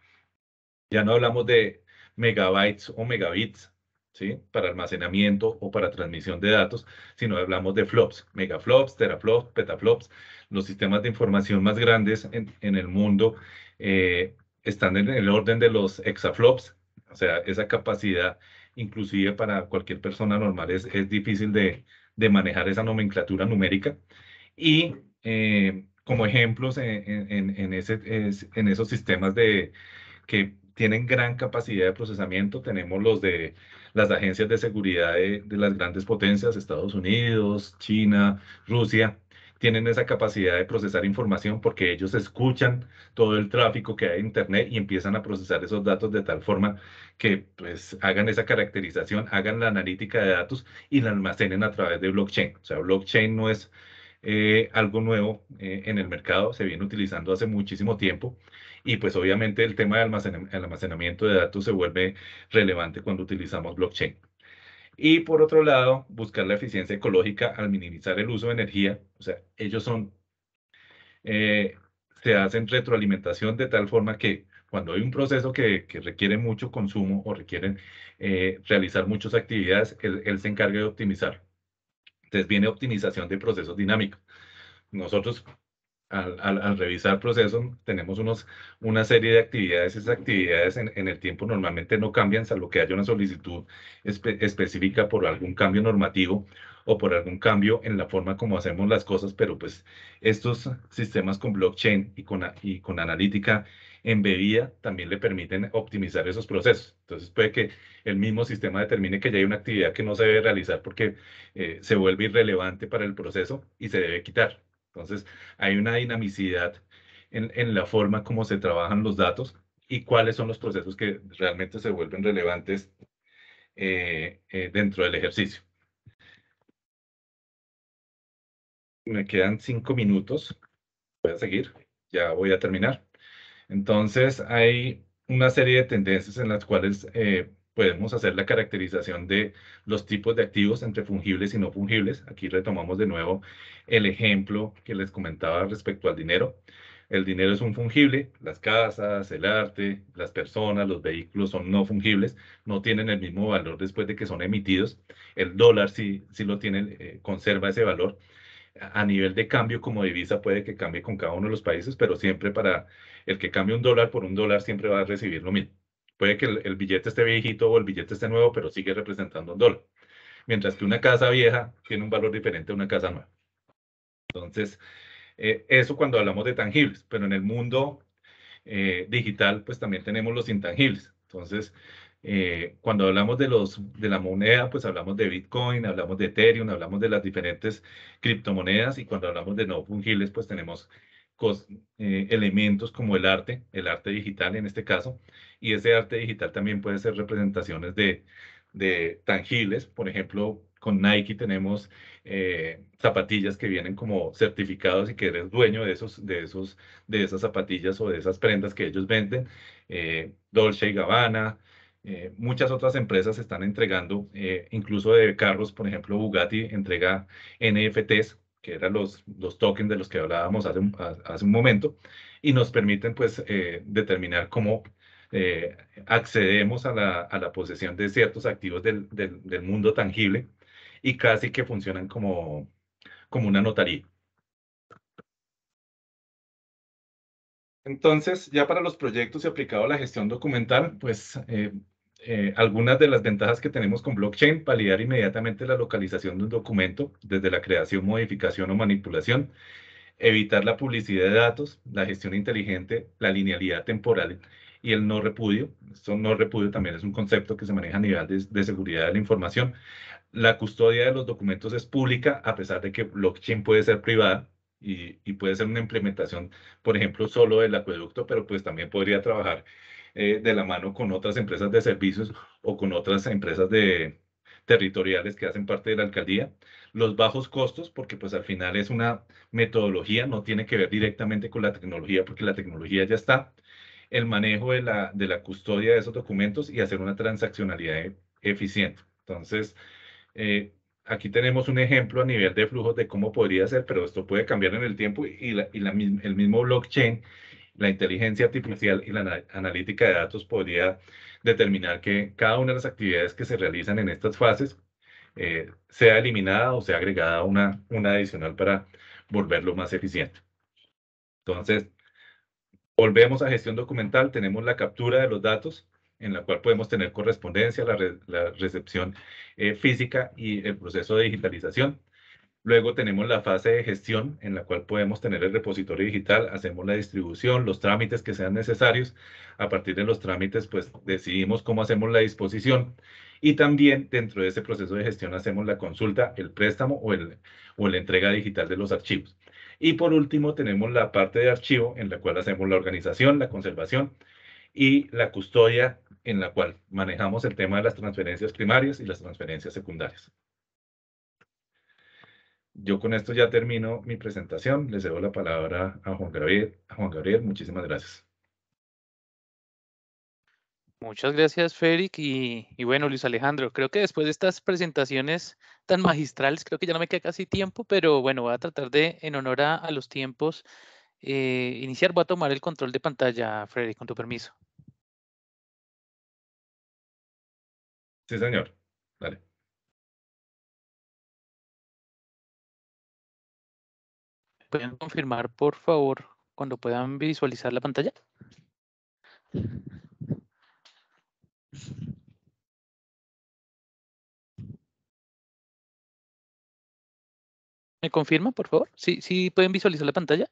ya no hablamos de megabytes o megabits ¿sí? para almacenamiento o para transmisión de datos, sino hablamos de flops, megaflops, teraflops, petaflops. Los sistemas de información más grandes en, el mundo eh, están en el orden de los exaflops, o sea, esa capacidad inclusive para cualquier persona normal es, difícil de, manejar esa nomenclatura numérica. Y eh, como ejemplos eh, en, en esos sistemas de, que tienen gran capacidad de procesamiento. Tenemos los de las agencias de seguridad de, las grandes potencias, Estados Unidos, China, Rusia, tienen esa capacidad de procesar información porque ellos escuchan todo el tráfico que hay en Internet y empiezan a procesar esos datos de tal forma que pues hagan esa caracterización, hagan la analítica de datos y la almacenen a través de blockchain. O sea, blockchain no es eh, algo nuevo eh, en el mercado, se viene utilizando hace muchísimo tiempo. Y pues obviamente el tema del almacenamiento de datos se vuelve relevante cuando utilizamos blockchain. Y por otro lado, buscar la eficiencia ecológica al minimizar el uso de energía. O sea, ellos son, eh, se hacen retroalimentación de tal forma que cuando hay un proceso que, requiere mucho consumo o requieren eh, realizar muchas actividades, él, él se encarga de optimizar. Entonces viene optimización de procesos dinámicos. Nosotros al, revisar procesos, tenemos unos, una serie de actividades. Esas actividades en, el tiempo normalmente no cambian, salvo que haya una solicitud específica por algún cambio normativo o por algún cambio en la forma como hacemos las cosas, pero pues estos sistemas con blockchain y con, y con analítica embebida también le permiten optimizar esos procesos. Entonces puede que el mismo sistema determine que ya hay una actividad que no se debe realizar porque eh, se vuelve irrelevante para el proceso y se debe quitar. Entonces, hay una dinamicidad en, la forma como se trabajan los datos y cuáles son los procesos que realmente se vuelven relevantes eh, eh, dentro del ejercicio. Me quedan cinco minutos. Voy a seguir. Ya voy a terminar. Entonces, hay una serie de tendencias en las cuales eh, podemos hacer la caracterización de los tipos de activos entre fungibles y no fungibles. Aquí retomamos de nuevo el ejemplo que les comentaba respecto al dinero. El dinero es un fungible, las casas, el arte, las personas, los vehículos son no fungibles, no tienen el mismo valor después de que son emitidos. El dólar sí, sí lo tiene, eh, conserva ese valor. A nivel de cambio como divisa puede que cambie con cada uno de los países, pero siempre para el que cambie un dólar por un dólar siempre va a recibir lo mismo. Puede que el, billete esté viejito o el billete esté nuevo, pero sigue representando un dólar. Mientras que una casa vieja tiene un valor diferente a una casa nueva. Entonces, eh, eso cuando hablamos de tangibles, pero en el mundo eh, digital, pues también tenemos los intangibles. Entonces, eh, cuando hablamos de, los, de la moneda, pues hablamos de Bitcoin, hablamos de Ethereum, hablamos de las diferentes criptomonedas y cuando hablamos de no fungibles, pues tenemos eh, elementos como el arte, el arte digital en este caso, y ese arte digital también puede ser representaciones de, tangibles, por ejemplo, con Nike tenemos eh, zapatillas que vienen como certificados y que eres dueño de, esos, de, esos, de esas zapatillas o de esas prendas que ellos venden. Eh, Dolce y Gabbana, muchas otras empresas están entregando, incluso de carros, por ejemplo, Bugatti entrega NFTs que eran los, los tokens de los que hablábamos hace un, momento, y nos permiten pues eh, determinar cómo eh, accedemos a la, posesión de ciertos activos del, mundo tangible y casi que funcionan como, como una notaría. Entonces, ya para los proyectos y aplicado a la gestión documental, pues eh, eh, algunas de las ventajas que tenemos con blockchain, validar inmediatamente la localización de un documento desde la creación, modificación o manipulación, evitar la publicidad de datos, la gestión inteligente, la linealidad temporal y el no repudio. Esto no repudio también es un concepto que se maneja a nivel de, seguridad de la información. La custodia de los documentos es pública, a pesar de que blockchain puede ser privada, y, y, puede ser una implementación, por ejemplo, solo del acueducto, pero pues también podría trabajar eh, de la mano con otras empresas de servicios o con otras empresas de, territoriales que hacen parte de la alcaldía, los bajos costos, porque pues al final es una metodología, no tiene que ver directamente con la tecnología, porque la tecnología ya está, el manejo de la, de la custodia de esos documentos y hacer una transaccionalidad e, eficiente. Entonces, eh, aquí tenemos un ejemplo a nivel de flujos de cómo podría ser, pero esto puede cambiar en el tiempo y, y el mismo blockchain la inteligencia artificial y la analítica de datos podría determinar que cada una de las actividades que se realizan en estas fases eh, sea eliminada o sea agregada una, una adicional para volverlo más eficiente. Entonces, volvemos a gestión documental, tenemos la captura de los datos, en la cual podemos tener correspondencia, la, recepción eh, física y el proceso de digitalización. Luego tenemos la fase de gestión en la cual podemos tener el repositorio digital, hacemos la distribución, los trámites que sean necesarios. A partir de los trámites, pues decidimos cómo hacemos la disposición. Y también dentro de ese proceso de gestión hacemos la consulta, el préstamo o, o la entrega digital de los archivos. Y por último, tenemos la parte de archivo en la cual hacemos la organización, la conservación y la custodia en la cual manejamos el tema de las transferencias primarias y las transferencias secundarias. Yo con esto ya termino mi presentación. Les cedo la palabra a Juan Gabriel. Juan Gabriel, muchísimas gracias. Muchas gracias, Féric. Y, bueno, Luis Alejandro, creo que después de estas presentaciones tan magistrales, creo que ya no me queda casi tiempo, pero bueno, voy a tratar de, en honor a, los tiempos, eh, iniciar. Voy a tomar el control de pantalla, Freddy, con tu permiso. Sí, señor. Dale. pueden confirmar, por favor, cuando puedan visualizar la pantalla? ¿Me confirma, por favor? ¿Sí, sí pueden visualizar la pantalla?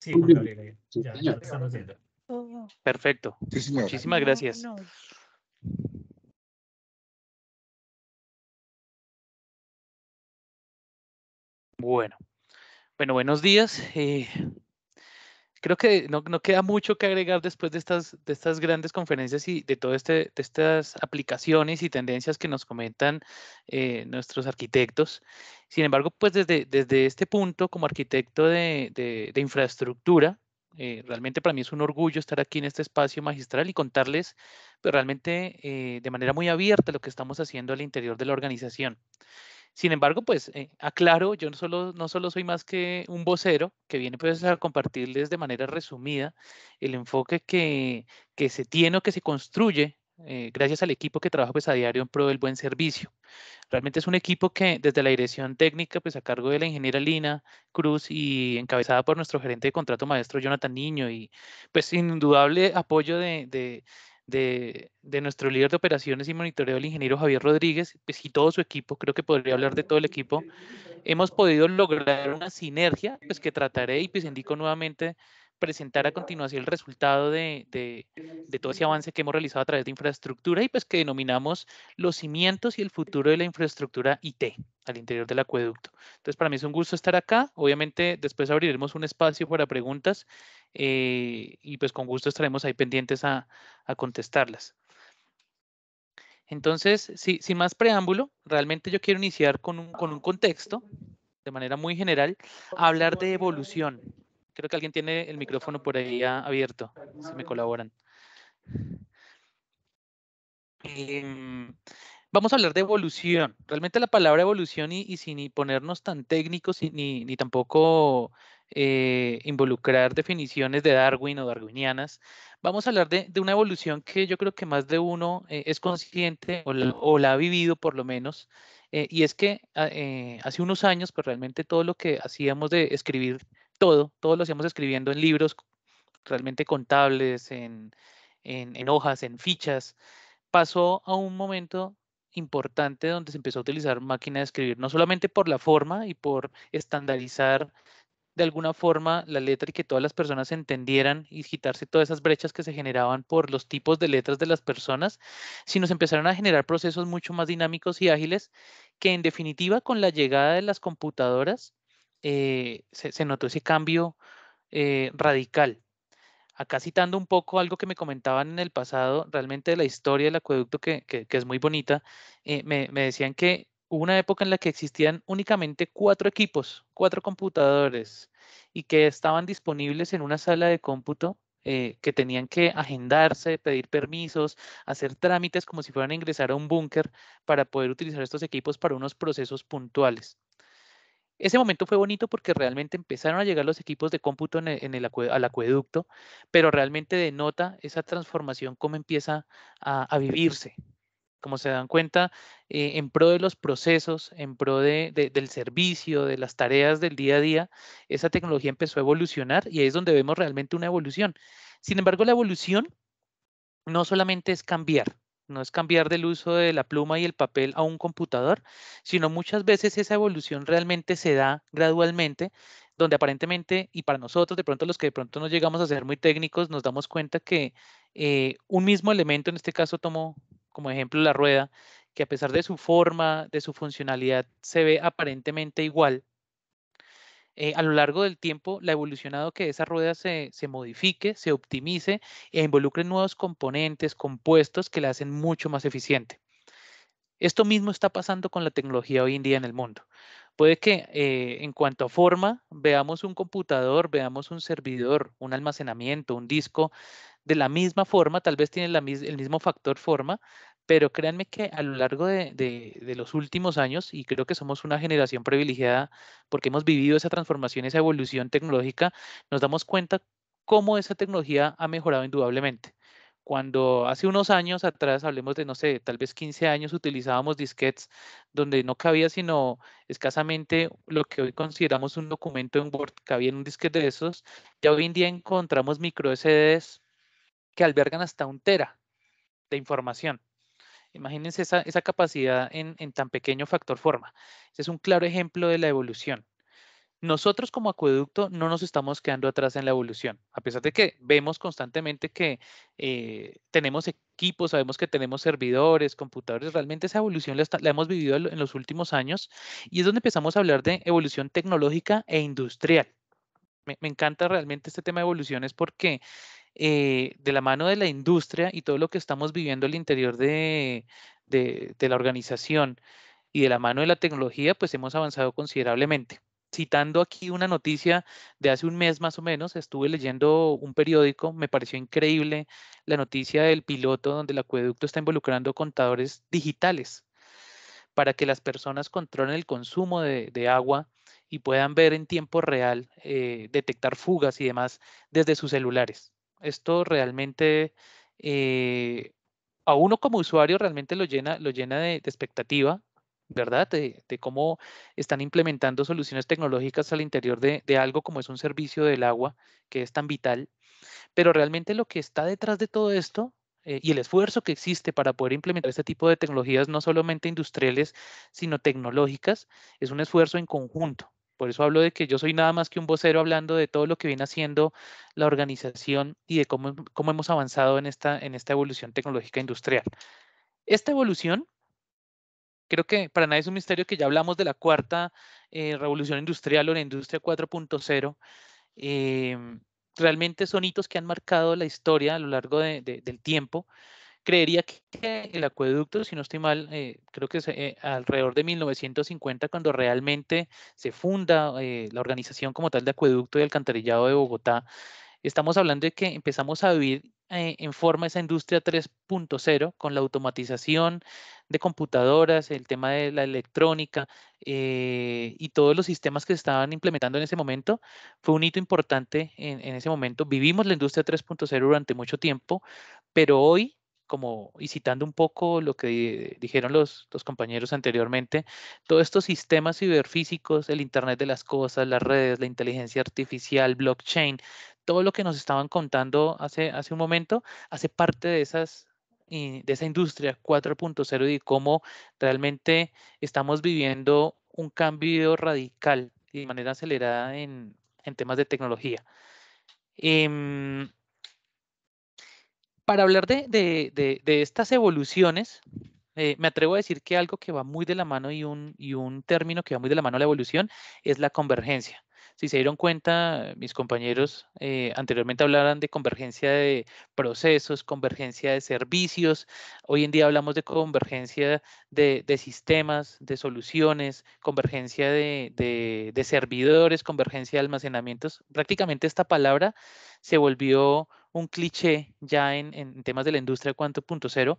Sí, ya, oh. Perfecto. Muchísimas gracias. Bueno. Bueno, buenos días. Eh, creo que no, queda mucho que agregar después de estas, estas grandes conferencias y de todas este, estas aplicaciones y tendencias que nos comentan eh, nuestros arquitectos. Sin embargo, pues desde, desde este punto, como arquitecto de, infraestructura, eh, realmente para mí es un orgullo estar aquí en este espacio magistral y contarles pues, realmente de manera muy abierta lo que estamos haciendo al interior de la organización. Sin embargo, pues eh, aclaro, yo no solo, no solo soy más que un vocero que viene pues a compartirles de manera resumida el enfoque que, se tiene o que se construye eh, gracias al equipo que trabaja pues a diario en pro del buen servicio. Realmente es un equipo que desde la dirección técnica, pues a cargo de la ingeniera Lina Cruz y encabezada por nuestro gerente de contrato maestro Jonathan Niño y pues indudable apoyo de de, nuestro líder de operaciones y monitoreo, el ingeniero Javier Rodríguez, pues, y todo su equipo, creo que podría hablar de todo el equipo, hemos podido lograr una sinergia, pues que trataré y pues indico nuevamente presentar a continuación el resultado de, todo ese avance que hemos realizado a través de infraestructura y pues que denominamos los cimientos y el futuro de la infraestructura IT al interior del acueducto. Entonces, para mí es un gusto estar acá. Obviamente, después abriremos un espacio para preguntas eh, y pues con gusto estaremos ahí pendientes a, contestarlas. Entonces, sin más preámbulo, realmente yo quiero iniciar con un, con un contexto, de manera muy general, hablar de evolución. Creo que alguien tiene el micrófono por ahí abierto, si me colaboran. Em, vamos a hablar de evolución. Realmente la palabra evolución y, sin ponernos tan técnicos y, ni, tampoco eh, involucrar definiciones de Darwin o darwinianas, vamos a hablar de, de, una evolución que yo creo que más de uno eh, es consciente o la, o la, ha vivido por lo menos. Eh, y es que ah, hace unos años, pues realmente todo lo que hacíamos de escribir todo, todo lo hacíamos escribiendo en libros realmente contables, en, hojas, en fichas, pasó a un momento importante donde se empezó a utilizar máquina de escribir, no solamente por la forma y por estandarizar de alguna forma la letra y que todas las personas entendieran y quitarse todas esas brechas que se generaban por los tipos de letras de las personas, sino se empezaron a generar procesos mucho más dinámicos y ágiles que en definitiva con la llegada de las computadoras eh, se, notó ese cambio eh, radical. Acá citando un poco algo que me comentaban en el pasado, realmente de la historia del acueducto, que, es muy bonita, eh, me, decían que hubo una época en la que existían únicamente cuatro equipos, cuatro computadores, y que estaban disponibles en una sala de cómputo que tenían que agendarse, pedir permisos, hacer trámites como si fueran a ingresar a un búnker para poder utilizar estos equipos para unos procesos puntuales. Ese momento fue bonito porque realmente empezaron a llegar los equipos de cómputo en e, al acueducto, pero realmente denota esa transformación, cómo empieza a, vivirse. Como se dan cuenta, eh, en pro de los procesos, en pro del servicio, de las tareas del día a día, esa tecnología empezó a evolucionar y ahí es donde vemos realmente una evolución. Sin embargo, la evolución no solamente es cambiar, no es cambiar del uso de la pluma y el papel a un computador, sino muchas veces esa evolución realmente se da gradualmente, donde aparentemente, y para nosotros, de pronto los que de pronto no llegamos a ser muy técnicos, nos damos cuenta que eh, un mismo elemento, en este caso tomo como ejemplo la rueda, que a pesar de su forma, de su funcionalidad, se ve aparentemente igual, eh, a lo largo del tiempo la ha evolucionado que esa rueda se, modifique, se optimice e involucre nuevos componentes, compuestos que la hacen mucho más eficiente. Esto mismo está pasando con la tecnología hoy en día en el mundo. Puede que eh, en cuanto a forma veamos un computador, veamos un servidor, un almacenamiento, un disco, de la misma forma, tal vez tiene el mismo factor forma, pero créanme que a lo largo de, los últimos años, y creo que somos una generación privilegiada porque hemos vivido esa transformación, esa evolución tecnológica, nos damos cuenta cómo esa tecnología ha mejorado indudablemente. Cuando hace unos años atrás, hablemos de, no sé, tal vez 15 años, utilizábamos disquets donde no cabía sino escasamente lo que hoy consideramos un documento en Word, cabía en un disquete de esos, ya hoy en día encontramos micro SDs que albergan hasta un tera de información. Imagínense esa, capacidad en, tan pequeño factor forma. Ese es un claro ejemplo de la evolución. Nosotros como acueducto no nos estamos quedando atrás en la evolución, a pesar de que vemos constantemente que eh, tenemos equipos, sabemos que tenemos servidores, computadores, realmente esa evolución la, hemos vivido en los últimos años y es donde empezamos a hablar de evolución tecnológica e industrial. Me, me, encanta realmente este tema de evoluciones porque eh, de la mano de la industria y todo lo que estamos viviendo al interior de, la organización y de la mano de la tecnología, pues hemos avanzado considerablemente citando aquí una noticia de hace un mes más o menos, estuve leyendo un periódico, me pareció increíble la noticia del piloto donde el acueducto está involucrando contadores digitales para que las personas controlen el consumo de, agua y puedan ver en tiempo real, eh, detectar fugas y demás desde sus celulares. Esto realmente eh, a uno como usuario realmente lo llena, lo llena de, expectativa, ¿verdad? De, cómo están implementando soluciones tecnológicas al interior de, algo como es un servicio del agua, que es tan vital. Pero realmente lo que está detrás de todo esto eh, y el esfuerzo que existe para poder implementar este tipo de tecnologías, no solamente industriales, sino tecnológicas, es un esfuerzo en conjunto. Por eso hablo de que yo soy nada más que un vocero hablando de todo lo que viene haciendo la organización y de cómo, cómo hemos avanzado en esta, en esta evolución tecnológica industrial. Esta evolución, creo que para nadie es un misterio que ya hablamos de la cuarta eh, revolución industrial o la industria 4.0. Em, realmente son hitos que han marcado la historia a lo largo del tiempo Creería que el acueducto, si no estoy mal, eh, creo que es eh, alrededor de 1950 cuando realmente se funda eh, la organización como tal de acueducto y alcantarillado de Bogotá. Estamos hablando de que empezamos a vivir en forma esa industria 3.0 con la automatización de computadoras, el tema de la electrónica y todos los sistemas que se estaban implementando en ese momento. Fue un hito importante en, en ese momento. Vivimos la industria 3.0 durante mucho tiempo, pero hoy como, y citando un poco lo que dijeron los, compañeros anteriormente, todos estos sistemas ciberfísicos, el Internet de las Cosas, las redes, la inteligencia artificial, blockchain, todo lo que nos estaban contando hace, hace un momento, hace parte de esas de esa industria 4.0 y cómo realmente estamos viviendo un cambio radical y de manera acelerada en, temas de tecnología. Em, para hablar de, estas evoluciones, eh, me atrevo a decir que algo que va muy de la mano y un, término que va muy de la mano a la evolución es la convergencia. Si se dieron cuenta, eh, mis compañeros eh, anteriormente hablaran de convergencia de procesos, convergencia de servicios. Hoy en día hablamos de convergencia de, sistemas, de soluciones, convergencia de, de servidores, convergencia de almacenamientos. Prácticamente esta palabra se volvió un cliché ya en, temas de la industria cero,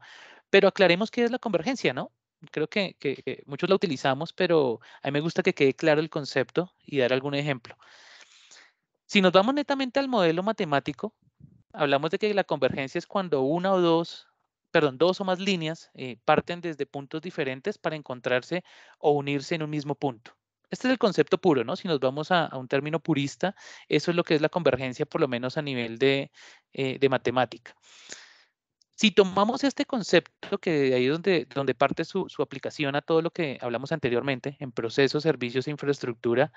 pero aclaremos qué es la convergencia, ¿no? Creo que, muchos la utilizamos, pero a mí me gusta que quede claro el concepto y dar algún ejemplo. Si nos vamos netamente al modelo matemático, hablamos de que la convergencia es cuando una o dos, perdón, dos o más líneas eh, parten desde puntos diferentes para encontrarse o unirse en un mismo punto. Este es el concepto puro, ¿no? Si nos vamos a, un término purista, eso es lo que es la convergencia, por lo menos a nivel de, eh, de matemática. Si tomamos este concepto, que de ahí es donde, donde parte su, su, aplicación a todo lo que hablamos anteriormente, en procesos, servicios e infraestructura,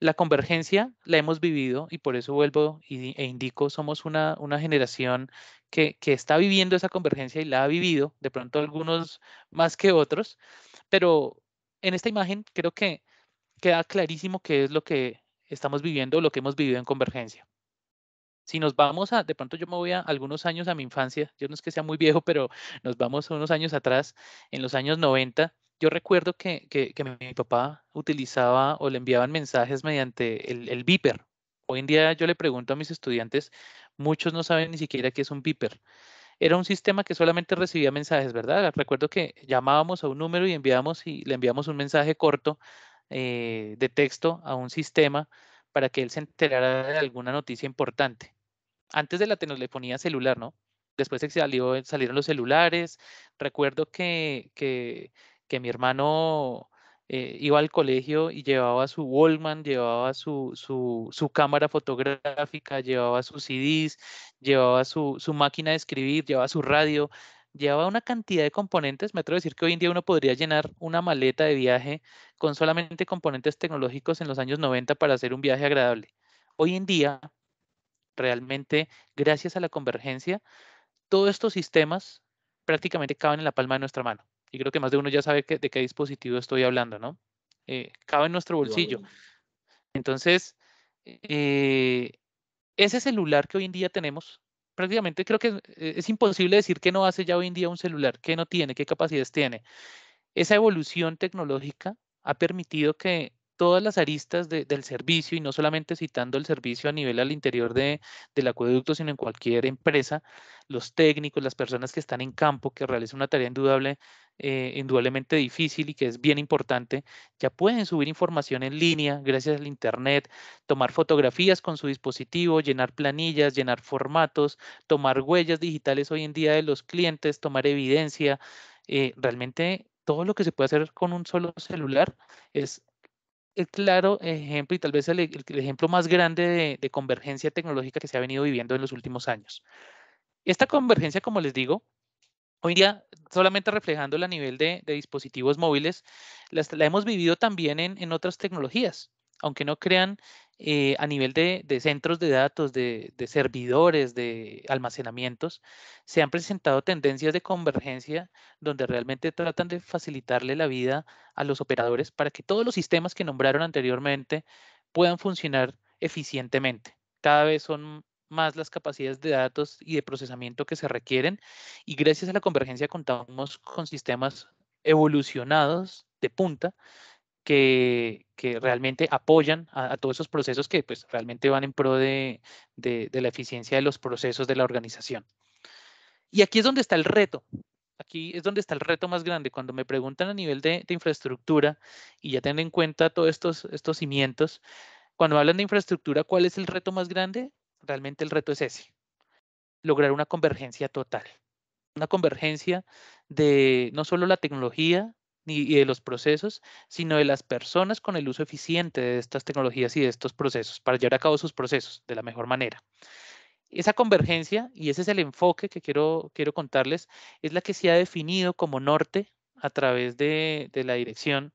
la convergencia la hemos vivido y por eso vuelvo y, e indico, somos una, una generación que, que, está viviendo esa convergencia y la ha vivido, de pronto algunos más que otros, pero en esta imagen creo que queda clarísimo qué es lo que estamos viviendo, lo que hemos vivido en convergencia. Si nos vamos a, de pronto yo me voy a algunos años a mi infancia, yo no es que sea muy viejo, pero nos vamos a unos años atrás, en los años 90, yo recuerdo que, mi papá utilizaba o le enviaban mensajes mediante el, el beeper. Hoy en día yo le pregunto a mis estudiantes, muchos no saben ni siquiera qué es un beeper era un sistema que solamente recibía mensajes, ¿verdad? Recuerdo que llamábamos a un número y enviábamos y le enviamos un mensaje corto eh, de texto a un sistema para que él se enterara de alguna noticia importante. Antes de la telefonía celular, ¿no? Después salió, eh, salieron los celulares. Recuerdo que, mi hermano eh, iba al colegio y llevaba su Wallman, llevaba su, su, cámara fotográfica, llevaba sus CDs, llevaba su, su máquina de escribir, llevaba su radio. Llevaba una cantidad de componentes, me atrevo a decir que hoy en día uno podría llenar una maleta de viaje con solamente componentes tecnológicos en los años 90 para hacer un viaje agradable. Hoy en día, realmente, gracias a la convergencia, todos estos sistemas prácticamente caben en la palma de nuestra mano. Y creo que más de uno ya sabe de qué dispositivo estoy hablando, ¿no? Eh, cabe en nuestro bolsillo. Entonces, eh, ese celular que hoy en día tenemos prácticamente creo que eh, es, imposible decir que no hace ya hoy en día un celular, qué no tiene, qué capacidades tiene. Esa evolución tecnológica ha permitido que todas las aristas del servicio y no solamente citando el servicio a nivel al interior del acueducto, sino en cualquier empresa, los técnicos, las personas que están en campo, que realizan una tarea indudable, eh, indudablemente difícil y que es bien importante, ya pueden subir información en línea gracias al Internet, tomar fotografías con su dispositivo, llenar planillas, llenar formatos, tomar huellas digitales hoy en día de los clientes, tomar evidencia. Eh, realmente todo lo que se puede hacer con un solo celular es el claro ejemplo y tal vez el, ejemplo más grande de, convergencia tecnológica que se ha venido viviendo en los últimos años. Esta convergencia, como les digo, hoy día solamente reflejando a nivel de, dispositivos móviles, la hemos vivido también en otras tecnologías aunque no crean, eh, a nivel de, centros de datos, de, servidores, de almacenamientos, se han presentado tendencias de convergencia donde realmente tratan de facilitarle la vida a los operadores para que todos los sistemas que nombraron anteriormente puedan funcionar eficientemente. Cada vez son más las capacidades de datos y de procesamiento que se requieren y gracias a la convergencia contamos con sistemas evolucionados de punta que, realmente apoyan a, todos esos procesos que pues, realmente van en pro de, la eficiencia de los procesos de la organización. Y aquí es donde está el reto, aquí es donde está el reto más grande. Cuando me preguntan a nivel de, infraestructura y ya teniendo en cuenta todos estos, estos cimientos, cuando hablan de infraestructura, ¿cuál es el reto más grande? Realmente el reto es ese, lograr una convergencia total. Una convergencia de no solo la tecnología, ni de los procesos, sino de las personas con el uso eficiente de estas tecnologías y de estos procesos para llevar a cabo sus procesos de la mejor manera. Esa convergencia, y ese es el enfoque que quiero, quiero contarles, es la que se ha definido como norte a través de, la dirección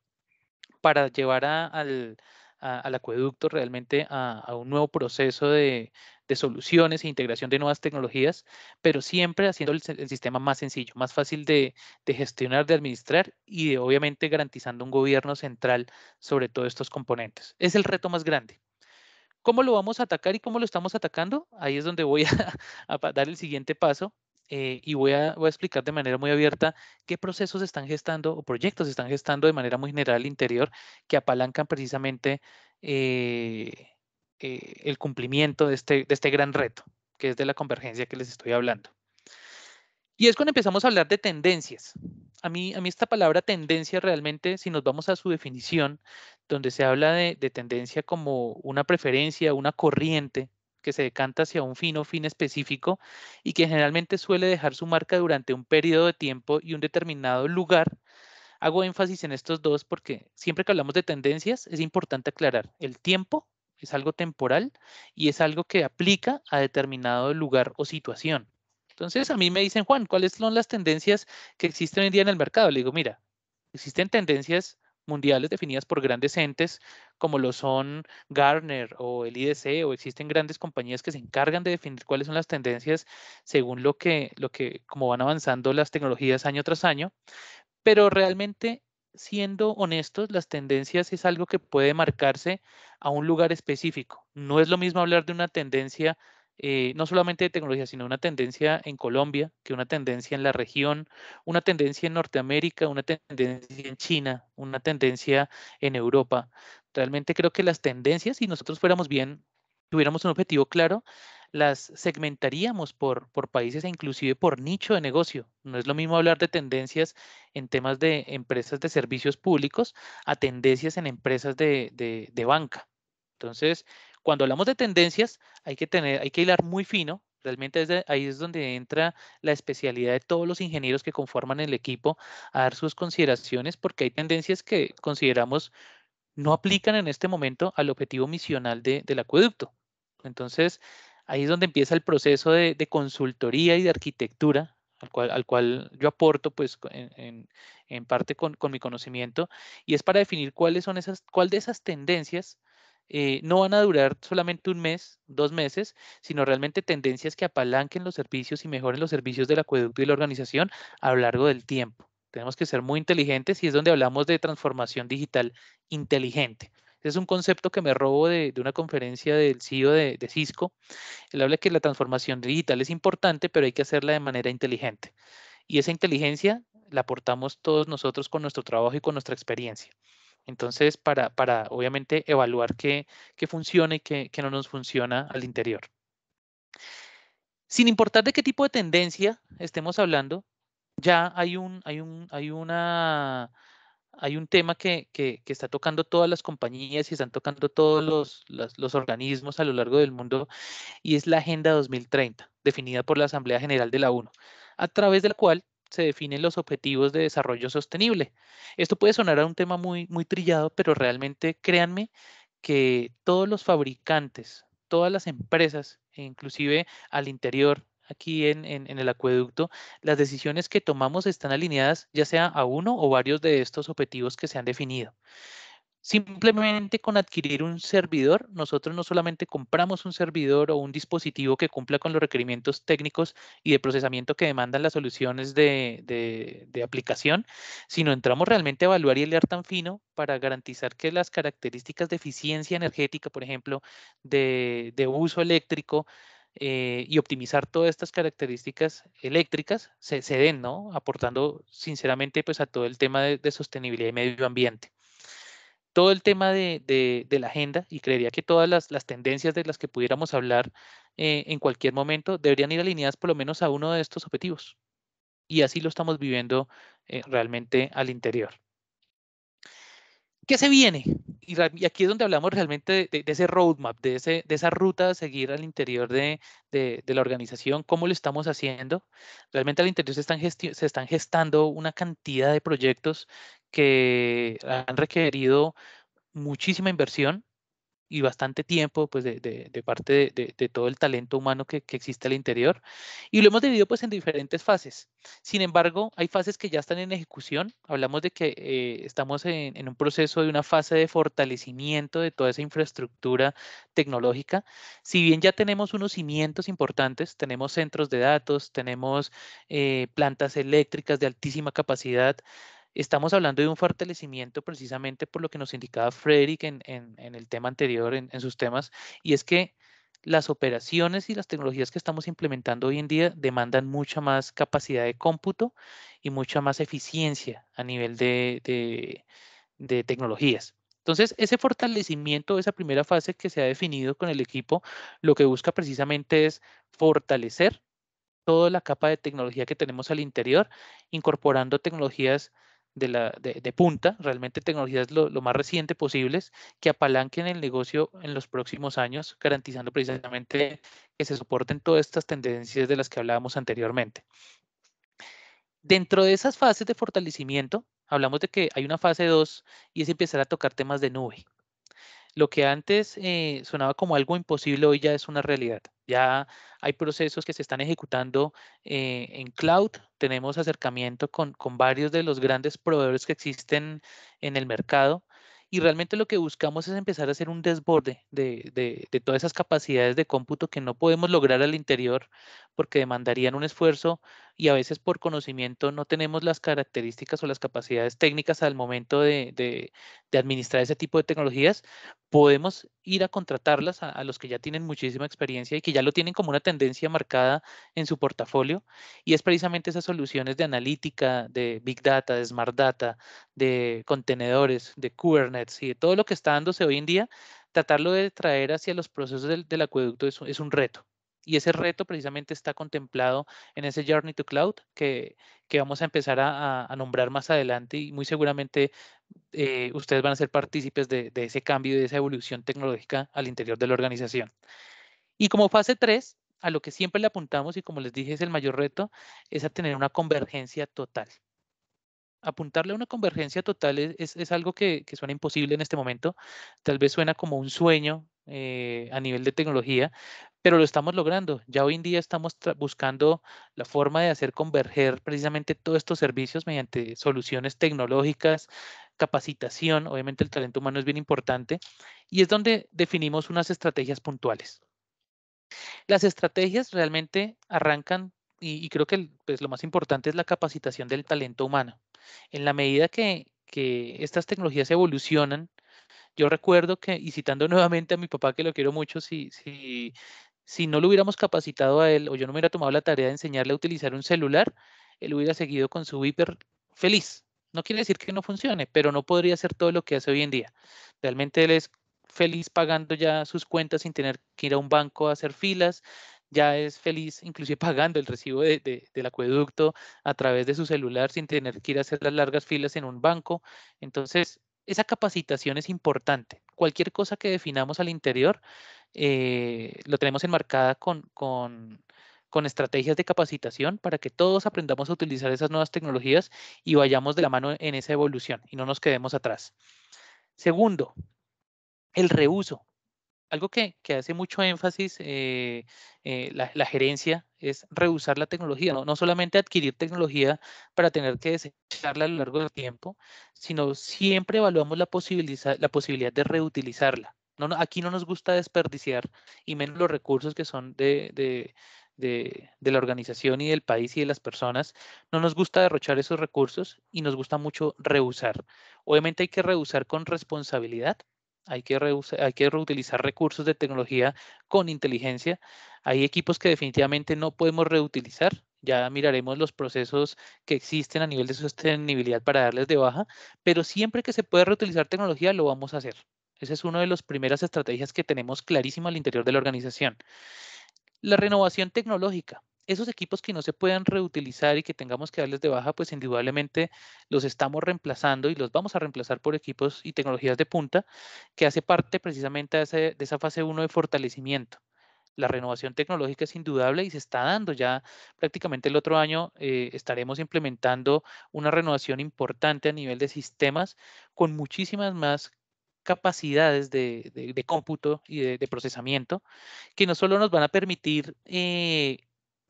para llevar a, al, al acueducto realmente a, un nuevo proceso de, soluciones e integración de nuevas tecnologías, pero siempre haciendo el, sistema más sencillo, más fácil de, gestionar, de administrar y de, obviamente garantizando un gobierno central sobre todos estos componentes. Es el reto más grande. ¿Cómo lo vamos a atacar y cómo lo estamos atacando? Ahí es donde voy a dar el siguiente paso eh, y voy a, explicar de manera muy abierta qué procesos están gestando o proyectos están gestando de manera muy general interior que apalancan precisamente eh, eh, el cumplimiento este, de este, gran reto, que es de la convergencia que les estoy hablando. Y es cuando empezamos a hablar de tendencias. A mí, a mí esta palabra tendencia realmente, si nos vamos a su definición, donde se habla de tendencia como una preferencia, una corriente, que se decanta hacia un fin o fin específico y que generalmente suele dejar su marca durante un periodo de tiempo y un determinado lugar. Hago énfasis en estos dos porque siempre que hablamos de tendencias es importante aclarar el tiempo es algo temporal y es algo que aplica a determinado lugar o situación. Entonces a mí me dicen, Juan, ¿cuáles son las tendencias que existen hoy en día en el mercado? Le digo, mira, existen tendencias mundiales definidas por grandes entes como lo son Gartner o el IDC o existen grandes compañías que se encargan de definir cuáles son las tendencias según lo que, lo que como van avanzando las tecnologías año tras año, pero realmente siendo honestos, las tendencias es algo que puede marcarse a un lugar específico. No es lo mismo hablar de una tendencia eh, no solamente de tecnología, sino una tendencia en Colombia, que una tendencia en la región, una tendencia en Norteamérica, una tendencia en China, una tendencia en Europa. Realmente creo que las tendencias, si nosotros fuéramos bien, tuviéramos un objetivo claro, las segmentaríamos por, por países e inclusive por nicho de negocio. No es lo mismo hablar de tendencias en temas de empresas de servicios públicos a tendencias en empresas de, de, de banca. Entonces, cuando hablamos de tendencias, hay que, tener, hay que hilar muy fino. Realmente ahí es donde entra la especialidad de todos los ingenieros que conforman el equipo a dar sus consideraciones, porque hay tendencias que consideramos no aplican en este momento al objetivo misional del acueducto. Entonces, ahí es donde empieza el proceso de, consultoría y de arquitectura al cual, yo aporto pues en, parte con, mi conocimiento, y es para definir cuáles son esas, cuál de esas tendencias eh, no van a durar solamente un mes, dos meses, sino realmente tendencias que apalanquen los servicios y mejoren los servicios del acueducto y la organización a lo largo del tiempo. Tenemos que ser muy inteligentes y es donde hablamos de transformación digital inteligente. Ese es un concepto que me robo de, una conferencia del CEO de, de, Cisco. Él habla que la transformación digital es importante, pero hay que hacerla de manera inteligente. Y esa inteligencia la aportamos todos nosotros con nuestro trabajo y con nuestra experiencia. Entonces, para, para obviamente evaluar qué, qué funciona y qué, no nos funciona al interior. Sin importar de qué tipo de tendencia estemos hablando, ya hay un, hay un, hay una, hay un tema que, que, que, está tocando todas las compañías y están tocando todos los, los, los, organismos a lo largo del mundo y es la Agenda 2030, definida por la Asamblea General de la ONU, a través de la cual se definen los objetivos de desarrollo sostenible. Esto puede sonar a un tema muy, muy trillado, pero realmente créanme que todos los fabricantes, todas las empresas, e inclusive al interior, aquí en, en, el acueducto, las decisiones que tomamos están alineadas ya sea a uno o varios de estos objetivos que se han definido. Simplemente con adquirir un servidor, nosotros no solamente compramos un servidor o un dispositivo que cumpla con los requerimientos técnicos y de procesamiento que demandan las soluciones de, aplicación, sino entramos realmente a evaluar y leer tan fino para garantizar que las características de eficiencia energética, por ejemplo, de, uso eléctrico, eh, y optimizar todas estas características eléctricas se, den, ¿no? Aportando sinceramente pues a todo el tema de, de sostenibilidad y medio ambiente todo el tema de, la agenda y creería que todas las, tendencias de las que pudiéramos hablar eh, en cualquier momento deberían ir alineadas por lo menos a uno de estos objetivos. Y así lo estamos viviendo eh, realmente al interior. ¿Qué se viene? y, aquí es donde hablamos realmente de, ese roadmap, de, de esa ruta a seguir al interior de, la organización, cómo lo estamos haciendo. Realmente al interior están, se están gestando una cantidad de proyectos que han requerido muchísima inversión, y bastante tiempo pues, de, parte de, todo el talento humano que, existe al interior. Y lo hemos dividido pues, en diferentes fases. Sin embargo, hay fases que ya están en ejecución. Hablamos de que eh, estamos en, un proceso de una fase de fortalecimiento de toda esa infraestructura tecnológica. Si bien ya tenemos unos cimientos importantes, tenemos centros de datos, tenemos eh, plantas eléctricas de altísima capacidad, Estamos hablando de un fortalecimiento precisamente por lo que nos indicaba Frederick en, el tema anterior, en, sus temas, y es que las operaciones y las tecnologías que estamos implementando hoy en día demandan mucha más capacidad de cómputo y mucha más eficiencia a nivel de, de tecnologías. Entonces, ese fortalecimiento, esa primera fase que se ha definido con el equipo, lo que busca precisamente es fortalecer toda la capa de tecnología que tenemos al interior, incorporando tecnologías de, la, de, de punta, realmente tecnologías lo, más reciente posibles que apalanquen el negocio en los próximos años, garantizando precisamente que se soporten todas estas tendencias de las que hablábamos anteriormente. Dentro de esas fases de fortalecimiento, hablamos de que hay una fase 2 y es empezar a tocar temas de nube. Lo que antes eh, sonaba como algo imposible hoy ya es una realidad. Ya hay procesos que se están ejecutando eh, en cloud. Tenemos acercamiento con, con, varios de los grandes proveedores que existen en el mercado. Y realmente lo que buscamos es empezar a hacer un desborde de, de, de todas esas capacidades de cómputo que no podemos lograr al interior porque demandarían un esfuerzo y a veces por conocimiento no tenemos las características o las capacidades técnicas al momento de, administrar ese tipo de tecnologías, podemos ir a contratarlas a, los que ya tienen muchísima experiencia y que ya lo tienen como una tendencia marcada en su portafolio. Y es precisamente esas soluciones de analítica, de Big Data, de Smart Data, de contenedores, de Kubernetes y de todo lo que está dándose hoy en día, tratarlo de traer hacia los procesos del, acueducto es un reto. Y ese reto precisamente está contemplado en ese Journey to Cloud que, vamos a empezar a, nombrar más adelante y muy seguramente eh, ustedes van a ser partícipes de, ese cambio y de esa evolución tecnológica al interior de la organización. Y como fase 3, a lo que siempre le apuntamos y como les dije es el mayor reto, es a tener una convergencia total apuntarle a una convergencia total es, algo que, suena imposible en este momento. Tal vez suena como un sueño eh, a nivel de tecnología, pero lo estamos logrando. Ya hoy en día estamos buscando la forma de hacer converger precisamente todos estos servicios mediante soluciones tecnológicas, capacitación, obviamente el talento humano es bien importante, y es donde definimos unas estrategias puntuales. Las estrategias realmente arrancan y, creo que pues, lo más importante es la capacitación del talento humano. En la medida que, estas tecnologías evolucionan, yo recuerdo que, citando nuevamente a mi papá, que lo quiero mucho, si, si, si no lo hubiéramos capacitado a él o yo no me hubiera tomado la tarea de enseñarle a utilizar un celular, él hubiera seguido con su viper feliz. No quiere decir que no funcione, pero no podría hacer todo lo que hace hoy en día. Realmente él es feliz pagando ya sus cuentas sin tener que ir a un banco a hacer filas, ya es feliz inclusive pagando el recibo del acueducto a través de su celular sin tener que ir a hacer las largas filas en un banco. Entonces, esa capacitación es importante. Cualquier cosa que definamos al interior eh, lo tenemos enmarcada con, estrategias de capacitación para que todos aprendamos a utilizar esas nuevas tecnologías y vayamos de la mano en esa evolución y no nos quedemos atrás. Segundo, el reuso. Algo que, hace mucho énfasis eh, eh, la, gerencia es reusar la tecnología, ¿no? solamente adquirir tecnología para tener que desecharla a lo largo del tiempo, sino siempre evaluamos la, la posibilidad de reutilizarla aquí no nos gusta desperdiciar y menos los recursos que son de, la organización y del país y de las personas. No nos gusta derrochar esos recursos y nos gusta mucho reusar. Obviamente hay que reusar con responsabilidad. Hay que, hay que reutilizar recursos de tecnología con inteligencia. Hay equipos que definitivamente no podemos reutilizar. Ya miraremos los procesos que existen a nivel de sostenibilidad para darles de baja, pero siempre que se puede reutilizar tecnología lo vamos a hacer. Esa es una de las primeras estrategias que tenemos clarísima al interior de la organización. La renovación tecnológica. Esos equipos que no se puedan reutilizar y que tengamos que darles de baja, pues indudablemente los estamos reemplazando y los vamos a reemplazar por equipos y tecnologías de punta, que hace parte precisamente de, esa fase 1 de fortalecimiento la renovación tecnológica es indudable y se está dando ya prácticamente el otro año eh, estaremos implementando una renovación importante a nivel de sistemas con muchísimas más capacidades de, cómputo y de, procesamiento que no solo nos van a permitir eh,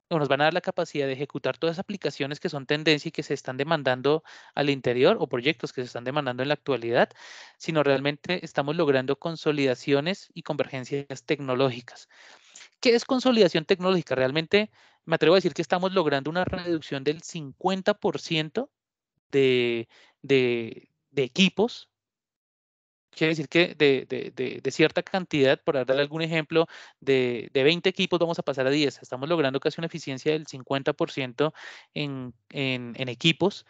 o nos van a dar la capacidad de ejecutar todas las aplicaciones que son tendencia y que se están demandando al interior o proyectos que se están demandando en la actualidad, sino realmente estamos logrando consolidaciones y convergencias tecnológicas. ¿Qué es consolidación tecnológica? Realmente me atrevo a decir que estamos logrando una reducción del 50% de equipos Quiere decir que de, cierta cantidad, por darle algún ejemplo, de, 20 equipos vamos a pasar a 10. Estamos logrando casi una eficiencia del 50% en, equipos,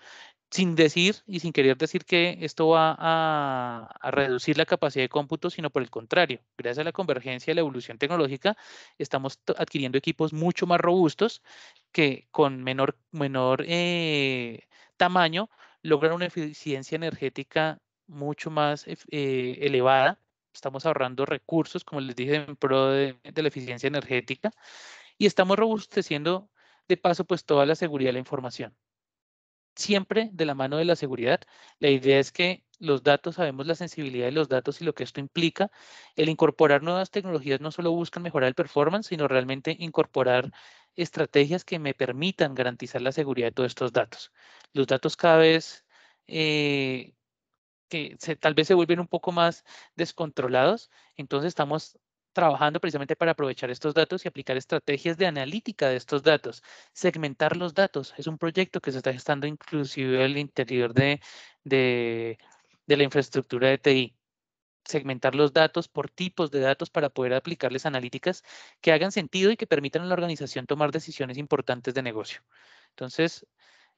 sin decir y sin querer decir que esto va a, reducir la capacidad de cómputo, sino por el contrario. Gracias a la convergencia y la evolución tecnológica, estamos adquiriendo equipos mucho más robustos que con menor, menor eh, tamaño logran una eficiencia energética mucho más eh, elevada. Estamos ahorrando recursos, como les dije, en pro de, la eficiencia energética y estamos robusteciendo de paso pues toda la seguridad de la información. Siempre de la mano de la seguridad, la idea es que los datos, sabemos la sensibilidad de los datos y lo que esto implica. El incorporar nuevas tecnologías no solo buscan mejorar el performance, sino realmente incorporar estrategias que me permitan garantizar la seguridad de todos estos datos. Los datos cada vez eh, que tal vez se vuelven un poco más descontrolados. Entonces estamos trabajando precisamente para aprovechar estos datos y aplicar estrategias de analítica de estos datos. Segmentar los datos es un proyecto que se está gestando inclusive el interior de, de, de la infraestructura de TI segmentar los datos por tipos de datos para poder aplicarles analíticas que hagan sentido y que permitan a la organización tomar decisiones importantes de negocio. Entonces,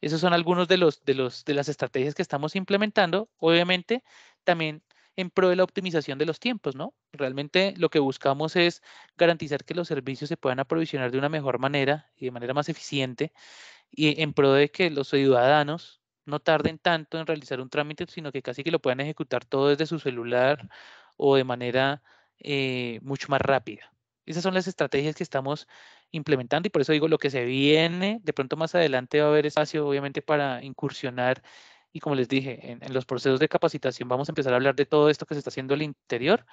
esos son algunos de, los, de, los, de las estrategias que estamos implementando. Obviamente, también en pro de la optimización de los tiempos, ¿no? Realmente lo que buscamos es garantizar que los servicios se puedan aprovisionar de una mejor manera y de manera más eficiente y en pro de que los ciudadanos no tarden tanto en realizar un trámite, sino que casi que lo puedan ejecutar todo desde su celular o de manera eh, mucho más rápida. Esas son las estrategias que estamos implementando y por eso digo lo que se viene, de pronto más adelante va a haber espacio obviamente para incursionar y como les dije, en, los procesos de capacitación vamos a empezar a hablar de todo esto que se está haciendo al interior,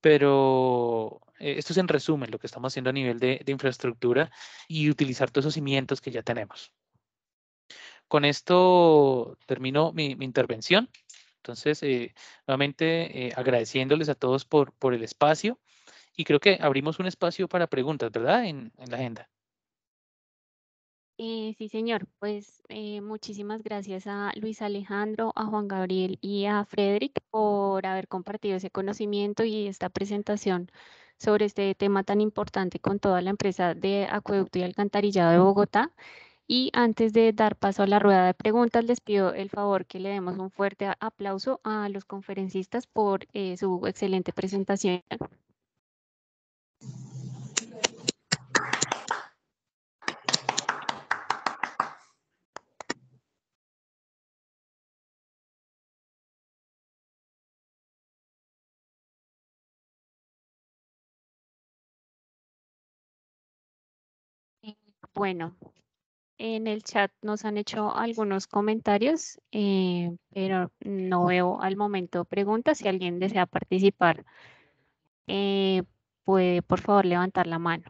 pero eh, esto es en resumen lo que estamos haciendo a nivel de, infraestructura y utilizar todos esos cimientos que ya tenemos. Con esto termino mi, intervención. Entonces, eh, nuevamente eh, agradeciéndoles a todos por, por el espacio. Y creo que abrimos un espacio para preguntas, ¿verdad? En, la agenda. Eh, sí, señor. Pues eh, muchísimas gracias a Luis Alejandro, a Juan Gabriel y a Frederick por haber compartido ese conocimiento y esta presentación sobre este tema tan importante con toda la empresa de acueducto y alcantarillado de Bogotá. Y antes de dar paso a la rueda de preguntas, les pido el favor que le demos un fuerte aplauso a los conferencistas por eh, su excelente presentación. Bueno, en el chat nos han hecho algunos comentarios, eh, pero no veo al momento preguntas. Si alguien desea participar, eh, puede por favor levantar la mano.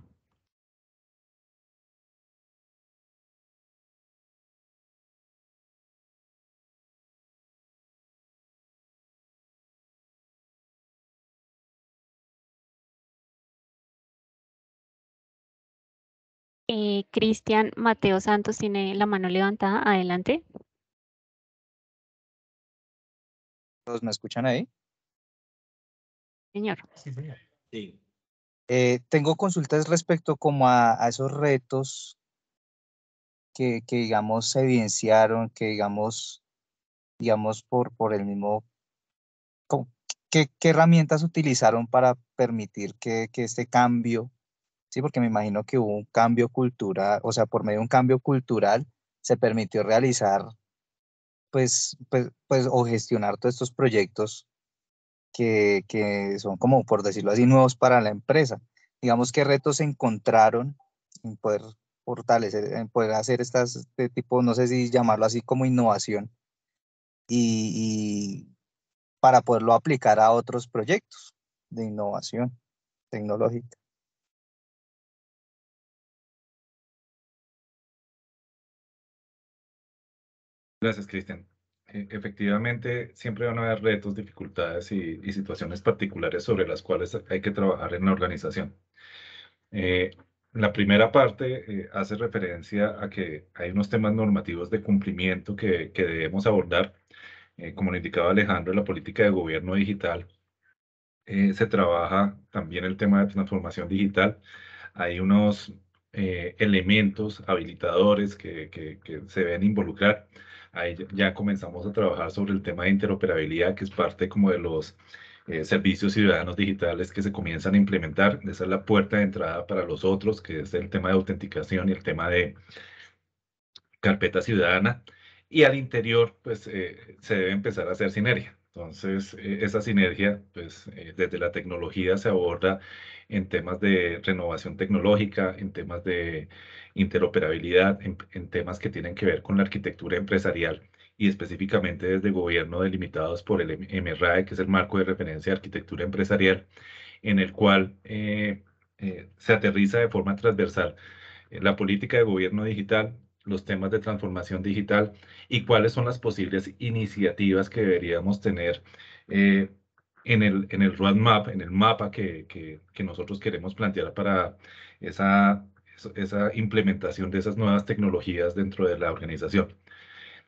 Eh, Cristian Mateo Santos tiene la mano levantada. Adelante. ¿Todos me escuchan ahí? Señor. Sí, señor. Eh, tengo consultas respecto como a, esos retos que, digamos se evidenciaron, que digamos, digamos por, por el mismo, ¿qué, qué herramientas utilizaron para permitir que, que este cambio ¿sí? Porque me imagino que hubo un cambio cultural, o sea, por medio de un cambio cultural se permitió realizar, pues, pues, pues o gestionar todos estos proyectos que, son como, por decirlo así, nuevos para la empresa. Digamos que retos se encontraron en poder fortalecer, en poder hacer estas, este tipo, no sé si llamarlo así como innovación, y para poderlo aplicar a otros proyectos de innovación tecnológica. Gracias, Cristian. E, efectivamente, siempre van a haber retos, dificultades y, situaciones particulares sobre las cuales hay que trabajar en la organización. Eh, la primera parte eh, hace referencia a que hay unos temas normativos de cumplimiento que, debemos abordar. Eh, como lo indicaba Alejandro, la política de gobierno digital. se trabaja también el tema de transformación digital. Hay unos elementos habilitadores que, que se deben involucrar Ahí ya comenzamos a trabajar sobre el tema de interoperabilidad, que es parte como de los eh, servicios ciudadanos digitales que se comienzan a implementar. Esa es la puerta de entrada para los otros, que es el tema de autenticación y el tema de carpeta ciudadana. Y al interior, pues eh, se debe empezar a hacer sinergia. Entonces, e, esa sinergia, pues eh, desde la tecnología se aborda en temas de renovación tecnológica, en temas de interoperabilidad, en, temas que tienen que ver con la arquitectura empresarial y específicamente desde gobierno delimitados por el MRAE, que es el marco de referencia de arquitectura empresarial, en el cual eh, eh, se aterriza de forma transversal la política de gobierno digital, los temas de transformación digital y cuáles son las posibles iniciativas que deberíamos tener eh, en, el, en el roadmap, en el mapa que, nosotros queremos plantear para esa, esa, implementación de esas nuevas tecnologías dentro de la organización.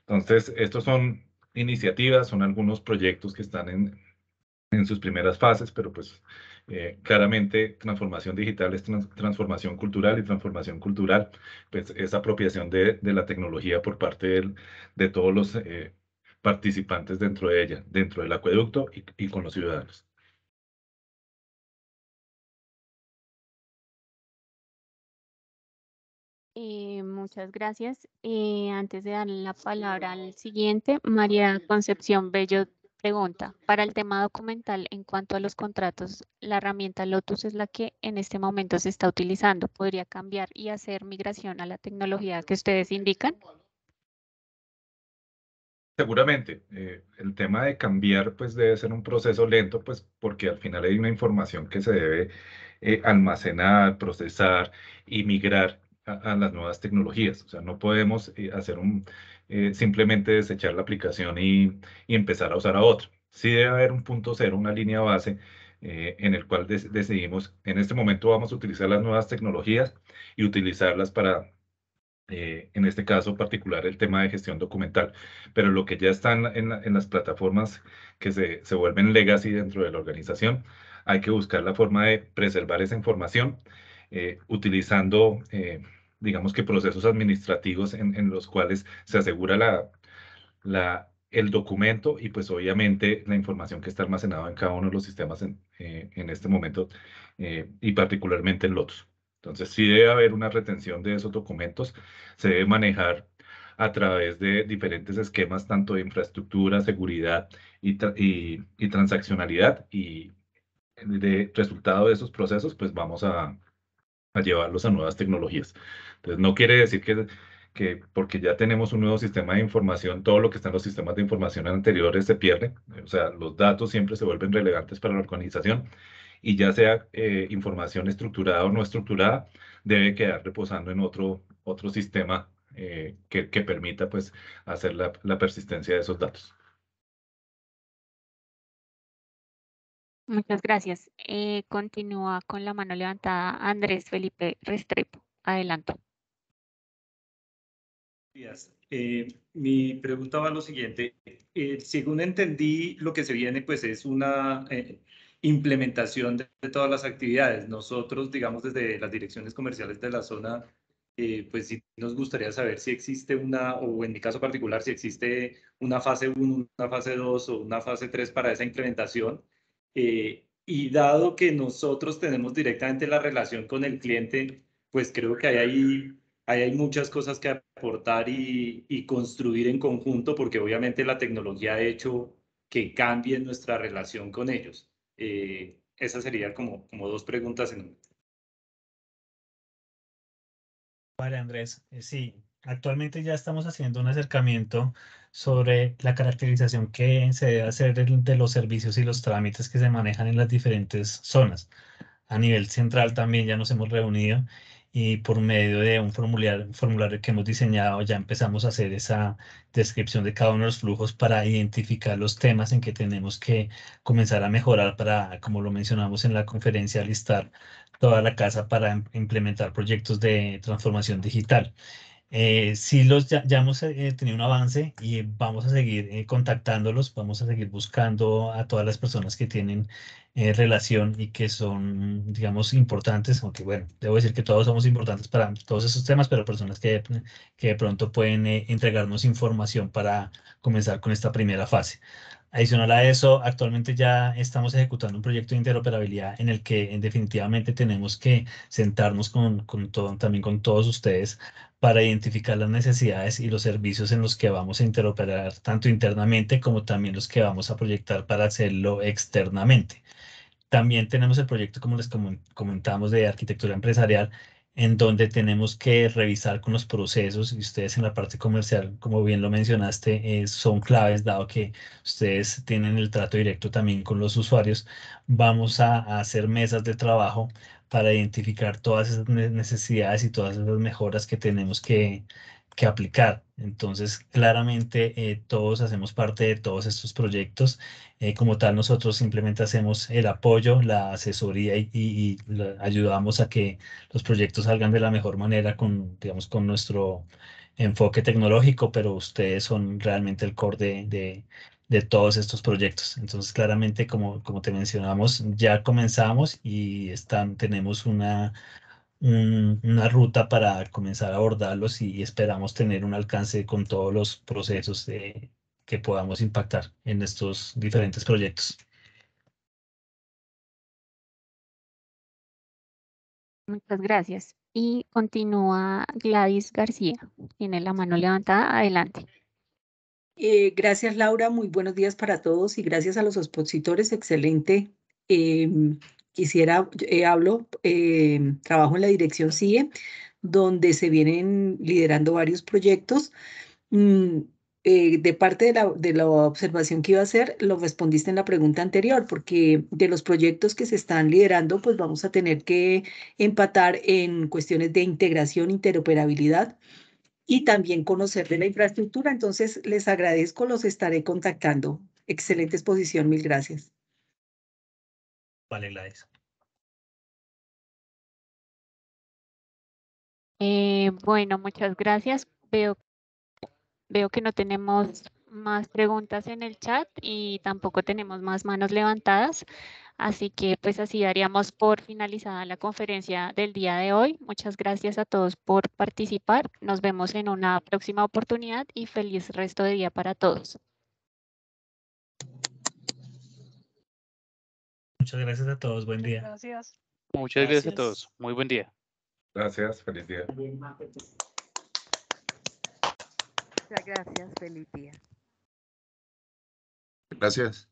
Entonces, estos son iniciativas, son algunos proyectos que están en, en sus primeras fases, pero pues eh, claramente, transformación digital es transformación cultural y transformación cultural pues, es apropiación de, la tecnología por parte de todos los eh, participantes dentro de ella, dentro del acueducto y, con los ciudadanos. Eh, muchas gracias. antes de darle la palabra al siguiente, María Concepción Bello Pregunta, para el tema documental en cuanto a los contratos, la herramienta Lotus es la que en este momento se está utilizando. ¿Podría cambiar y hacer migración a la tecnología que ustedes indican? Seguramente. Eh, el tema de cambiar pues debe ser un proceso lento pues porque al final hay una información que se debe eh, almacenar, procesar y migrar a, las nuevas tecnologías. O sea, no podemos eh, hacer un eh, simplemente desechar la aplicación y, empezar a usar a otro. Sí debe haber un punto cero, una línea base eh, en el cual decidimos, en este momento vamos a utilizar las nuevas tecnologías y utilizarlas para, eh, en este caso particular, el tema de gestión documental. Pero lo que ya están en, las plataformas que se, se vuelven legacy dentro de la organización, hay que buscar la forma de preservar esa información utilizando digamos que procesos administrativos en, en los cuales se asegura la, la, el documento y pues obviamente la información que está almacenada en cada uno de los sistemas en, eh, en este momento eh, y particularmente en LOTUS. Entonces si debe haber una retención de esos documentos, se debe manejar a través de diferentes esquemas, tanto de infraestructura, seguridad y, y, y transaccionalidad y de resultado de esos procesos, pues vamos a, a llevarlos a nuevas tecnologías. Entonces, no quiere decir que, que porque ya tenemos un nuevo sistema de información, todo lo que está en los sistemas de información anteriores se pierde. O sea, los datos siempre se vuelven relevantes para la organización y ya sea eh, información estructurada o no estructurada, debe quedar reposando en otro, otro sistema eh, que, permita pues, hacer la persistencia de esos datos. Muchas gracias. Eh, continúa con la mano levantada Andrés Felipe Restrepo. Adelante. Gracias. Eh, mi pregunta va a lo siguiente. Eh, según entendí, lo que se viene pues es una eh, implementación de, todas las actividades. Nosotros, digamos, desde las direcciones comerciales de la zona, pues sí nos gustaría saber si existe una, o en mi caso particular, si existe una fase 1, una fase 2 o una fase 3 para esa implementación eh, y dado que nosotros tenemos directamente la relación con el cliente, pues creo que hay ahí hay muchas cosas que aportar y, construir en conjunto, porque obviamente la tecnología ha hecho que cambie nuestra relación con ellos. Eh, esas serían como, como dos preguntas en Vale, Andrés, eh, sí, Actualmente ya estamos haciendo un acercamiento sobre la caracterización que se debe hacer de los servicios y los trámites que se manejan en las diferentes zonas. A nivel central también ya nos hemos reunido y por medio de un formulario, formulario que hemos diseñado ya empezamos a hacer esa descripción de cada uno de los flujos para identificar los temas en que tenemos que comenzar a mejorar para, como lo mencionamos en la conferencia, listar toda la casa para implementar proyectos de transformación digital. Eh, sí, los, ya, hemos eh, tenido un avance y vamos a seguir eh, contactándolos, vamos a seguir buscando a todas las personas que tienen eh, relación y que son, digamos, importantes, aunque bueno, debo decir que todos somos importantes para todos esos temas, pero personas que, que de pronto pueden entregarnos información para comenzar con esta primera fase. Adicional a eso, actualmente ya estamos ejecutando un proyecto de interoperabilidad en el que definitivamente tenemos que sentarnos con, también con todos ustedes para identificar las necesidades y los servicios en los que vamos a interoperar tanto internamente como también los que vamos a proyectar para hacerlo externamente. También tenemos el proyecto, como les comentamos, de arquitectura empresarial, en donde tenemos que revisar con los procesos y ustedes en la parte comercial, como bien lo mencionaste, eh, son claves dado que ustedes tienen el trato directo también con los usuarios. Vamos a, a hacer mesas de trabajo para identificar todas esas necesidades y todas esas mejoras que tenemos que, que aplicar. Entonces, claramente eh, todos hacemos parte de todos estos proyectos. Eh, como tal, nosotros simplemente hacemos el apoyo, la asesoría y, ayudamos a que los proyectos salgan de la mejor manera con, digamos, con nuestro enfoque tecnológico, pero ustedes son realmente el core de, de todos estos proyectos. Entonces, claramente, como, como te mencionamos, ya comenzamos y están, tenemos una una ruta para comenzar a abordarlos y, esperamos tener un alcance con todos los procesos que podamos impactar en estos diferentes proyectos. Muchas gracias. Y continúa Gladys García. Tiene la mano levantada. Adelante. Eh, gracias, Laura. Muy buenos días para todos y gracias a los expositores. Excelente em, quisiera, eh, hablo, eh, trabajo en la dirección CIE, donde se vienen liderando varios proyectos. Mm, eh, de parte de la, de la, observación que iba a hacer, lo respondiste en la pregunta anterior, porque de los proyectos que se están liderando, pues vamos a tener que empatar en cuestiones de integración, interoperabilidad y también conocer de la infraestructura. Entonces, les agradezco, los estaré contactando. Excelente exposición, mil gracias. Vale, Gladys. Eh, bueno, muchas gracias. Veo, veo que no tenemos más preguntas en el chat y tampoco tenemos más manos levantadas. Así que pues así daríamos por finalizada la conferencia del día de hoy. Muchas gracias a todos por participar. Nos vemos en una próxima oportunidad y feliz resto de día para todos. Muchas gracias a todos. Buen día. Gracias. Muchas gracias. a todos. Muy buen día. Gracias. Feliz día. Muchas gracias. Feliz día. Gracias.